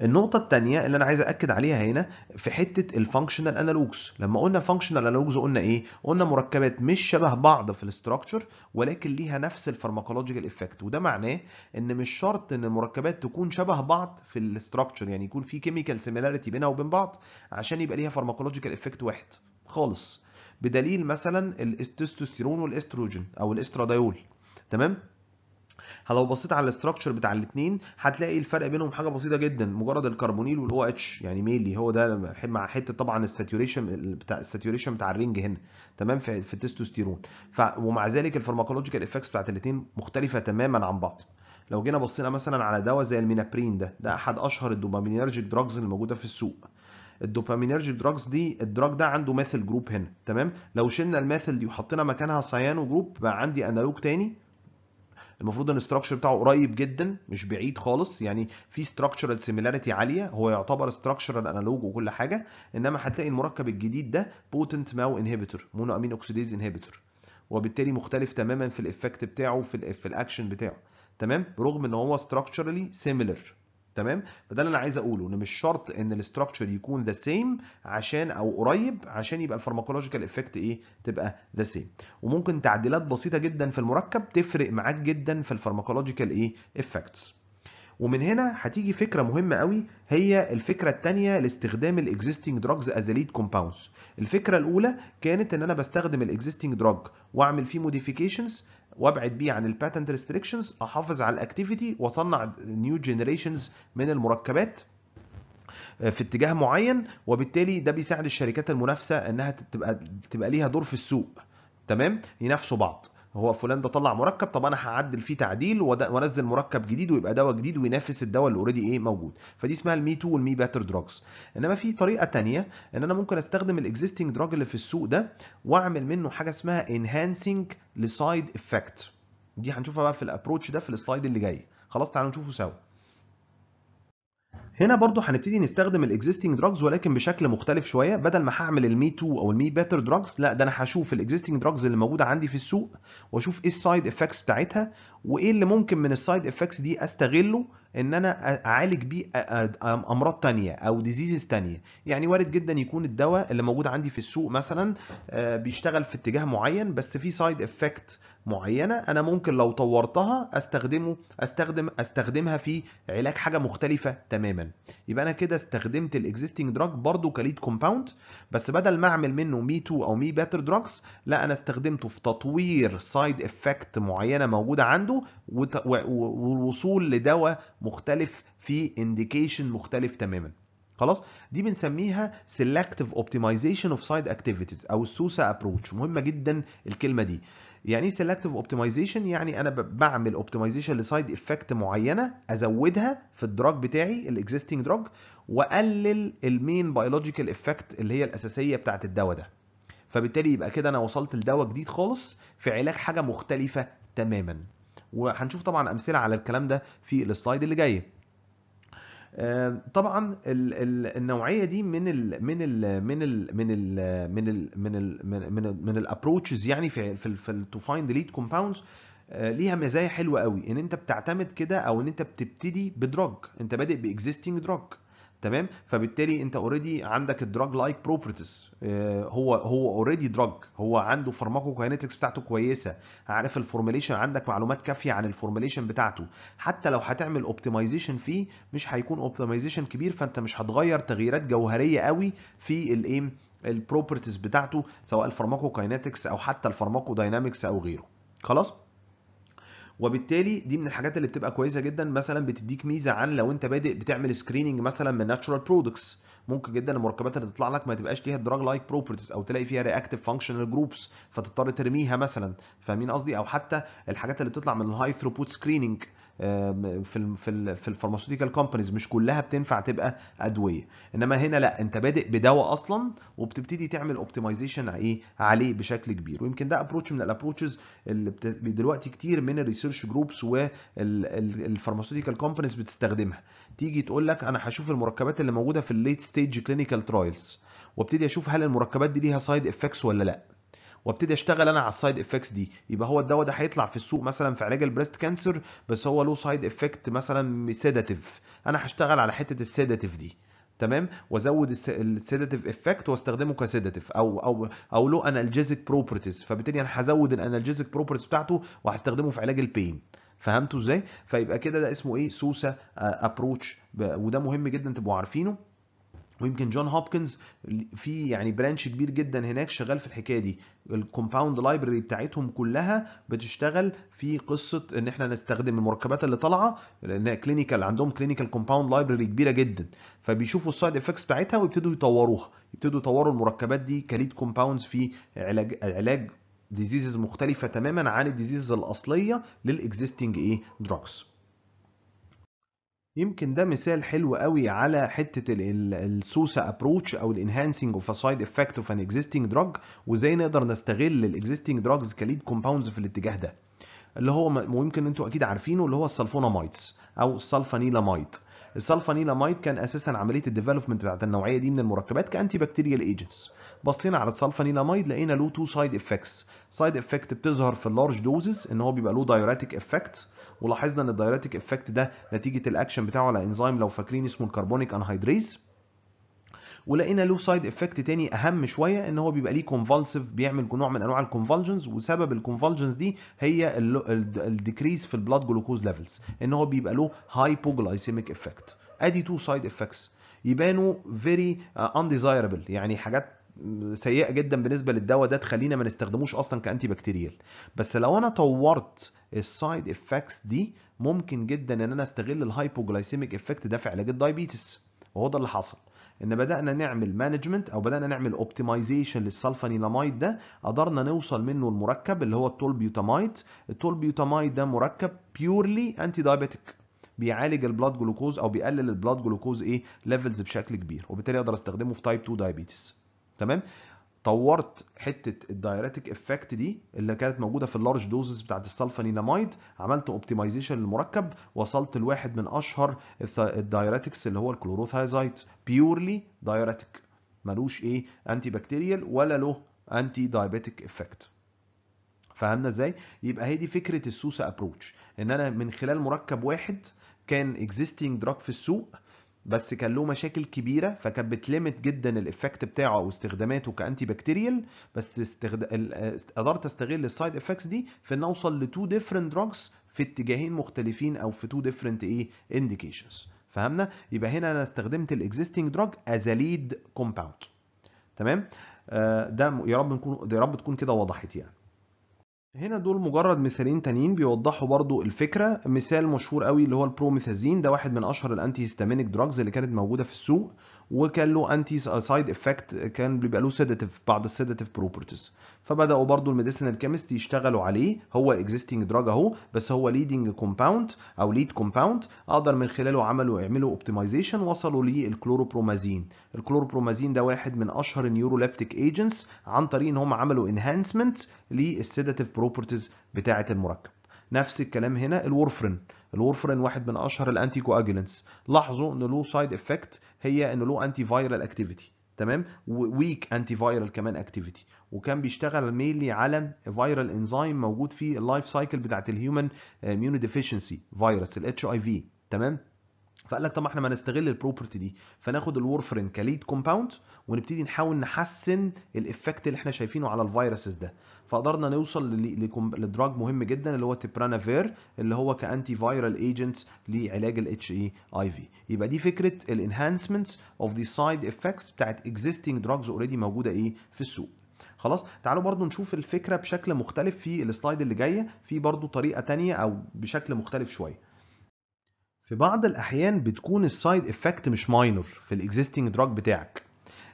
النقطه الثانيه اللي انا عايز اكد عليها هنا في حته الفانكشنال انالوجز لما قلنا فانكشنال انالوجز قلنا ايه قلنا مركبات مش شبه بعض في الاستراكشر ولكن ليها نفس الفارماكولوجيكال افكت وده معناه ان مش شرط ان المركبات تكون شبه بعض في الاستراكشر يعني يكون في كيميكال سيميلاريتي بينها وبين بعض عشان يبقى ليها فارماكولوجيكال افكت واحد خالص بدليل مثلا الاستستوستيرون والاستروجين او الاسترادايول تمام لو بصيت على الاستراكشر بتاع الاثنين هتلاقي الفرق بينهم حاجه بسيطه جدا مجرد الكربونيل والاو اتش يعني ميلي هو ده مع حته طبعا الساتوريشن بتاع الساتوريشن بتاع الرينج هنا تمام في, في التستوستيرون ف ومع ذلك الفارماكولوجيكال افكتس بتاعت الاثنين مختلفه تماما عن بعض لو جينا بصينا مثلا على دواء زي المينابرين ده ده احد اشهر الدوبامينرجيك دراجز اللي موجوده في السوق الدوبامينرجيك دراجز دي الدراج ده عنده ميثل جروب هنا تمام لو شلنا الميثل دي وحطينا مكانها سيانو جروب بقى عندي انالوج تاني المفروض ان الاستراكشر بتاعه قريب جدا مش بعيد خالص يعني في استراكشرال سيميلاريتي عاليه هو يعتبر استراكشرال انالوج وكل حاجه انما هتلاقي المركب الجديد ده بوتنت ماو انهبيتور مونو امين اوكسيديز انهبيتور وبالتالي مختلف تماما في الايفكت بتاعه في, الاكشن بتاعه تمام رغم ان هو استراكشرالي سيميلر تمام فده اللي انا عايز اقوله ان مش شرط ان الاستراكشر يكون ذا سيم عشان او قريب عشان يبقى الفارماكولوجيكال افكت ايه تبقى ذا سيم وممكن تعديلات بسيطه جدا في المركب تفرق معاك جدا في الفارماكولوجيكال ايه افكتس ومن هنا هتيجي فكره مهمه قوي هي الفكره الثانيه لاستخدام الاكزيستنج دراجز از ليد كومباوندز الفكره الاولى كانت ان انا بستخدم الاكزيستنج دراج واعمل فيه موديفيكيشنز وابعد بيه عن الباتنت ريستريكشنز احافظ على الاكتيفيتي واصنع نيو جنريشنز من المركبات آه، في اتجاه معين وبالتالي ده بيساعد الشركات المنافسه انها تبقى تبقى ليها دور في السوق تمام ينافسوا بعض هو فلان ده طلع مركب طب انا هعدل فيه تعديل وانزل مركب جديد ويبقى دواء جديد وينافس الدواء اللي اوريدي ايه موجود فدي اسمها المي تو والمي باتر دراجز انما في طريقه ثانيه ان انا ممكن استخدم الاكزيستنج دراج اللي في السوق ده واعمل منه حاجه اسمها انهانسنج لسايد افكت دي هنشوفها بقى في الابروتش ده في السلايد اللي جاي خلاص تعالوا نشوفه سوا هنا برضو هنبتدي نستخدم الاكزيستنج دراجز ولكن بشكل مختلف شويه بدل ما هعمل المي 2 او المي باتر دراجز لا ده انا هشوف الاكزيستنج دراجز اللي موجوده عندي في السوق واشوف ايه السايد افكتس بتاعتها وايه اللي ممكن من السايد افكتس دي استغله ان انا اعالج بيه امراض تانية او ديزيزز تانية يعني وارد جدا يكون الدواء اللي موجود عندي في السوق مثلا آه، بيشتغل في اتجاه معين بس في سايد افكت معينه انا ممكن لو طورتها استخدمه استخدم استخدمها في علاج حاجه مختلفه تماما يبقى انا كده استخدمت الاكزيستنج دراج برضو كليد كومباوند بس بدل ما اعمل منه مي 2 او مي باتر دراجز لا انا استخدمته في تطوير سايد افكت معينه موجوده عنده والوصول لدواء مختلف في انديكيشن مختلف تماما خلاص دي بنسميها سيلكتيف اوبتمايزيشن اوف سايد اكتيفيتيز او السوسا ابروتش مهمه جدا الكلمه دي يعني ايه سيلكتيف اوبتمايزيشن يعني انا بعمل اوبتمايزيشن لسايد افكت معينه ازودها في الدراج بتاعي الاكزيستنج دراج واقلل المين بايولوجيكال افكت اللي هي الاساسيه بتاعه الدواء ده فبالتالي يبقى كده انا وصلت لدواء جديد خالص في علاج حاجه مختلفه تماما وهنشوف طبعا امثله على الكلام ده في السلايد اللي جايه آه، طبعا النوعيه دي من الـ من الـ من الـ من الـ من الـ من الـ من الـ من الابروتشز يعني في في في تو فايند ليد كومباوندز ليها مزايا حلوه قوي ان انت بتعتمد كده او ان انت بتبتدي بدراج انت بادئ باكزيستنج دراج تمام فبالتالي انت اوريدي عندك الدراج لايك بروبرتيز هو هو اوريدي دراج هو عنده فارماكوكاينتكس بتاعته كويسه عارف الفورميليشن عندك معلومات كافيه عن الفورميليشن بتاعته حتى لو هتعمل اوبتمايزيشن فيه مش هيكون اوبتمايزيشن كبير فانت مش هتغير تغييرات جوهريه قوي في الايه البروبرتيز بتاعته سواء الفارماكوكاينتكس او حتى الفارماكوداينامكس او غيره خلاص وبالتالي دي من الحاجات اللي بتبقى كويسه جدا مثلا بتديك ميزه عن لو انت بادئ بتعمل سكريننج مثلا من ناتشورال برودكتس ممكن جدا المركبات اللي تطلع لك ما تبقاش ليها دراج لايك بروبرتيز او تلاقي فيها رياكتيف فانكشنال جروبس فتضطر ترميها مثلا فاهمين قصدي او حتى الحاجات اللي بتطلع من الهاي ثروبوت سكريننج في في في الفارماسيوتيكال كومبانيز مش كلها بتنفع تبقى ادويه انما هنا لا انت بادئ بدواء اصلا وبتبتدي تعمل اوبتمايزيشن ايه عليه بشكل كبير ويمكن ده ابروتش من الابروتشز اللي دلوقتي كتير من الريسيرش جروبس والفارماسيوتيكال كومبانيز بتستخدمها تيجي تقول لك انا هشوف المركبات اللي موجوده في الليت ستيج كلينيكال ترايلز وابتدي اشوف هل المركبات دي ليها سايد افكتس ولا لا وابتدي اشتغل انا على السايد افكتس دي يبقى هو الدواء ده هيطلع في السوق مثلا في علاج البريست كانسر بس هو له سايد افكت مثلا سيداتيف انا هشتغل على حته السيداتيف دي تمام وازود السيداتيف افكت واستخدمه كسيداتيف او او او له انالجيزيك بروبرتيز فبالتالي انا هزود الانالجيزيك بروبرتيز بتاعته وهستخدمه في علاج البين فهمتوا ازاي فيبقى كده ده اسمه ايه سوسا ابروتش آه، وده مهم جدا تبقوا عارفينه ويمكن جون هوبكنز في يعني برانش كبير جدا هناك شغال في الحكايه دي الكومباوند لايبرري بتاعتهم كلها بتشتغل في قصه ان احنا نستخدم المركبات اللي طالعه لان كلينيكال عندهم كلينيكال كومباوند لايبرري كبيره جدا فبيشوفوا السايد افكتس بتاعتها ويبتدوا يطوروها يبتدوا يطوروا المركبات دي كليد كومباوندز في علاج علاج ديزيزز مختلفه تماما عن الديزيزز الاصليه للاكزيستنج ايه دراجز يمكن ده مثال حلو قوي على حته السوسا ابروتش او الانهانسنج اوف سايد افكت اوف ان اكزيستنج دراج وازاي نقدر نستغل الاكزيستنج دراجز كليد كومباوندز في الاتجاه ده اللي هو ويمكن انتوا اكيد عارفينه اللي هو السلفونامايدز او السلفانيلامايد السلفانيلامايد كان اساسا عمليه الديفلوبمنت بتاعت النوعيه دي من المركبات كانتي بكتيريال ايجنتس بصينا على السلفانيلامايد لقينا له تو سايد افكتس سايد افكت بتظهر في اللارج دوزز ان هو بيبقى له دايوريتيك افكت ولاحظنا ان الدايريتك افكت ده نتيجه الاكشن بتاعه على انزيم لو فاكرين اسمه الكربونيك انهيدريز ولقينا له سايد افكت تاني اهم شويه ان هو بيبقى ليه كونفالسيف بيعمل نوع من انواع الكونفالجنز وسبب الكونفالجنز دي هي الديكريز في البلاد جلوكوز ليفلز ان هو بيبقى له هايبوجلايسيميك افكت ادي تو سايد افكتس يبانوا فيري انديزايربل آه، يعني حاجات سيئه جدا بالنسبه للدواء ده تخلينا ما نستخدموش اصلا كانتي بكتيريال بس لو انا طورت السايد افكتس دي ممكن جدا ان انا استغل الهايبوجلايسيميك افكت ده في علاج الدايبيتس وهو ده اللي حصل ان بدانا نعمل مانجمنت او بدانا نعمل اوبتمايزيشن للسلفانيلامايد ده قدرنا نوصل منه المركب اللي هو التولبيوتامايد التولبيوتامايد ده مركب بيورلي انتي دايبيتيك بيعالج البلاد جلوكوز او بيقلل البلاد جلوكوز ايه ليفلز بشكل كبير وبالتالي اقدر استخدمه في تايب 2 دايبيتس تمام طورت حته الدايريتك افكت دي اللي كانت موجوده في اللارج دوزز بتاعت السلفانيناميد عملت اوبتمايزيشن للمركب وصلت لواحد من اشهر الدايريتكس اللي هو الكلوروثايزايت بيورلي دايريتك ملوش ايه انتي بكتيريال ولا له انتي دايبيتك افكت فهمنا ازاي يبقى هي دي فكره السوسه ابروتش ان انا من خلال مركب واحد كان اكزيستنج دراج في السوق بس كان له مشاكل كبيره فكانت بتلمت جدا الافكت بتاعه او استخداماته كانتي بكتيريال بس استخد... قدرت استغل السايد افكتس دي في ان اوصل لتو ديفرنت دراجز في اتجاهين مختلفين او في تو ديفرنت ايه انديكيشنز فهمنا يبقى هنا انا استخدمت الاكزيستنج دراج از ليد كومباوند تمام آه، ده يا رب نكون يا رب تكون كده وضحت يعني هنا دول مجرد مثالين تانيين بيوضحوا برضو الفكرة مثال مشهور قوي اللي هو البروميثازين ده واحد من أشهر الأنتي هيستامينيك دراجز اللي كانت موجودة في السوق وكان له انتي سايد افكت كان بيبقى له سيداتيف بعض السيداتيف بروبرتيز فبداوا برضو الميديسينال كيمست يشتغلوا عليه هو اكزيستنج دراج اهو بس هو ليدنج كومباوند او ليد كومباوند اقدر من خلاله عملوا يعملوا اوبتمايزيشن وصلوا للكلوروبرومازين الكلوروبرومازين ده واحد من اشهر النيوروليبتيك ايجنتس عن طريق ان هم عملوا انهانسمنت للسيداتيف بروبرتيز بتاعه المركب نفس الكلام هنا الورفرين الورفرين واحد من اشهر الانتي كواجولنتس لاحظوا ان له سايد افكت هي ان له انتي فايرال اكتيفيتي تمام ويك انتي فايرال كمان اكتيفيتي وكان بيشتغل مينلي على فايرال انزيم موجود في اللايف سايكل بتاعت الهيومن اميونو ديفيشنسي فيروس الاتش اي في تمام فقال لك طب احنا ما نستغل البروبرتي دي فناخد الورفرين كليد كومباوند ونبتدي نحاول نحسن الافكت اللي احنا شايفينه على الفيروسز ده فقدرنا نوصل لدراج مهم جدا اللي هو تبرانافير اللي هو كانتي فايرال ايجنت لعلاج الاتش اي اي في يبقى دي فكره الانهانسمنت اوف ذا سايد افكتس بتاعت اكزيستنج دراجز اوريدي موجوده ايه في السوق خلاص تعالوا برضو نشوف الفكره بشكل مختلف في السلايد اللي جايه في برضو طريقه ثانيه او بشكل مختلف شويه في بعض الاحيان بتكون السايد افكت مش ماينور في الاكزيستنج دراج بتاعك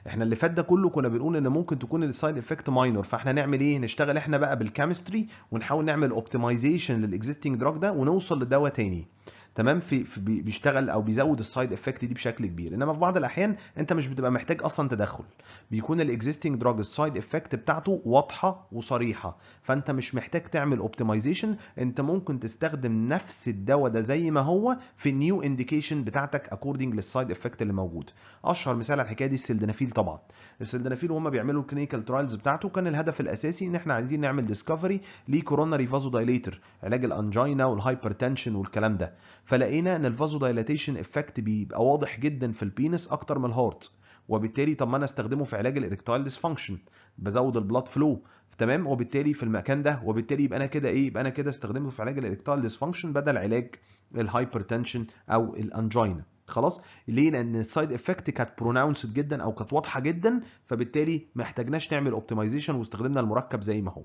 احنا اللي فات ده كله كنا بنقول ان ممكن تكون السايد افكت ماينور فاحنا نعمل ايه نشتغل احنا بقى بالكيمستري ونحاول نعمل اوبتمايزيشن للاكزيستنج دراج ده ونوصل لدواء تاني تمام في, بيشتغل او بيزود السايد افكت دي بشكل كبير انما في بعض الاحيان انت مش بتبقى محتاج اصلا تدخل بيكون الاكزيستنج دراج السايد افكت بتاعته واضحه وصريحه فانت مش محتاج تعمل اوبتمايزيشن انت ممكن تستخدم نفس الدواء ده زي ما هو في النيو انديكيشن بتاعتك اكوردنج للسايد افكت اللي موجود اشهر مثال على الحكايه دي السلدنافيل طبعا السلدنافيل وهم بيعملوا الكلينيكال ترايلز بتاعته كان الهدف الاساسي ان احنا عايزين نعمل ديسكفري لكوروناري دايليتر علاج الانجينا والهايبرتنشن والكلام ده فلقينا ان الفازودايلاتيشن افكت بيبقى واضح جدا في البينس اكتر من الهارت وبالتالي طب ما انا استخدمه في علاج الاركتايل ديسفانكشن بزود البلاد فلو تمام وبالتالي في المكان ده وبالتالي يبقى انا كده ايه يبقى انا كده استخدمته في علاج الاركتايل ديسفانكشن بدل علاج الهايبرتنشن او الانجينا خلاص ليه لان السايد افكت كانت بروناونسد جدا او كانت واضحه جدا فبالتالي ما احتاجناش نعمل اوبتمايزيشن واستخدمنا المركب زي ما هو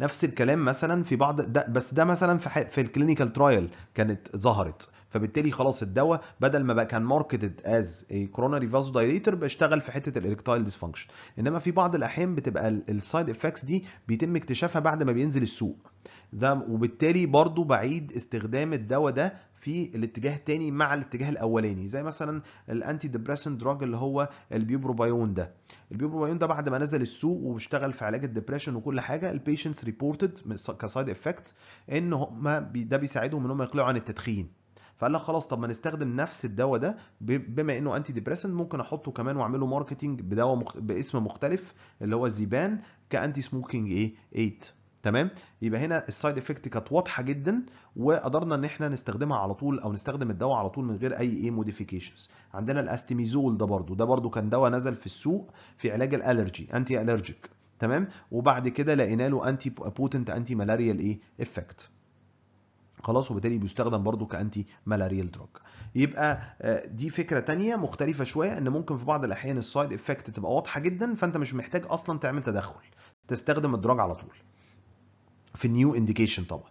نفس الكلام مثلا في بعض ده بس ده مثلا في, في الكلينيكال ترايل كانت ظهرت فبالتالي خلاص الدواء بدل ما بقى كان ماركتد از كوروناري فازو دايليتر بيشتغل في حته الاريكتايل ديسفانكشن انما في بعض الاحيان بتبقى السايد افكتس دي بيتم اكتشافها بعد ما بينزل السوق ده وبالتالي برضو بعيد استخدام الدواء ده في الاتجاه الثاني مع الاتجاه الاولاني زي مثلا الانتي ديبريسنت دراج اللي هو البيوبروبايون ده البيبروباين ده بعد ما نزل السوق واشتغل في علاج الدبريشن وكل حاجه البيشنتس ريبورتد كسايد افكت ان هم ده بيساعدهم ان هم يقلعوا عن التدخين فقال لك خلاص طب ما نستخدم نفس الدواء ده بما انه انتي ديبريسنت ممكن احطه كمان واعمله ماركتنج بدواء باسم مختلف اللي هو الزيبان كانتي سموكينج ايه 8 تمام يبقى هنا السايد افكت كانت واضحه جدا وقدرنا ان احنا نستخدمها على طول او نستخدم الدواء على طول من غير اي ايه موديفيكيشنز عندنا الاستيميزول ده برده ده برده كان دواء نزل في السوق في علاج الالرجي انتي الرجيك تمام وبعد كده لقينا له انتي بوتنت انتي مالاريال ايه افكت خلاص وبالتالي بيستخدم برضو كانتي مالاريال دروج يبقى آه، دي فكره ثانيه مختلفه شويه ان ممكن في بعض الاحيان السايد افكت تبقى واضحه جدا فانت مش محتاج اصلا تعمل تدخل تستخدم الدراج على طول في النيو انديكيشن طبعا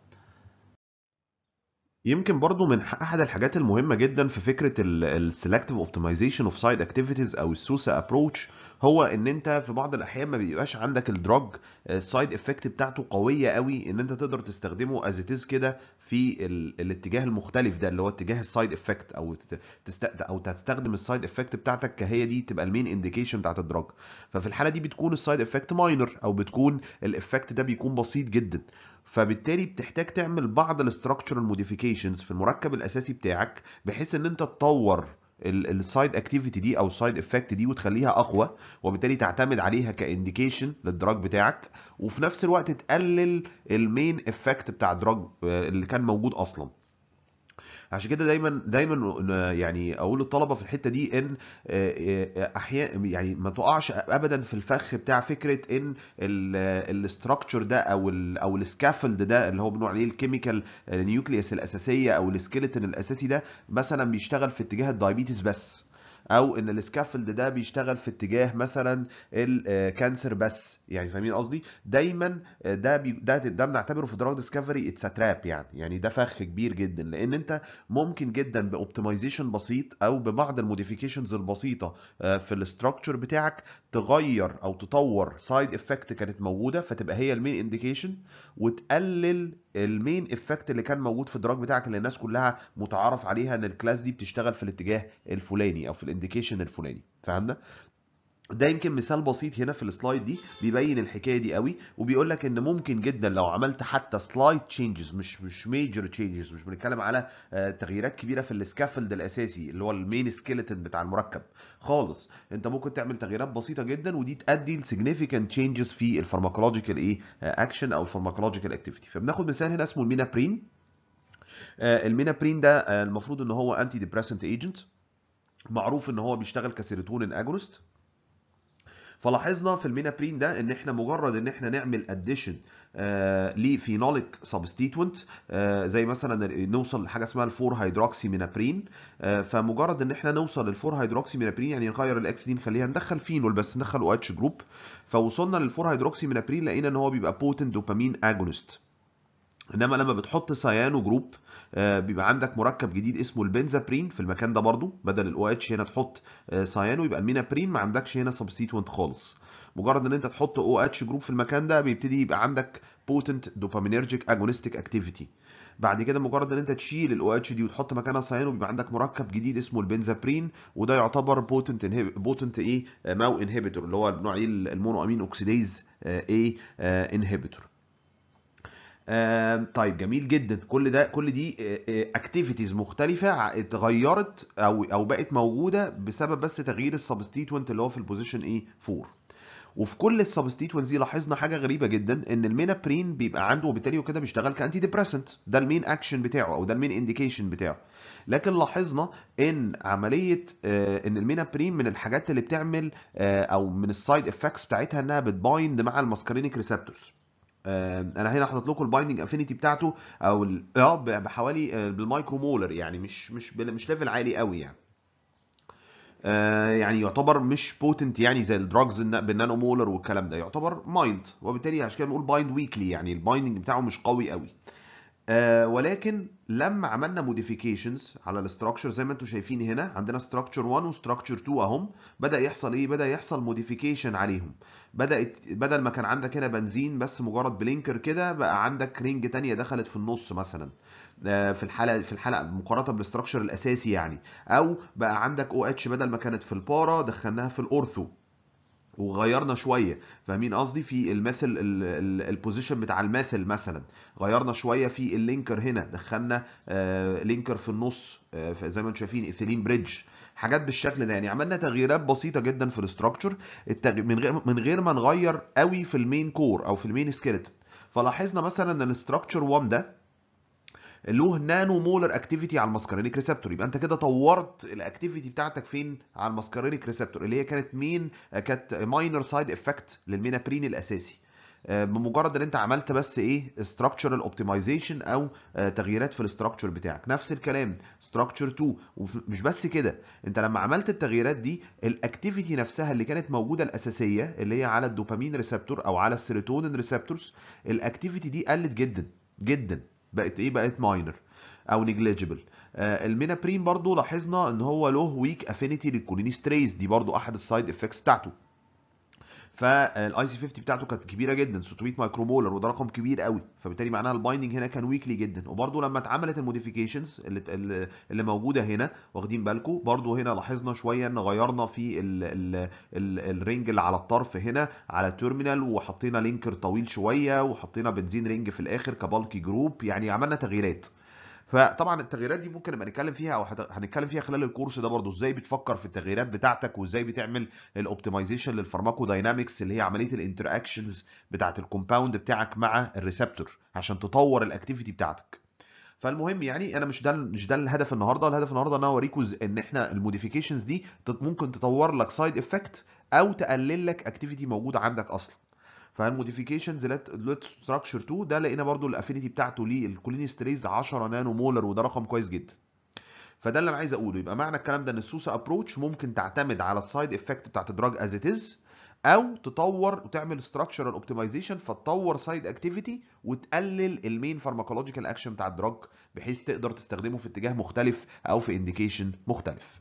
يمكن برضو من احد الحاجات المهمه جدا في فكره السلكتيف اوبتمايزيشن اوف سايد اكتيفيتيز او السوسا ابروتش هو ان انت في بعض الاحيان ما بيبقاش عندك الدراج السايد افكت بتاعته قويه قوي ان انت تقدر تستخدمه از ات كده في الاتجاه المختلف ده اللي هو اتجاه السايد افكت او او تستخدم السايد افكت بتاعتك كهي دي تبقى المين انديكيشن بتاعت الدراج ففي الحاله دي بتكون السايد افكت ماينر او بتكون الافكت ده بيكون بسيط جدا فبالتالي بتحتاج تعمل بعض الاستراكشرال موديفيكيشنز في المركب الاساسي بتاعك بحيث ان انت تطور السايد اكتيفيتي دي او السايد افكت دي وتخليها اقوى وبالتالي تعتمد عليها كانديكيشن للدراج بتاعك وفي نفس الوقت تقلل المين افكت بتاع الدراج آه، اللي كان موجود اصلا عشان كده دايما دايما يعني اقول للطلبه في الحته دي ان آه، آه، احيانا يعني ما تقعش ابدا في الفخ بتاع فكره ان الاستراكشر ده او ال او السكافلد ده اللي هو بنقول عليه الكيميكال نيوكليس الاساسيه او السكيلتون الاساسي ده مثلا بيشتغل في اتجاه الدايبيتس بس او ان السكافلد ده بيشتغل في اتجاه مثلا الكانسر آه، بس يعني فاهمين قصدي دايما آه، ده بي ده ده بنعتبره في دراج ديسكفري اتس تراب يعني يعني ده فخ كبير جدا لان انت ممكن جدا باوبتمايزيشن بسيط او ببعض الموديفيكيشنز البسيطه آه، في الاستراكشر بتاعك تغير او تطور سايد افكت كانت موجوده فتبقى هي المين انديكيشن وتقلل المين افكت اللي كان موجود في الدراج بتاعك اللي الناس كلها متعارف عليها ان الكلاس دي بتشتغل في الاتجاه الفلاني او في الانديكيشن الفلاني فهمنا ده يمكن مثال بسيط هنا في السلايد دي بيبين الحكايه دي قوي وبيقول لك ان ممكن جدا لو عملت حتى سلايد تشينجز مش مش ميجر تشينجز مش بنتكلم على آه، تغييرات كبيره في السكافلد الاساسي اللي هو المين سكيلتون بتاع المركب خالص انت ممكن تعمل تغييرات بسيطه جدا ودي تؤدي لسيجنيفيكانت تشينجز في الفارماكولوجيكال ايه اكشن آه، او الفارماكولوجيكال اكتيفيتي فبناخد مثال هنا اسمه المينابرين آه، المينابرين ده المفروض ان هو انتي ديبريسنت ايجنت معروف ان هو بيشتغل كسيروتونين اجونست فلاحظنا في المينابرين ده ان احنا مجرد ان احنا نعمل اديشن آه، لفينوليك سبستيتوينت آه، زي مثلا نوصل لحاجه اسمها الفور هيدروكسي مينابرين فمجرد ان احنا نوصل للفور هيدروكسي مينابرين يعني نغير الاكس دي نخليها ندخل فينول بس ندخل او اتش جروب فوصلنا للفور هيدروكسي مينابرين لقينا ان هو بيبقى بوتن دوبامين اجونست انما لما بتحط سيانو جروب آه، بيبقى عندك مركب جديد اسمه البنزابرين في المكان ده برضو بدل الاو اتش هنا تحط سيانو آه، يبقى المينابرين ما عندكش هنا سبستيتوانت خالص مجرد ان انت تحط او اتش جروب في المكان ده بيبتدي يبقى عندك بوتنت دوبامينرجيك اجونستيك اكتيفيتي بعد كده مجرد ان انت تشيل الاو اتش دي وتحط مكانها سيانو بيبقى عندك مركب جديد اسمه البنزابرين وده يعتبر بوتنت بوتنت ايه آه، ماو انهبيتور اللي هو نوع ايه المونو امين اوكسيديز ايه انهبيتور طيب جميل جدا كل ده كل دي اكتيفيتيز آه، آه، مختلفه اتغيرت او او بقت موجوده بسبب بس تغيير السبستيتوينت اللي هو في البوزيشن ايه 4 وفي كل السبستيتوينز دي لاحظنا حاجه غريبه جدا ان المينابرين بيبقى عنده وبالتالي وكده بيشتغل كانتي ديبريسنت ده المين اكشن بتاعه او ده المين انديكيشن بتاعه لكن لاحظنا ان عمليه آه، ان المينابرين من الحاجات اللي بتعمل او من السايد افكتس بتاعتها انها بتبايند مع الماسكارينيك ريسبتورز انا هنا حاطط لكم البايندنج افينيتي بتاعته او اه بحوالي آه، بالمايكرو مولر يعني مش مش مش ليفل عالي قوي يعني آه، يعني يعتبر مش بوتنت يعني زي الدراجز بالنانو مولر والكلام ده يعتبر مايلد وبالتالي عشان كده بنقول بايند ويكلي يعني البايندنج بتاعه مش قوي قوي آه ولكن لما عملنا موديفيكيشنز على الاستراكشر زي ما انتم شايفين هنا عندنا استراكشر 1 وستراكشر 2 اهم بدا يحصل ايه بدا يحصل موديفيكيشن عليهم بدات بدل ما كان عندك هنا بنزين بس مجرد بلينكر كده بقى عندك رينج تانية دخلت في النص مثلا آه في الحلقه في الحلقه مقارنه بالاستراكشر الاساسي يعني او بقى عندك او OH اتش بدل ما كانت في البارا دخلناها في الاورثو وغيرنا شويه فاهمين قصدي في المثل البوزيشن بتاع المثل مثلا غيرنا شويه في اللينكر هنا دخلنا آه، لينكر في النص آه، زي ما انتم شايفين ايثيلين بريدج حاجات بالشكل ده يعني عملنا تغييرات بسيطه جدا في الاستراكشر من غير من غير ما نغير قوي في المين كور او في المين سكيلتون فلاحظنا مثلا ان الاستراكشر 1 ده له نانو مولر اكتيفيتي على الماسكارينيك ريسبتور يبقى انت كده طورت الاكتيفيتي بتاعتك فين على الماسكارينيك ريسبتور اللي هي كانت مين آه، كانت ماينر سايد افكت للمينابرين الاساسي آه، بمجرد ان انت عملت بس ايه structural اوبتمايزيشن او آه، تغييرات في الاستراكشر بتاعك نفس الكلام structure 2 ومش بس كده انت لما عملت التغييرات دي الاكتيفيتي نفسها اللي كانت موجوده الاساسيه اللي هي على الدوبامين ريسبتور او على السيروتونين ريسبتورز الاكتيفيتي دي قلت جدا جدا بقت ايه بقت ماينر او نيجليجبل آه، المينابرين برضو لاحظنا ان هو له ويك افينيتي للكولينستريز دي برضو احد السايد افكتس بتاعته فالاي سي 50 بتاعته كانت كبيره جدا 600 مايكرو مولر وده رقم كبير قوي فبالتالي معناها البايندنج هنا كان ويكلي جدا وبرده لما اتعملت الموديفيكيشنز اللي اللي موجوده هنا واخدين بالكم برده هنا لاحظنا شويه ان غيرنا في الـ الـ الـ الرنج اللي على الطرف هنا على التيرمينال وحطينا لينكر طويل شويه وحطينا بنزين رنج في الاخر كبالكي جروب يعني عملنا تغييرات فطبعا التغييرات دي ممكن نبقى نتكلم فيها او هنتكلم فيها خلال الكورس ده برضو ازاي بتفكر في التغييرات بتاعتك وازاي بتعمل الاوبتمايزيشن للفارماكو داينامكس اللي هي عمليه الانتر اكشنز الكومباوند بتاعك مع الريسبتور عشان تطور الاكتيفيتي بتاعتك فالمهم يعني انا مش ده مش ده الهدف النهارده الهدف النهارده ان انا اوريكم ان احنا الموديفيكيشنز دي ممكن تطور لك سايد افكت او تقلل لك اكتيفيتي موجوده عندك اصلا فالموديفيكيشنز لات ستراكشر 2 ده لقينا برضو الافينيتي بتاعته للكولينستريز 10 نانو مولر وده رقم كويس جدا فده اللي انا عايز اقوله يبقى معنى الكلام ده ان السوسا ابروتش ممكن تعتمد على السايد افكت بتاعت الدراج از ات از او تطور وتعمل ستراكشرال اوبتمايزيشن فتطور سايد اكتيفيتي وتقلل المين فارماكولوجيكال اكشن بتاع الدراج بحيث تقدر تستخدمه في اتجاه مختلف او في انديكيشن مختلف